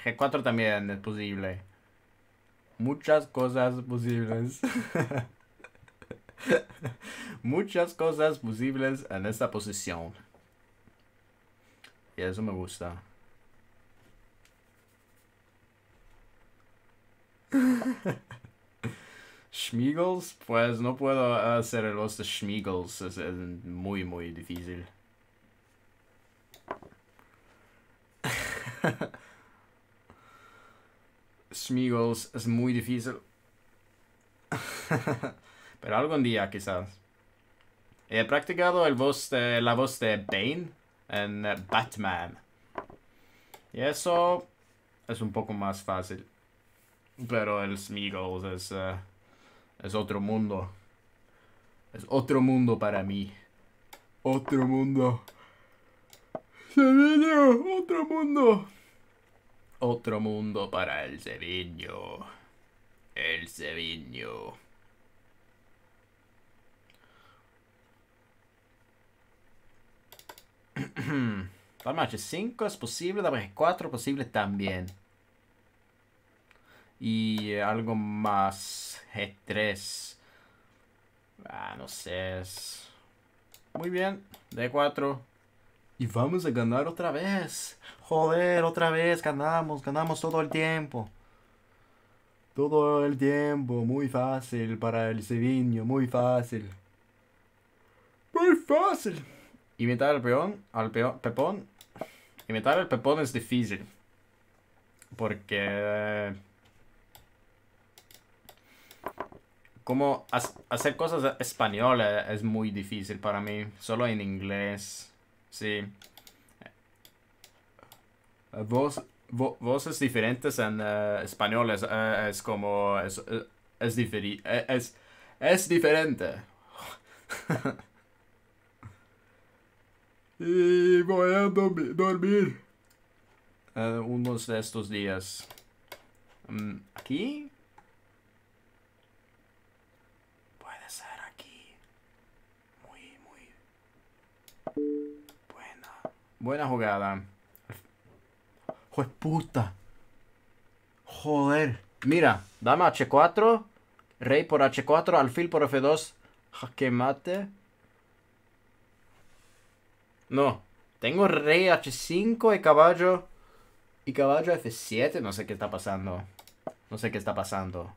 G4 también es posible muchas cosas posibles. <laughs> muchas cosas posibles en esta posición. Y eso me gusta. <laughs> Schmiegels, pues no puedo hacer los de Schmiegels, es muy muy difícil. <laughs> Smeagol's es muy difícil. <laughs> Pero algún día quizás. He practicado el voz de, la voz de Bane en eh, Batman. Y eso es un poco más fácil. Pero el Smeagol es, eh, es otro mundo. Es otro mundo para mí. Otro mundo. Se viene otro mundo. Otro mundo para el Ceviño. El Ceviño. h <clears throat> 5 es posible, g 4 posible también. Y eh, algo más. G3. Ah, no sé. Muy bien. D4 y vamos a ganar otra vez. Joder, otra vez ganamos, ganamos todo el tiempo. Todo el tiempo, muy fácil para el Sevigno, muy fácil. Muy fácil. Imitar al peón, al peón, pepón. Imitar al pepón es difícil. Porque... Como hacer cosas españolas es muy difícil para mí, solo en inglés. Sí. vos eh, vos voces diferentes en eh, español eh, es, como... Es, diferente es, es diferente. <laughs> y voy a dormir. unos de estos días. Mm, ¿Aquí? Buena jugada. Joder, puta. Joder. Mira, dama h4. Rey por h4, alfil por f2. Jaque mate. No. Tengo rey h5 y caballo. Y caballo f7. No sé qué está pasando. No sé qué está pasando.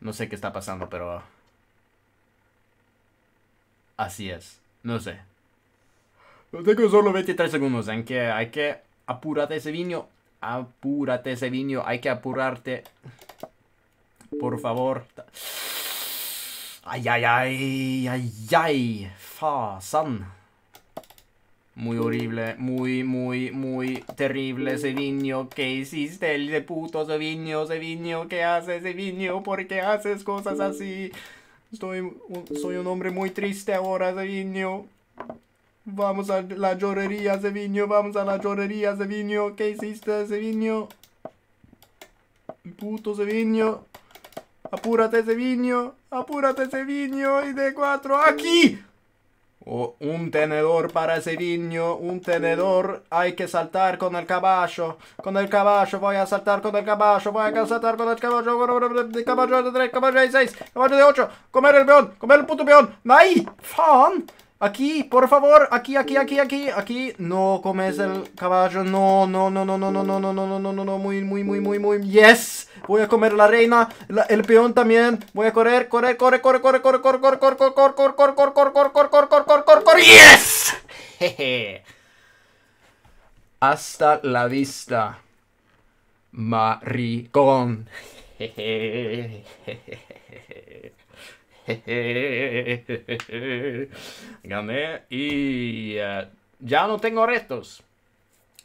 No sé qué está pasando, pero... Así es. No sé tengo solo 23 segundos, en que hay que apurarte ese Apúrate ese hay que apurarte. Por favor. Ay, ay, ay, ay, ay. Fasan. Muy horrible, muy, muy, muy terrible ese ¿Qué hiciste, el puto ese viño. Ese ¿qué haces, ese ¿Por qué haces cosas así? Estoy, soy un hombre muy triste ahora, ese Vamos a la llorería, Sevigno, Vamos a la llorería, Sevigno, ¿Qué hiciste, Sevigno? Puto Sevigno? Apúrate, Sevigno! Apúrate, Sevigno! Y de cuatro, aquí. un tenedor para Sevigno, un tenedor. Hay que saltar con el caballo. Con el caballo, voy a saltar con el caballo. Voy a saltar con el caballo. Caballo de tres, caballo de seis, caballo de ocho. Comer el peón, comer el puto peón. ¡nai! ¡Fan! Aquí, por favor, aquí, aquí, aquí, aquí, aquí. No comes el caballo. No, no, no, no, no, no, no, no, no, no, no, no, no. Muy, muy, muy, muy, muy. Yes. Voy a comer la reina. el peón también. Voy a correr, correr, corre, corre, corre, corre, corre, corre, corre, corre, corre, corre, corre, corre, corre, corre, corre, corre, Yes. Hasta la vista. maricon. <laughs> Gané y eh, ya no tengo retos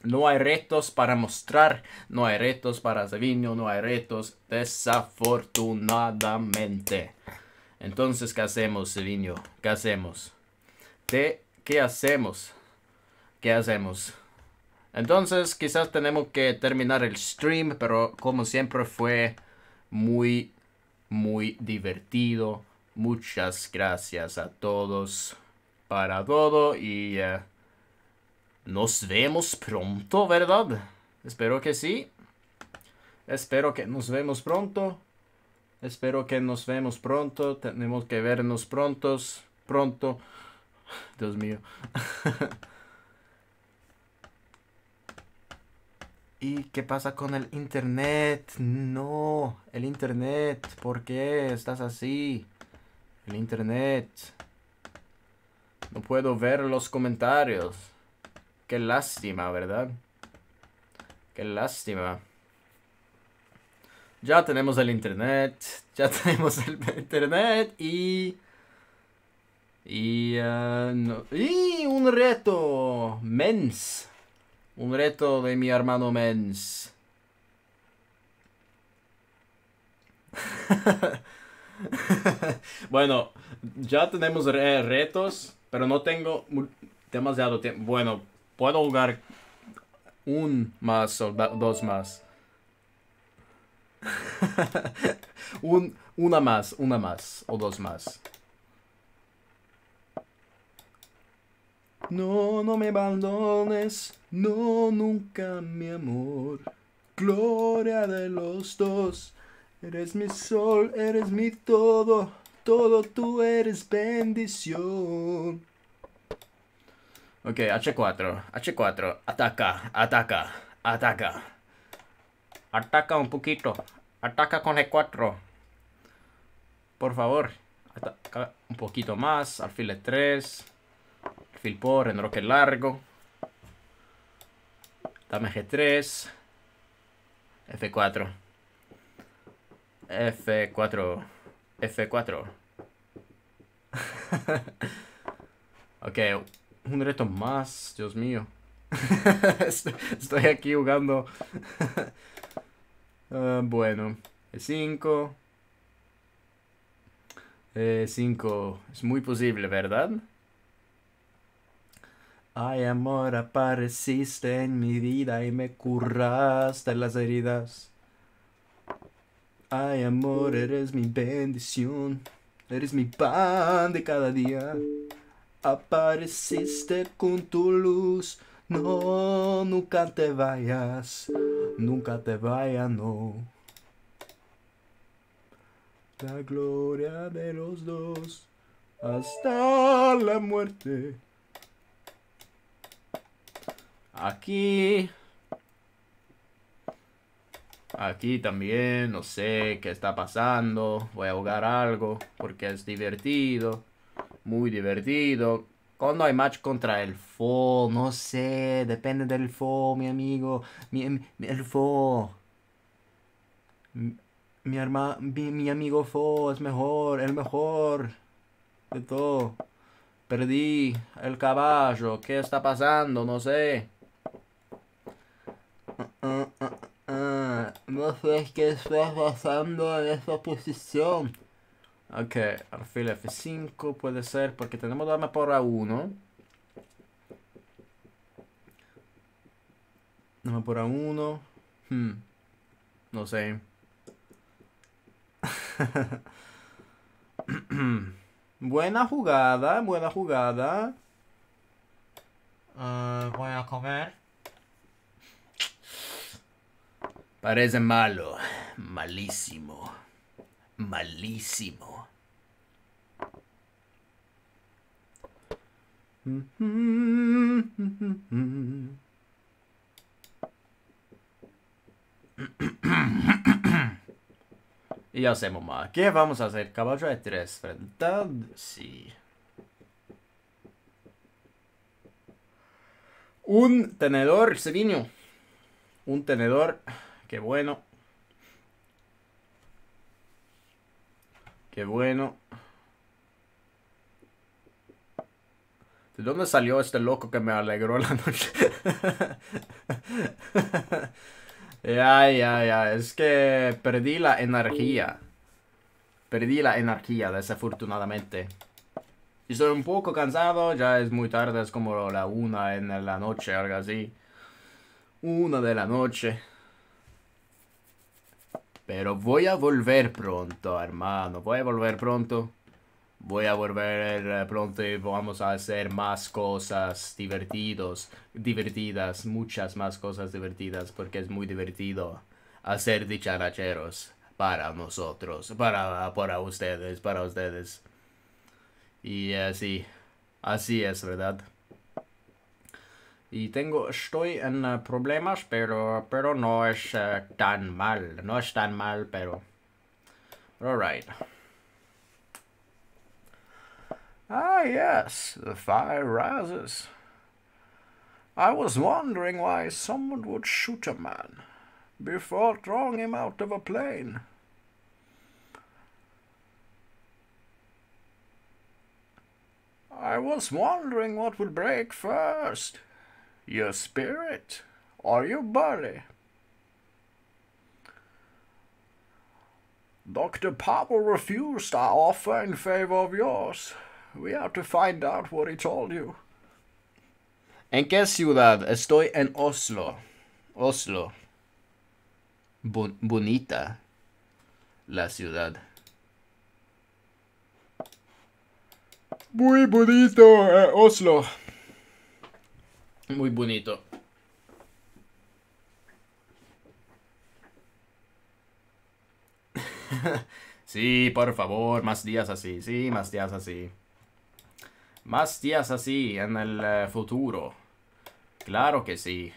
No hay retos para mostrar, no hay retos para Sevino. no hay retos, desafortunadamente. Entonces, ¿qué hacemos, Sevino? ¿Qué hacemos? ¿Qué hacemos? ¿Qué hacemos? Entonces, quizás tenemos que terminar el stream, pero como siempre fue muy, muy divertido. Muchas gracias a todos para todo y eh, nos vemos pronto, ¿verdad? Espero que sí. Espero que nos vemos pronto. Espero que nos vemos pronto. Tenemos que vernos prontos. Pronto. <sighs> Dios mío. <laughs> ¿Y qué pasa con el internet? No, el internet. ¿Por qué estás así? El internet. No puedo ver los comentarios. Qué lástima, ¿verdad? Qué lástima. Ya tenemos el internet. Ya <laughs> tenemos el internet y... Y, ah, y un reto. Mens. Un reto de mi hermano Mens. <laughs> <laughs> bueno, ya tenemos retos, pero no tengo demasiado tiempo. Bueno, puedo jugar un más o dos más. <laughs> un, una más, una más o dos más. No, no me abandones, no, nunca mi amor. Gloria de los dos. Eres mi sol, eres mi todo, todo tú eres bendición. Ok, H4, H4, ataca, ataca, ataca. Ataca un poquito, ataca con E4. Por favor, ataca un poquito más, alfil E3, alfil por, enroque largo. Dame G3, F4. F4. F4. <laughs> ok, un reto más, Dios mío. <laughs> Estoy aquí jugando. uh, <laughs> bueno, 5. e 5. es muy posible, ¿verdad? Ay, amor, apareciste en mi vida y me curraste las heridas. Ay, amor, eres mi bendición. Eres mi pan de cada día. Apareciste con tu luz. No, nunca te vayas. Nunca te vayas, no. La gloria de los dos hasta la muerte. Aquí Aquí también, no sé qué está pasando. Voy a jugar algo porque es divertido. Muy divertido. Cuando hay match contra el Fo, no sé, depende del Fo, mi amigo. Mi, el Fo. Mi, arma, mi, amigo Fo es mejor, el mejor de todo. Perdí el caballo, ¿qué está pasando? No sé. Ah, no sé qué estás pasando en esa posición. Ok, alfil F5 puede ser porque tenemos dama por A1. Dama por A1. Hmm. No sé. <laughs> buena jugada, buena jugada. Eh, voy a comer. Parece malo, malísimo, malísimo. Y ya sé, mamá, ¿qué vamos a hacer? Caballo de tres, ¿verdad? Sí. Un tenedor, Seviño. Un tenedor. Qué bueno. Qué bueno. ¿De dónde salió este loco que me alegró la noche? <laughs> ya, ya, ya. Es que perdí la energía. Perdí la energía, desafortunadamente. Y estoy un poco cansado, ya es muy tarde, es como la una en la noche, algo así. Una de la noche. Pero voy a volver pronto, hermano. Voy a volver pronto. Voy a volver eh, pronto y vamos a hacer más cosas divertidos, divertidas, muchas más cosas divertidas, porque es muy divertido hacer dicharacheros para nosotros, para, para ustedes, para ustedes. Y así, así es, ¿verdad? Y tengo, estoy en eh, problemas, pero, pero no es uh, tan mal. No es tan mal, pero... Alright. Ah, yes, the fire rises. I was wondering why someone would shoot a man before throwing him out of a plane. I was wondering what would break first your spirit or your body. Dr. Powell refused our offer in favor of yours. We have to find out what he told you. ¿En qué ciudad? Estoy en Oslo. Oslo. Bon bonita. La ciudad. Muy bonito, eh, Oslo. Muy bonito. <laughs> sí, por favor, más días así, sí, más días así. Más días así en el eh, futuro. Claro que sí.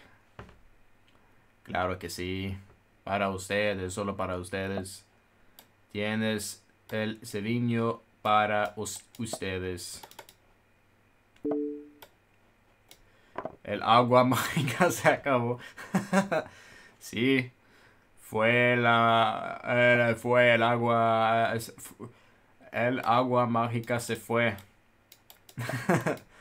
Claro que sí. Para ustedes, solo para ustedes. Tienes el ceviño para ustedes. El agua <laughs> mágica se acabó. <laughs> sí. Fue la. fue el agua. El agua mágica se fue. <laughs>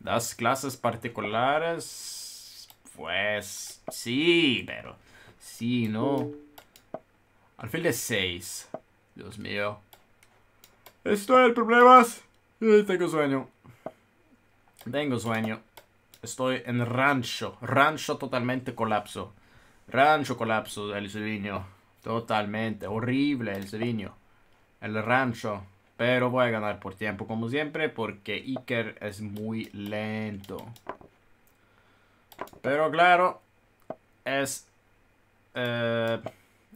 Las clases particulares. Pues. Sí, pero. Sí, no. Al fin de 6. Dios mío. esto el problemas. tengo sueño. Tengo sueño. Estoy en rancho. Rancho totalmente colapso. Rancho colapso el Totalmente. Horrible el Seviño. El rancho. Pero voy a ganar por tiempo como siempre porque Iker es muy lento. Pero claro, es, eh,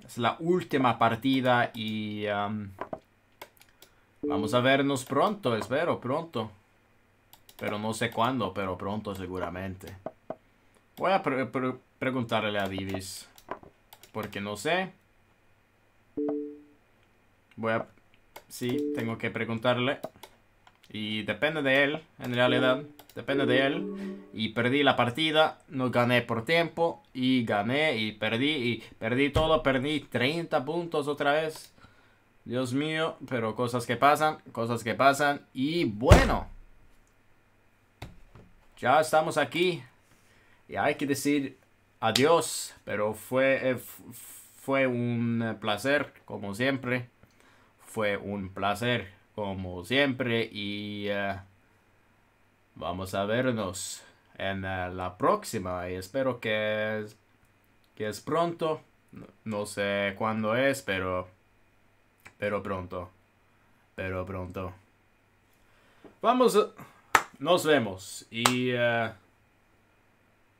es la última partida y vamos a vernos pronto, espero, pronto. Pero no sé cuándo, pero pronto seguramente. Voy a preguntarle a Divis. Porque no sé. Voy a... Sí, tengo que preguntarle. Y depende de él, en realidad. Depende de él. Y perdí la partida, no gané por tiempo. Y gané y perdí y perdí todo. Perdí 30 puntos otra vez. Dios mío, pero cosas que pasan, cosas que pasan. Y bueno. Ya estamos aquí y hay que decir adiós, pero fue, eh, fue un placer como siempre. Fue un placer como siempre y eh, vamos a vernos en eh, la próxima y espero que, que es pronto. No, sé cuándo es, pero, pero pronto. Pero pronto. Vamos a... Nos vemos. Y... Eh,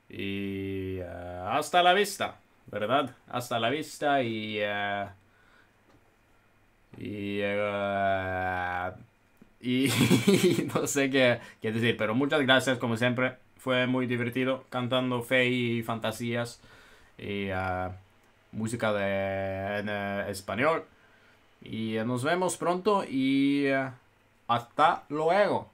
y... Eh, hasta la vista. ¿Verdad? Hasta la vista y... Eh, y... y <laughs> no sé qué, decir, pero muchas gracias como siempre. Fue muy divertido cantando fe y fantasías y música de, en español. Y nos vemos pronto y hasta luego.